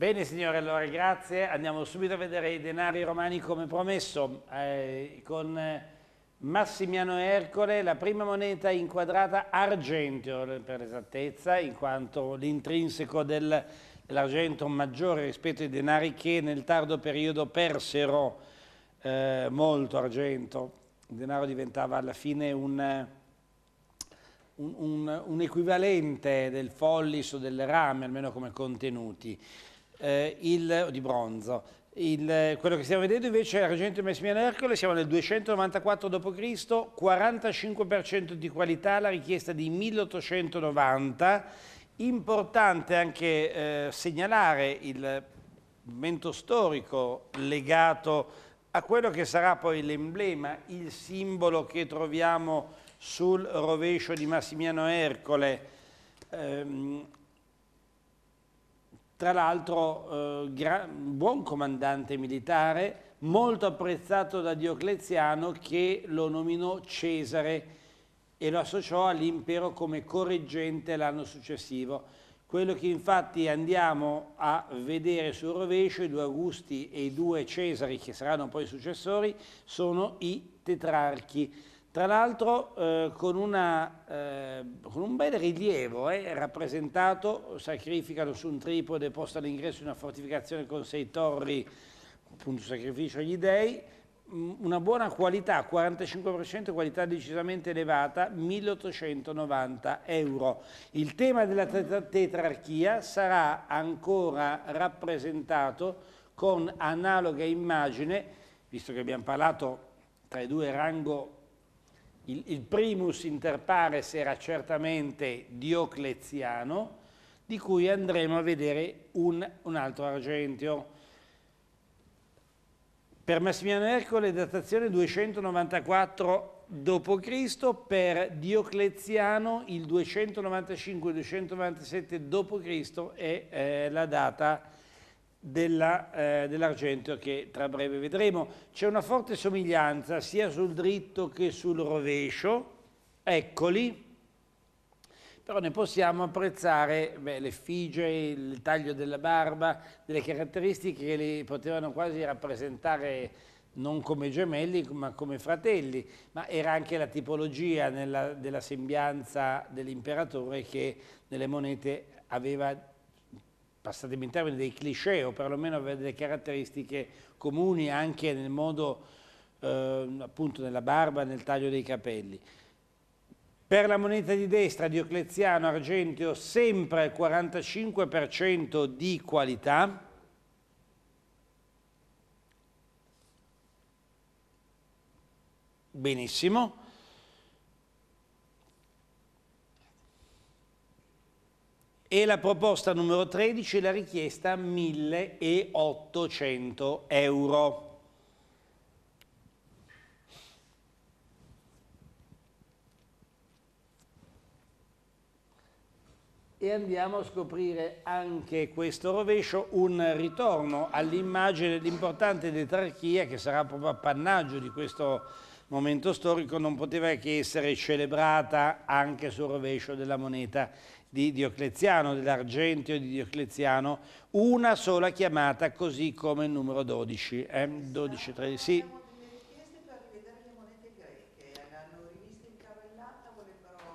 Bene signore, allora grazie. Andiamo subito a vedere i denari romani come promesso. Eh, con eh, Massimiano Ercole, la prima moneta inquadrata argenteo per esattezza, in quanto l'intrinseco dell'argento maggiore rispetto ai denari che nel tardo periodo persero eh, molto argento. Il denaro diventava alla fine un... Eh, un, un, un, equivalente del follis o del rame, almeno come contenuti eh, il, di bronzo. Il, quello che stiamo vedendo invece è l'argento Messimiano Ercole, siamo nel 294 d.C., 45% di qualità, la richiesta di 1890. Importante anche eh, segnalare il momento storico legato a quello che sarà poi l'emblema, il simbolo che troviamo sul rovescio di Massimiano Ercole. Ehm, tra l'altro eh, buon comandante militare, molto apprezzato da Diocleziano che lo nominò Cesare e lo associò all'impero come correggente l'anno successivo. Quello che infatti andiamo a vedere sul rovescio, i due Augusti e i due Cesari, che saranno poi i successori, sono i tetrarchi tra l'altro eh, con, eh, con, un bel rilievo eh, rappresentato, sacrificano su un tripode posto all'ingresso di una fortificazione con sei torri, appunto sacrificio agli dei, mm, una buona qualità, 45% qualità decisamente elevata, 1890 euro. Il tema della tetrarchia sarà ancora rappresentato con analoga immagine, visto che abbiamo parlato tra i due rango il, il primus inter pares era certamente diocleziano, di cui andremo a vedere un, un altro argentio. Per Massimiliano Ercole datazione 294 d.C., per Diocleziano il 295-297 d.C. è eh, la data eh, dell'argento eh, dell che tra breve vedremo. C'è una forte somiglianza sia sul dritto che sul rovescio, eccoli, però ne possiamo apprezzare l'effigie, il taglio della barba, delle caratteristiche che li potevano quasi rappresentare non come gemelli ma come fratelli, ma era anche la tipologia nella, della sembianza dell'imperatore che nelle monete aveva passatemi in termini, dei cliché o perlomeno avere delle caratteristiche comuni anche nel modo, eh, appunto nella barba, nel taglio dei capelli. Per la moneta di destra Diocleziano Argenteo sempre al 45% di qualità. Benissimo. e la proposta numero 13 la richiesta 1800 euro. e andiamo a scoprire anche questo rovescio, un ritorno all'immagine dell'importante detrarchia che sarà proprio appannaggio di questo momento storico, non poteva che essere celebrata anche sul rovescio della moneta di Diocleziano, dell'Argentio di Diocleziano, una sola chiamata così come il numero 12, eh? 12 13, sì.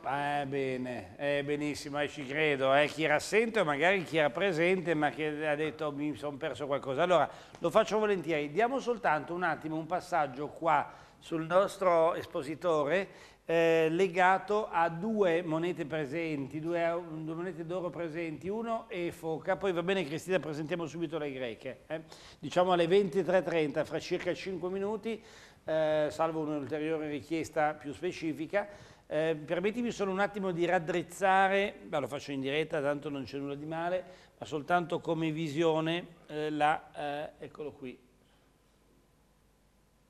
Eh, bene, eh, benissimo, eh, ci credo. Eh. Chi era assente o magari chi era presente ma che ha detto mi sono perso qualcosa. Allora, lo faccio volentieri. Diamo soltanto un attimo un passaggio qua sul nostro espositore eh, legato a due monete presenti, due, due monete d'oro presenti, uno e foca, poi va bene Cristina presentiamo subito le greche, eh? diciamo alle 23.30 fra circa 5 minuti, eh, salvo un'ulteriore richiesta più specifica, eh, permettimi solo un attimo di raddrizzare, beh, lo faccio in diretta, tanto non c'è nulla di male, ma soltanto come visione eh, la, eh, eccolo qui,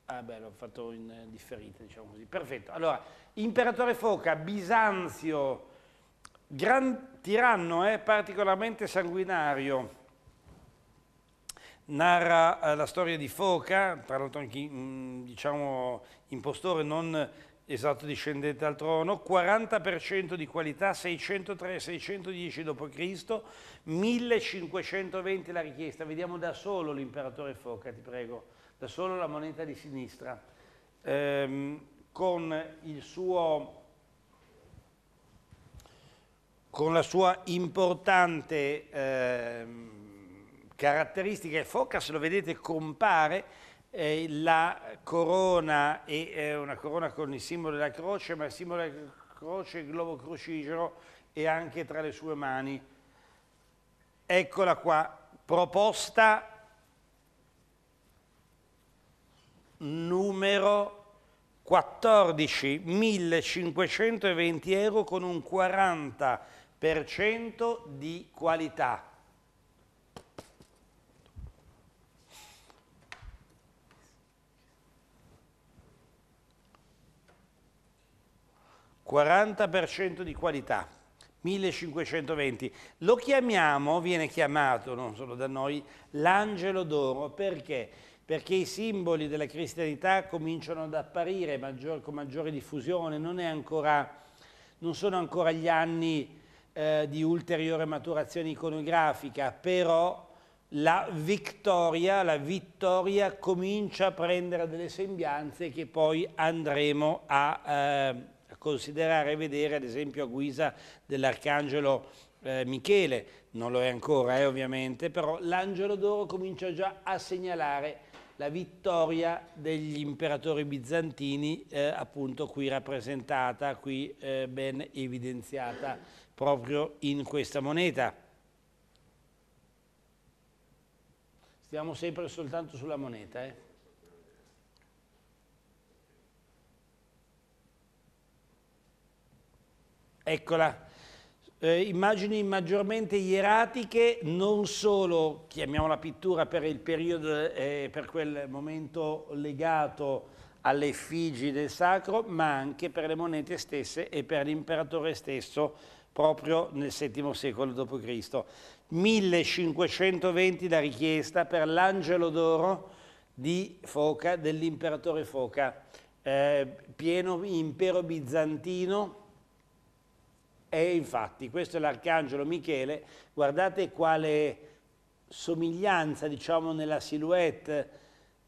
Ah beh, l'ho fatto in differita, diciamo così. Perfetto. Allora, Imperatore Foca, Bisanzio, gran tiranno, eh, particolarmente sanguinario. Narra eh, la storia di Foca, parlato anche, mm, diciamo, impostore, non esatto discendente al trono, 40% di qualità, 603-610 d.C., 1520 la richiesta. Vediamo da solo l'imperatore Foca, ti prego, da solo la moneta di sinistra. Eh, con, suo, con la sua importante eh, caratteristica, il Focas lo vedete compare eh, la corona, è eh, una corona con il simbolo della croce, ma il simbolo della croce, il globo crocigero, è anche tra le sue mani. Eccola qua, proposta numero 14.520 euro con un 40% di qualità. ...40% di qualità, 1520. Lo chiamiamo, viene chiamato, non solo da noi, l'angelo d'oro, perché? perché i simboli della cristianità cominciano ad apparire maggior, con maggiore diffusione, non, ancora, non sono ancora gli anni eh, di ulteriore maturazione iconografica, però la vittoria, la vittoria comincia a prendere delle sembianze che poi andremo a, eh, considerare e vedere ad esempio a guisa dell'arcangelo eh, Michele, non lo è ancora eh, ovviamente, però l'angelo d'oro comincia già a segnalare la vittoria degli imperatori bizantini eh, appunto qui rappresentata, qui eh, ben evidenziata proprio in questa moneta. Stiamo sempre soltanto sulla moneta. Eh. Eccola eh, immagini maggiormente ieratiche, non solo, chiamiamola pittura, per il periodo, eh, per quel momento legato alle effigi del sacro, ma anche per le monete stesse e per l'imperatore stesso, proprio nel VII secolo d.C. 1520 la richiesta per l'angelo d'oro di Foca, dell'imperatore Foca, eh, pieno impero bizantino, e infatti questo è l'arcangelo Michele, guardate quale somiglianza diciamo nella silhouette,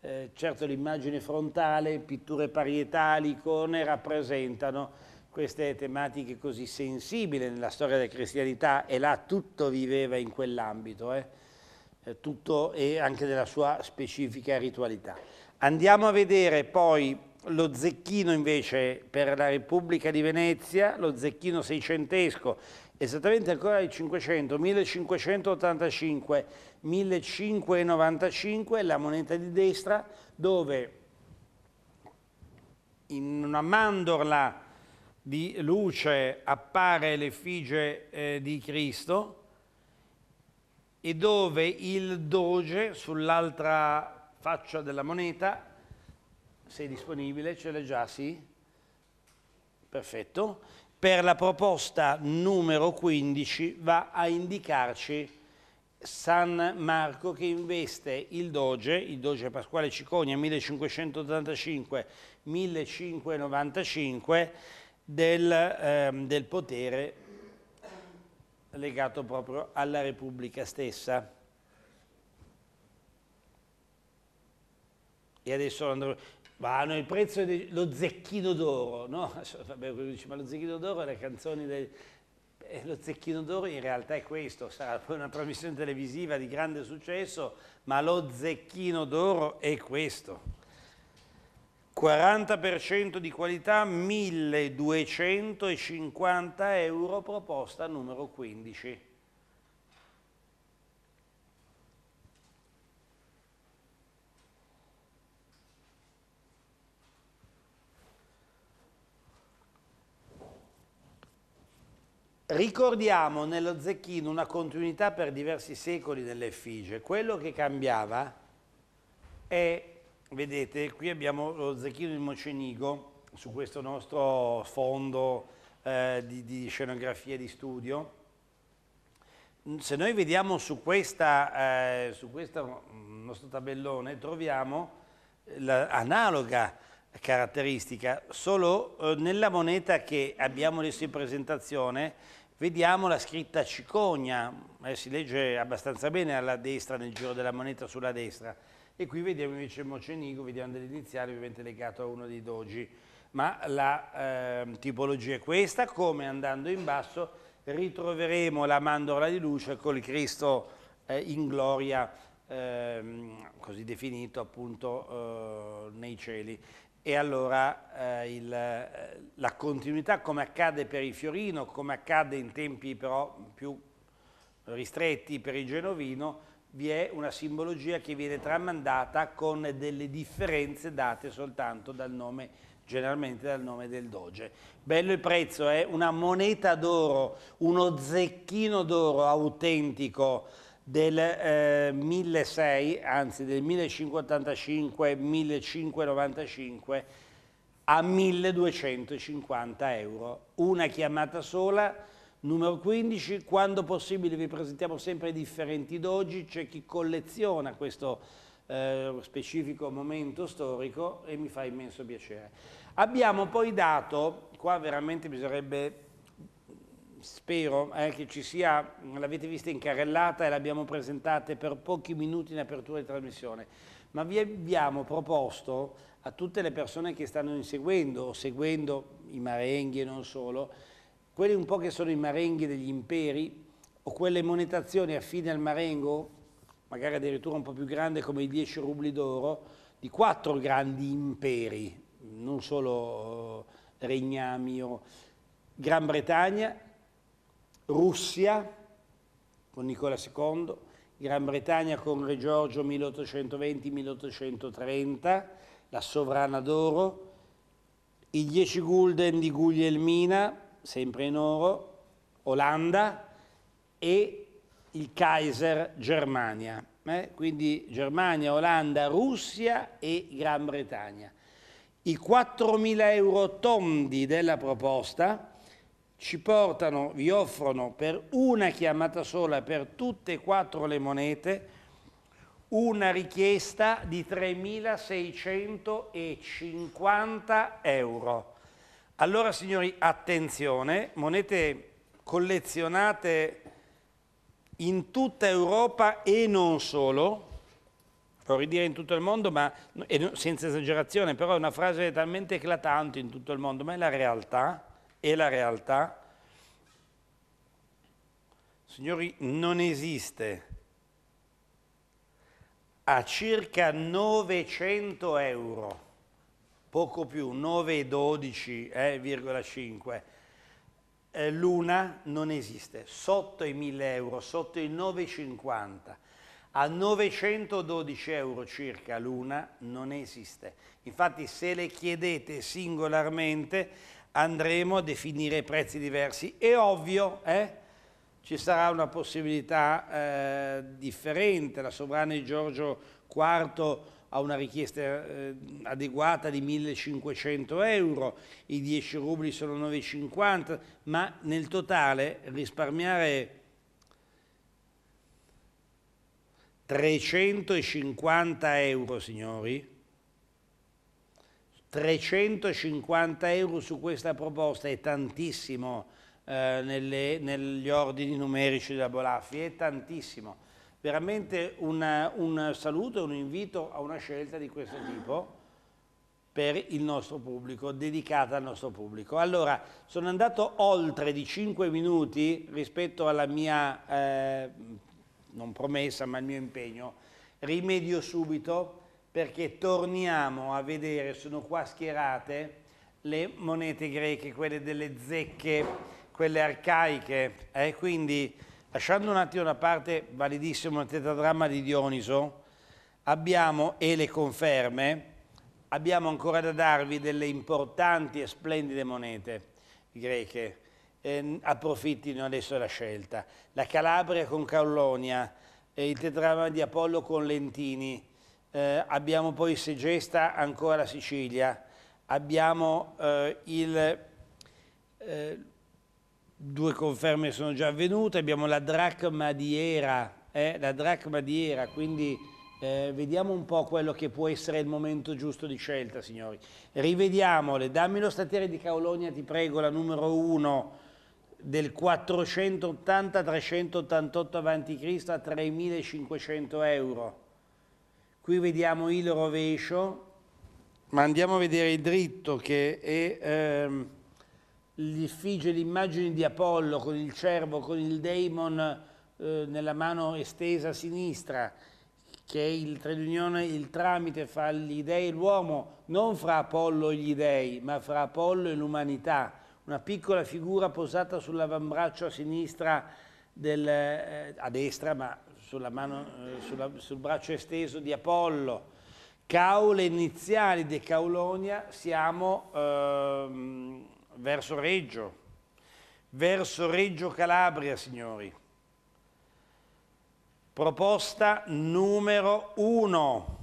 eh, certo l'immagine frontale, pitture parietali, icone rappresentano queste tematiche così sensibili nella storia della cristianità e là tutto viveva in quell'ambito, eh? eh tutto e anche della sua specifica ritualità. Andiamo a vedere poi lo zecchino invece per la Repubblica di Venezia, lo zecchino seicentesco, esattamente ancora il 500, 1585, 1595, la moneta di destra dove in una mandorla di luce appare l'effigie eh, di Cristo e dove il doge sull'altra faccia della moneta sei disponibile, ce l'hai già, sì? Perfetto. Per la proposta numero 15 va a indicarci San Marco che investe il Doge, il Doge Pasquale Cicogna 1585-1595 del, eh, del potere legato proprio alla Repubblica stessa. E adesso andrò ma hanno il prezzo lo zecchino d'oro, no? Vabbè, dice, ma lo zecchino d'oro è le canzone del... Eh, lo zecchino d'oro in realtà è questo, sarà una trasmissione televisiva di grande successo, ma lo zecchino d'oro è questo. 40% di qualità, 1250 euro, proposta numero 15. Ricordiamo nello Zecchino una continuità per diversi secoli dell'effigie. Quello che cambiava è, vedete, qui abbiamo lo Zecchino di Mocenigo su questo nostro fondo eh, di, di, scenografia di studio. Se noi vediamo su, questa, eh, su questo nostro tabellone troviamo l'analoga caratteristica, solo eh, nella moneta che abbiamo adesso in presentazione Vediamo la scritta cicogna, eh, si legge abbastanza bene alla destra, nel giro della moneta sulla destra. E qui vediamo invece Mocenigo, vediamo dell'iniziale ovviamente legato a uno dei doji. Ma la eh, tipologia è questa, come andando in basso ritroveremo la mandorla di luce col Cristo eh, in gloria, ehm, così definito appunto eh, nei cieli e allora eh, il, eh, la continuità come accade per il Fiorino, come accade in tempi però più ristretti per il Genovino, vi è una simbologia che viene tramandata con delle differenze date soltanto dal nome, generalmente dal nome del doge. Bello il prezzo, è eh? una moneta d'oro, uno zecchino d'oro autentico, del eh, 1600, anzi del 1055-1595 a 1250 euro. Una chiamata sola, numero 15, quando possibile vi presentiamo sempre i differenti doggi, c'è chi colleziona questo eh, specifico momento storico e mi fa immenso piacere. Abbiamo poi dato, qua veramente bisognerebbe spero eh, che ci sia, l'avete vista incarrellata e l'abbiamo presentata per pochi minuti in apertura di trasmissione, ma vi abbiamo proposto a tutte le persone che stanno inseguendo o seguendo i marenghi e non solo, quelli un po' che sono i marenghi degli imperi o quelle monetazioni affine al marengo, magari addirittura un po' più grande come i 10 rubli d'oro, di quattro grandi imperi, non solo eh, regnami o Gran Bretagna, Russia con Nicola II, Gran Bretagna con Re Giorgio 1820-1830, la sovrana d'oro, i 10 gulden di Guglielmina, sempre in oro, Olanda e il Kaiser Germania. Eh? Quindi Germania, Olanda, Russia e Gran Bretagna. I 4.000 euro tondi della proposta ci portano, vi offrono per una chiamata sola, per tutte e quattro le monete, una richiesta di 3.650 euro. Allora signori, attenzione, monete collezionate in tutta Europa e non solo, vorrei dire in tutto il mondo, ma senza esagerazione, però è una frase talmente eclatante in tutto il mondo, ma è la realtà, e la realtà, signori, non esiste. A circa 900 euro, poco più, 9,12,5, eh, eh, l'una non esiste, sotto i 1000 euro, sotto i 9,50 a 912 euro circa l'una non esiste. Infatti se le chiedete singolarmente andremo a definire prezzi diversi. È ovvio, eh? ci sarà una possibilità eh, differente, la sovrana di Giorgio IV ha una richiesta eh, adeguata di 1500 euro, i 10 rubli sono 9,50, ma nel totale risparmiare 350 euro, signori, 350 euro su questa proposta è tantissimo eh, nelle, negli ordini numerici della Bolaffi, è tantissimo. Veramente una, un saluto e un invito a una scelta di questo tipo per il nostro pubblico, dedicata al nostro pubblico. Allora, sono andato oltre di 5 minuti rispetto alla mia, eh, non promessa, ma al mio impegno. Rimedio subito perché torniamo a vedere, sono qua schierate, le monete greche, quelle delle zecche, quelle arcaiche. Eh? Quindi, lasciando un attimo da parte, validissimo, il tetradramma di Dioniso, abbiamo, e le conferme, abbiamo ancora da darvi delle importanti e splendide monete greche. Eh, approfittino adesso della scelta. La Calabria con Callonia, eh, il tetradramma di Apollo con Lentini, eh, abbiamo poi Segesta ancora Sicilia, abbiamo eh, il, eh, due conferme sono già avvenute, abbiamo la dracma di Era, eh, la dracma di Era, quindi eh, vediamo un po' quello che può essere il momento giusto di scelta signori. Rivediamole, dammi lo statere di Caolonia ti prego, la numero 1 del 480-388 a.C. a 3.500 euro. Qui vediamo il rovescio, ma andiamo a vedere il dritto che è ehm, l'effigie, l'immagine di Apollo con il cervo, con il daemon eh, nella mano estesa a sinistra, che è il, il tramite fra gli dèi e l'uomo, non fra Apollo e gli dèi ma fra Apollo e l'umanità. Una piccola figura posata sull'avambraccio a sinistra, del, eh, a destra, ma sulla mano, eh, sulla, sul braccio esteso di Apollo, caule iniziali di Caulonia, siamo ehm, verso Reggio, verso Reggio Calabria, signori. Proposta numero uno.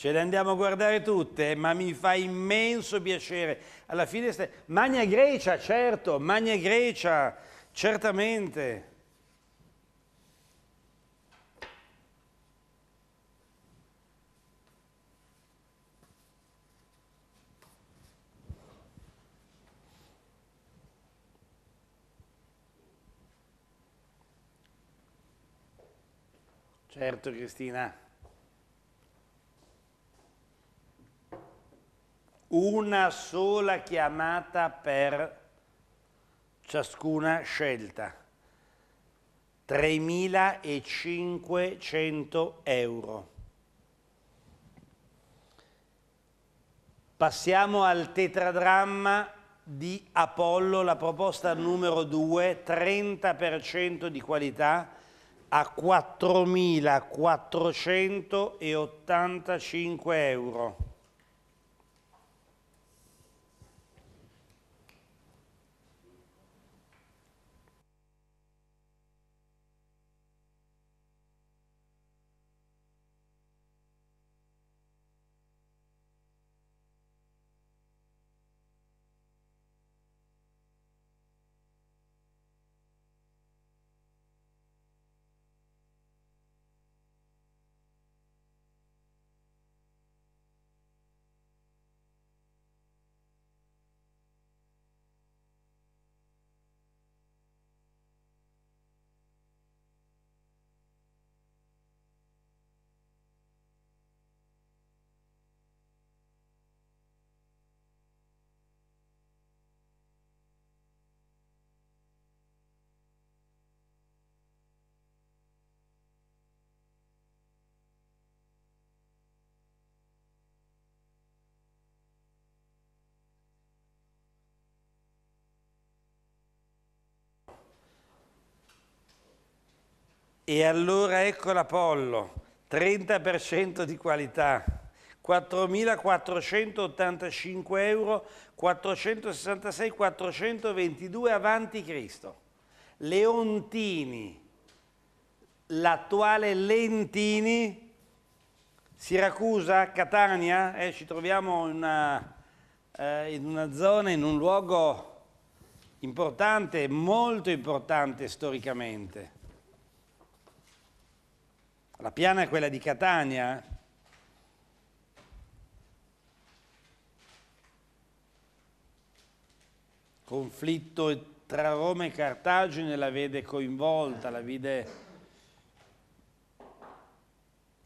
Ce le andiamo a guardare tutte, ma mi fa immenso piacere. Alla fine, Magna Grecia, certo, Magna Grecia, certamente. Certo Cristina. una sola chiamata per ciascuna scelta, 3.500 euro. Passiamo al tetradramma di Apollo, la proposta numero 2, 30% di qualità a 4.485 euro. E allora ecco l'Apollo, 30% di qualità, 4.485 euro, 466-422 avanti Cristo. Leontini, l'attuale Lentini, Siracusa, Catania, eh, ci troviamo in una, eh, in una zona, in un luogo importante, molto importante storicamente. La piana è quella di Catania? Conflitto tra Roma e Cartagine la vede coinvolta, la vide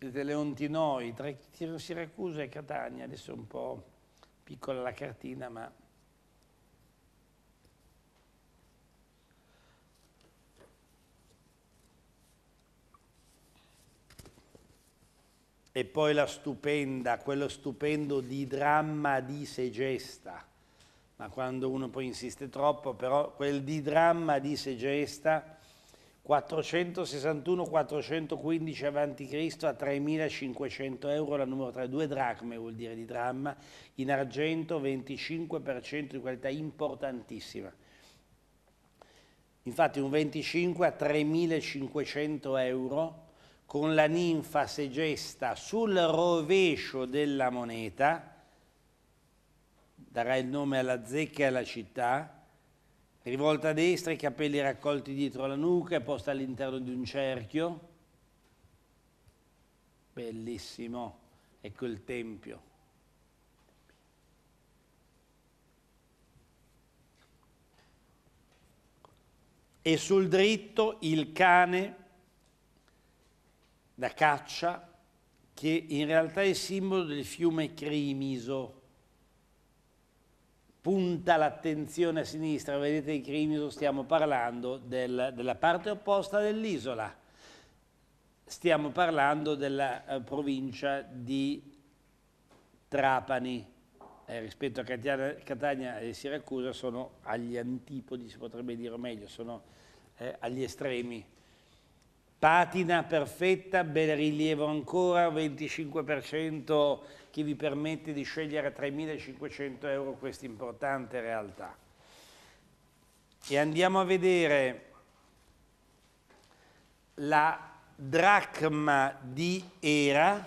Leontinoi, tra Siracusa e Catania, adesso è un po' piccola la cartina, ma e poi la stupenda, quello stupendo di dramma di Segesta, ma quando uno poi insiste troppo, però quel di dramma di Segesta, 461-415 avanti Cristo a 3.500 euro, la numero 3, due dracme vuol dire di dramma, in argento 25% di qualità importantissima. Infatti un 25 a 3.500 euro con la ninfa segesta sul rovescio della moneta, darà il nome alla zecca e alla città, rivolta a destra, i capelli raccolti dietro la nuca e posta all'interno di un cerchio. Bellissimo, ecco il tempio. E sul dritto il cane la caccia, che in realtà è simbolo del fiume Crimiso. Punta l'attenzione a sinistra, vedete il Crimiso, stiamo parlando del, della parte opposta dell'isola. Stiamo parlando della eh, provincia di Trapani. Eh, rispetto a Catania, Catania, e Siracusa sono agli antipodi, si potrebbe dire meglio, sono eh, agli estremi Patina perfetta, bel rilievo ancora, 25% che vi permette di scegliere a 3.500 euro questa importante realtà. E andiamo a vedere la dracma di Era,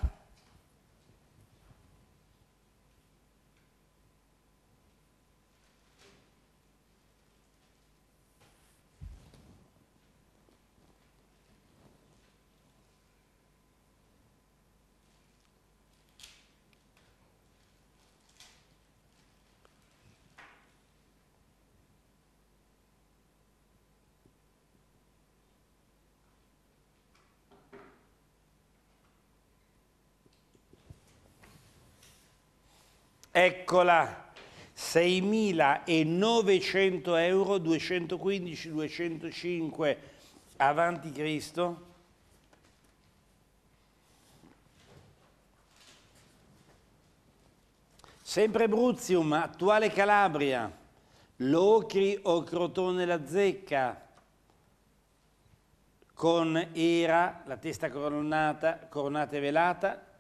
Eccola, 6.900 euro, 215-205 avanti Cristo. Sempre Bruzium, attuale Calabria, Locri o Crotone la zecca, con Era, la testa coronata, coronata e velata,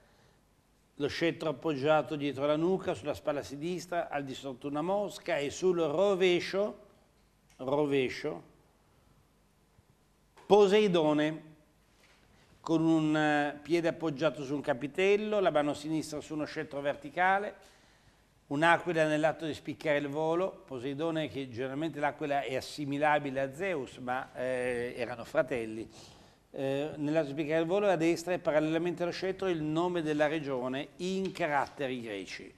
lo scettro appoggiato dietro la nuca, sulla spalla sinistra, al di sotto una mosca e sul rovescio, rovescio, Poseidone, con un eh, piede appoggiato su un capitello, la mano sinistra su uno scettro verticale, un'aquila nell'atto di spiccare il volo, Poseidone che generalmente l'aquila è assimilabile a Zeus, ma eh, erano fratelli, eh, nella specifica del volo a destra e parallelamente allo scettro il nome della regione in caratteri greci.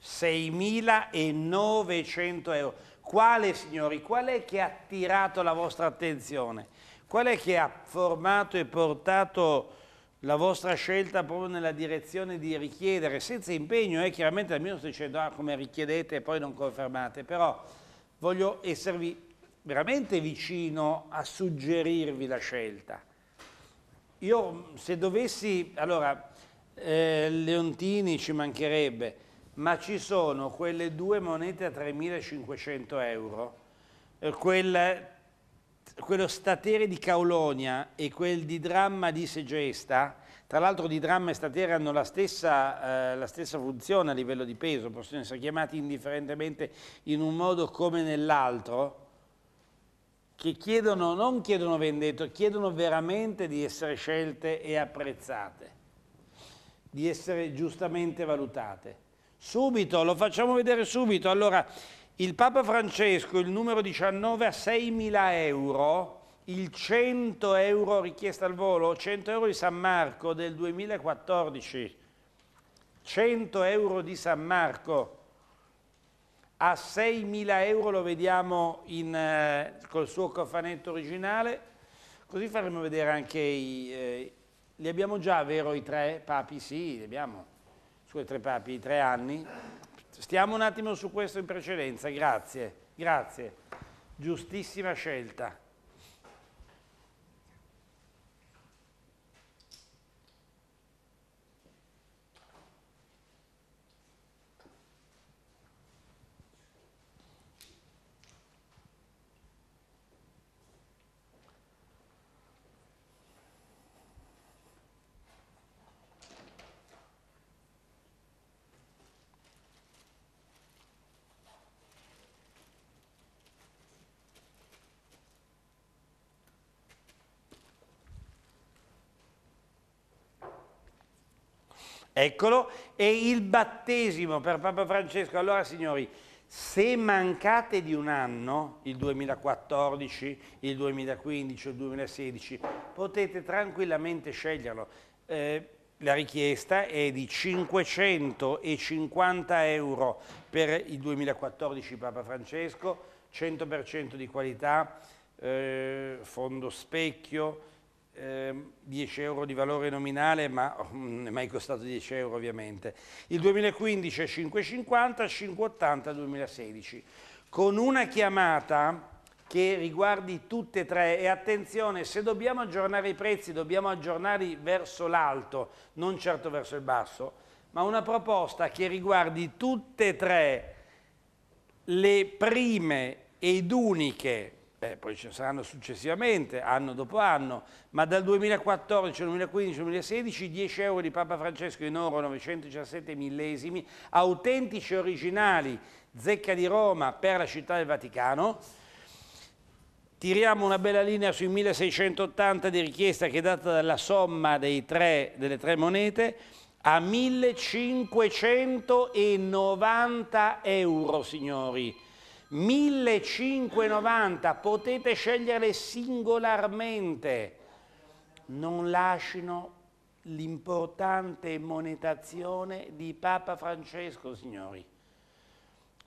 6.900 euro. Quale, signori, qual è che ha attirato la vostra attenzione? Qual è che ha formato e portato la vostra scelta proprio nella direzione di richiedere, senza impegno, eh? chiaramente almeno sto dicendo ah, come richiedete e poi non confermate, però voglio esservi veramente vicino a suggerirvi la scelta. Io mm, se dovessi, allora, eh, Leontini ci mancherebbe, ma ci sono quelle due monete a 3.500 euro, eh, quel, quello statere di Caulonia e quel di Dramma di Segesta, tra l'altro di Dramma e statere hanno la stessa, eh, la stessa funzione a livello di peso, possono essere chiamati indifferentemente in un modo come nell'altro, che chiedono, non chiedono vendetta, chiedono veramente di essere scelte e apprezzate, di essere giustamente valutate. Subito, lo facciamo vedere subito. Allora, il Papa Francesco, il numero 19 a 6.000 euro, il 100 euro richiesta al volo, 100 euro di San Marco del 2014, 100 euro di San Marco, a 6.000 euro lo vediamo in, eh, col suo cofanetto originale, così faremo vedere anche i... Eh, li abbiamo già, vero, i tre papi? Sì, li abbiamo, sui tre papi, i tre anni. Stiamo un attimo su questo in precedenza, grazie, grazie. Giustissima scelta. Eccolo, e il battesimo per Papa Francesco. Allora signori, se mancate di un anno, il 2014, il 2015, il 2016, potete tranquillamente sceglierlo. Eh, la richiesta è di 550 euro per il 2014 Papa Francesco, 100% di qualità, eh, fondo specchio, 10 ehm, euro di valore nominale, ma oh, mm, non è mai costato 10 euro ovviamente. Il 2015 è 5,50, 5,80 2016. Con una chiamata che riguardi tutte e tre e attenzione se dobbiamo aggiornare i prezzi dobbiamo aggiornarli verso l'alto non certo verso il basso ma una proposta che riguardi tutte e tre le prime ed uniche eh, poi ci saranno successivamente, anno dopo anno, ma dal 2014 al 2015 2016 10 euro di Papa Francesco in oro 917 millesimi, autentici e originali, zecca di Roma per la città del Vaticano, Tiriamo una bella linea sui 1680 di richiesta che è data dalla somma tre, delle tre monete a 1590 euro, signori. 1590, potete scegliere singolarmente, non lasciano l'importante monetazione di Papa Francesco, signori.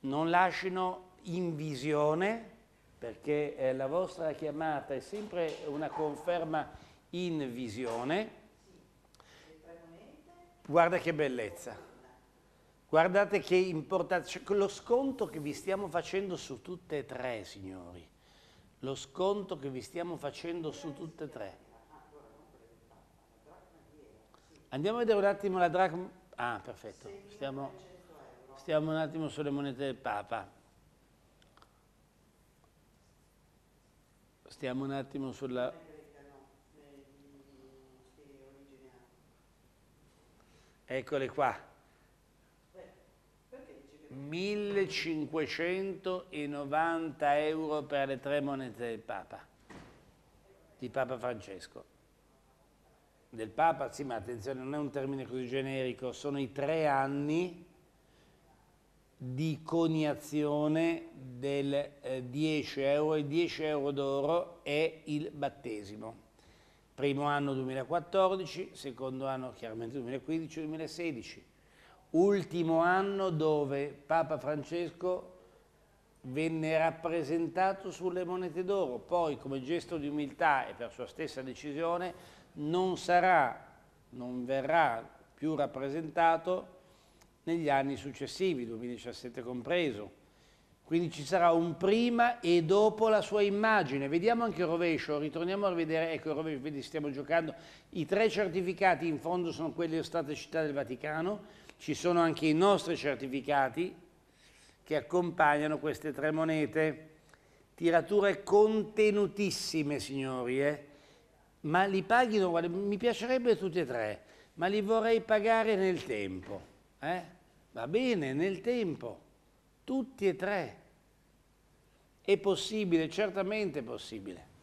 Non lasciano in visione, perché eh, la vostra chiamata è sempre una conferma in visione. Guarda che bellezza. Guardate che importante, lo sconto che vi stiamo facendo su tutte e tre, signori, lo sconto che vi stiamo facendo su tutte e tre. Andiamo a vedere un attimo la dracma, ah perfetto, stiamo, stiamo un attimo sulle monete del Papa. Stiamo un attimo sulla... Eccole qua. 1.590 euro per le tre monete del Papa, di Papa Francesco. Del Papa, sì, ma attenzione, non è un termine così generico, sono i tre anni di coniazione del eh, 10 euro, e 10 euro d'oro è il battesimo. Primo anno 2014, secondo anno chiaramente 2015-2016 ultimo anno dove Papa Francesco venne rappresentato sulle monete d'oro, poi come gesto di umiltà e per sua stessa decisione non sarà, non verrà più rappresentato negli anni successivi, 2017 compreso. Quindi ci sarà un prima e dopo la sua immagine. Vediamo anche il rovescio, ritorniamo a vedere, ecco il rovescio, vedi stiamo giocando. I tre certificati in fondo sono quelli della Stata Città del Vaticano, ci sono anche i nostri certificati che accompagnano queste tre monete. Tirature contenutissime, signori, eh? ma li paghino, guarda, mi piacerebbe tutti e tre, ma li vorrei pagare nel tempo. Eh? Va bene, nel tempo, tutti e tre. È possibile, certamente è possibile.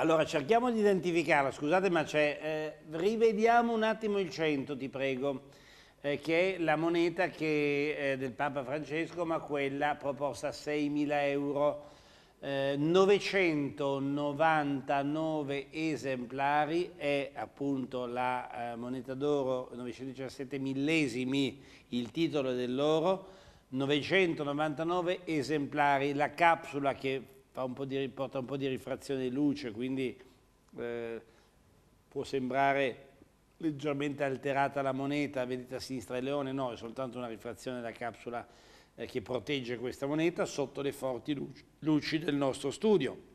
Allora cerchiamo di identificarla, scusate ma c'è, eh, rivediamo un attimo il 100 ti prego, eh, che è la moneta che, eh, del Papa Francesco ma quella proposta a 6.000 euro, 999 eh, esemplari è appunto la eh, moneta d'oro 917 millesimi, il titolo dell'oro, 999 esemplari, la capsula che un di, porta un po' di rifrazione di luce, quindi eh, può sembrare leggermente alterata la moneta, vedete a sinistra il leone, no, è soltanto una rifrazione della capsula eh, che protegge questa moneta sotto le forti luci, luci del nostro studio.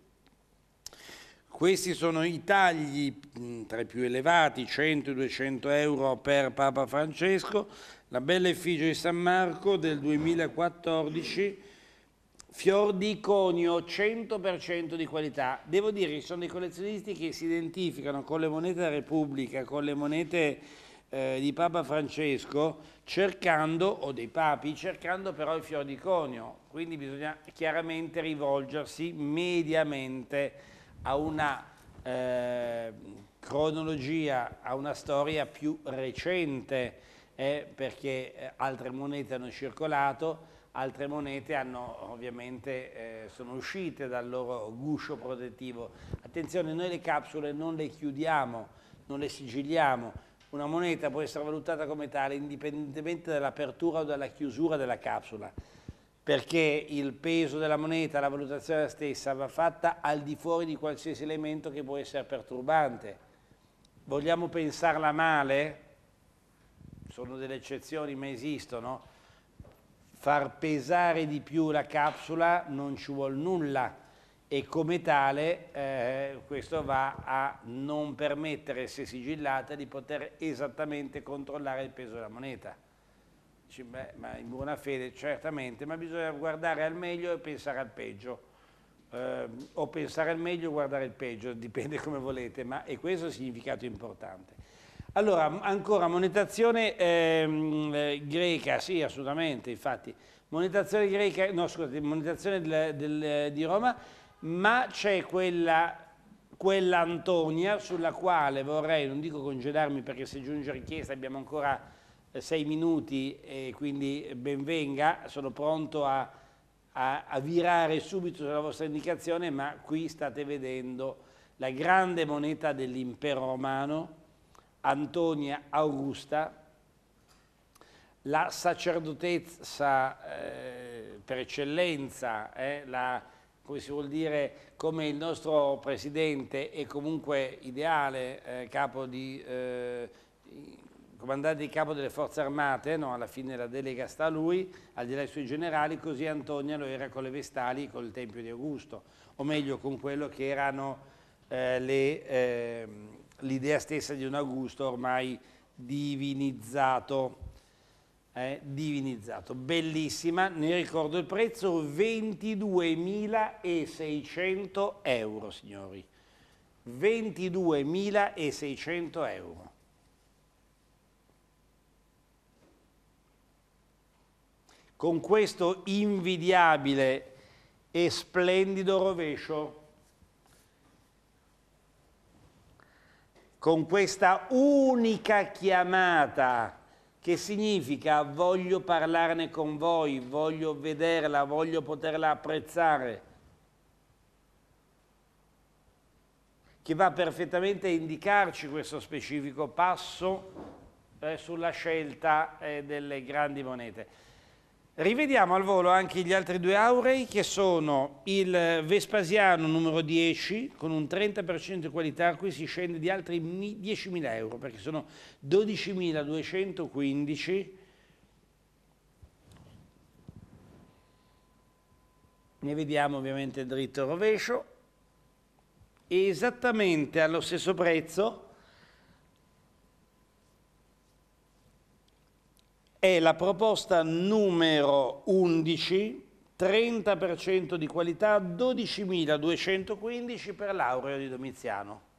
Questi sono i tagli mm, tra i più elevati, 100-200 euro per Papa Francesco, la bella effigie di San Marco del 2014 fior di conio 100% di qualità. Devo dire che sono dei collezionisti che si identificano con le monete della Repubblica, con le monete eh, di Papa Francesco, cercando, o dei papi, cercando però il fior di conio. Quindi bisogna chiaramente rivolgersi mediamente a una eh, cronologia, a una storia più recente, eh, perché eh, altre monete hanno circolato, altre monete hanno, ovviamente eh, sono uscite dal loro guscio protettivo. Attenzione, noi le capsule non le chiudiamo, non le sigilliamo, una moneta può essere valutata come tale indipendentemente dall'apertura o dalla chiusura della capsula, perché il peso della moneta, la valutazione stessa, va fatta al di fuori di qualsiasi elemento che può essere perturbante. Vogliamo pensarla male? Sono delle eccezioni, ma esistono far pesare di più la capsula non ci vuol nulla e come tale eh, questo va a non permettere, se sigillata, di poter esattamente controllare il peso della moneta. Dici, beh, ma in buona fede certamente, ma bisogna guardare al meglio e pensare al peggio. Eh, o pensare al meglio o guardare il peggio, dipende come volete, ma e questo è un significato importante. Allora, ancora monetazione ehm, eh, greca, sì, assolutamente, infatti. Monetazione greca, no scusate, monetazione del, del, di Roma, ma c'è quella, quella Antonia sulla quale vorrei, non dico congedarmi perché se giunge richiesta abbiamo ancora eh, sei minuti e quindi benvenga, sono pronto a, a, a virare subito sulla vostra indicazione, ma qui state vedendo la grande moneta dell'impero romano, Antonia Augusta, la sacerdotessa eh, per eccellenza, eh, la, come si vuol dire, come il nostro presidente e comunque ideale eh, capo di, eh, comandante di capo delle forze armate, no? alla fine la delega sta a lui, al di là dei suoi generali, così Antonia lo era con le Vestali, con il Tempio di Augusto, o meglio con quello che erano eh, le ehm, l'idea stessa di un Augusto ormai divinizzato, eh, divinizzato. Bellissima, ne ricordo il prezzo, 22.600 euro, signori. 22.600 euro. Con questo invidiabile e splendido rovescio con questa unica chiamata che significa voglio parlarne con voi, voglio vederla, voglio poterla apprezzare, che va perfettamente a indicarci questo specifico passo eh, sulla scelta eh, delle grandi monete. Rivediamo al volo anche gli altri due aurei che sono il Vespasiano numero 10 con un 30% di qualità qui si scende di altri 10.000 euro perché sono 12.215 ne vediamo ovviamente dritto rovescio esattamente allo stesso prezzo è la proposta numero 11, 30% di qualità, 12.215 per l'aureo di Domiziano.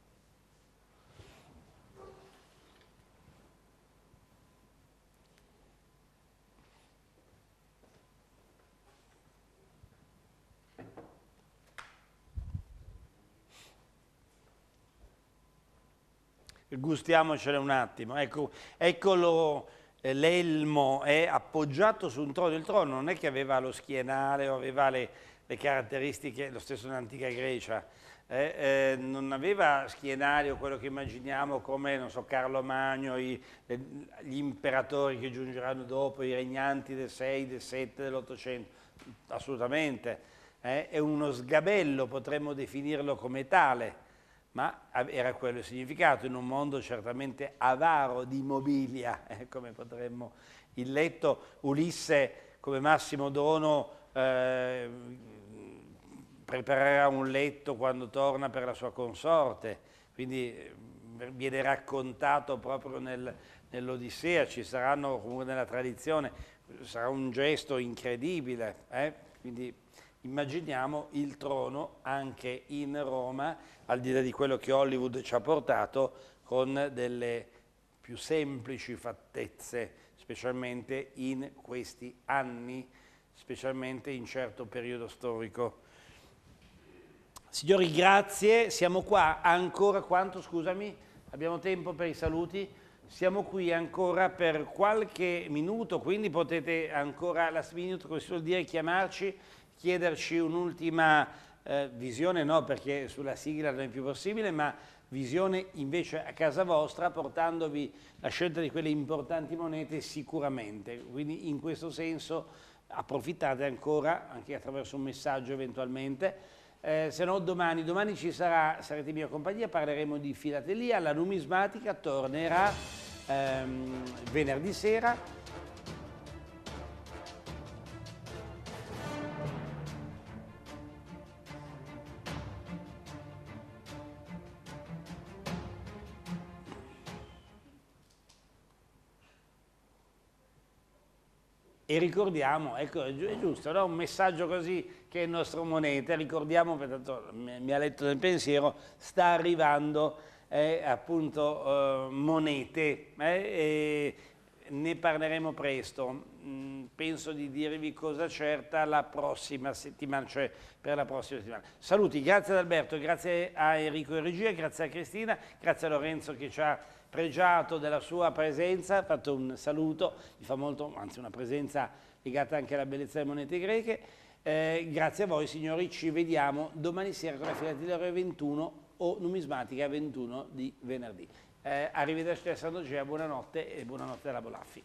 Gustiamocene un attimo, ecco, eccolo eh, l'elmo è appoggiato su un trono, il trono non è che aveva lo schienale o aveva le, le caratteristiche, lo stesso nell'antica Grecia, eh, eh, non aveva schienale o quello che immaginiamo come, so, Carlo Magno, i, le, gli imperatori che giungeranno dopo, i regnanti del 6, del 7, dell'Ottocento, assolutamente. Eh, è uno sgabello, potremmo definirlo come tale ma era quello il significato, in un mondo certamente avaro di mobilia, eh, come potremmo il letto, Ulisse come massimo dono eh, preparerà un letto quando torna per la sua consorte, quindi eh, viene raccontato proprio nel, nell'Odissea, ci saranno comunque nella tradizione, sarà un gesto incredibile, eh? quindi immaginiamo il trono anche in Roma, al di là di quello che Hollywood ci ha portato, con delle più semplici fattezze, specialmente in questi anni, specialmente in certo periodo storico. Signori, grazie, siamo qua ancora quanto, scusami, abbiamo tempo per i saluti? Siamo qui ancora per qualche minuto, quindi potete ancora last minute, come si vuol dire, chiamarci chiederci un'ultima eh, visione, no perché sulla sigla non è più possibile, ma visione invece a casa vostra portandovi la scelta di quelle importanti monete sicuramente. Quindi in questo senso approfittate ancora, anche attraverso un messaggio eventualmente, eh, se no domani, domani ci sarà, sarete in mia compagnia, parleremo di filatelia, la numismatica tornerà ehm, venerdì sera e ricordiamo, ecco, è giusto, no? un messaggio così che è il nostro monete, ricordiamo, tanto, mi ha letto nel pensiero, sta arrivando eh, appunto eh, monete, eh, ne parleremo presto, mm, penso di dirvi cosa certa la prossima settimana, cioè per la prossima settimana. Saluti, grazie ad Alberto, grazie a Enrico e regia, grazie a Cristina, grazie a Lorenzo che ci ha pregiato della sua presenza, ha fatto un saluto, mi fa molto, anzi una presenza legata anche alla bellezza delle monete greche. Eh, grazie a voi signori, ci vediamo domani sera con la delle ore 21 o numismatica 21 di venerdì. Eh, arrivederci a Sant'Ogea, buonanotte e buonanotte alla Bolaffi.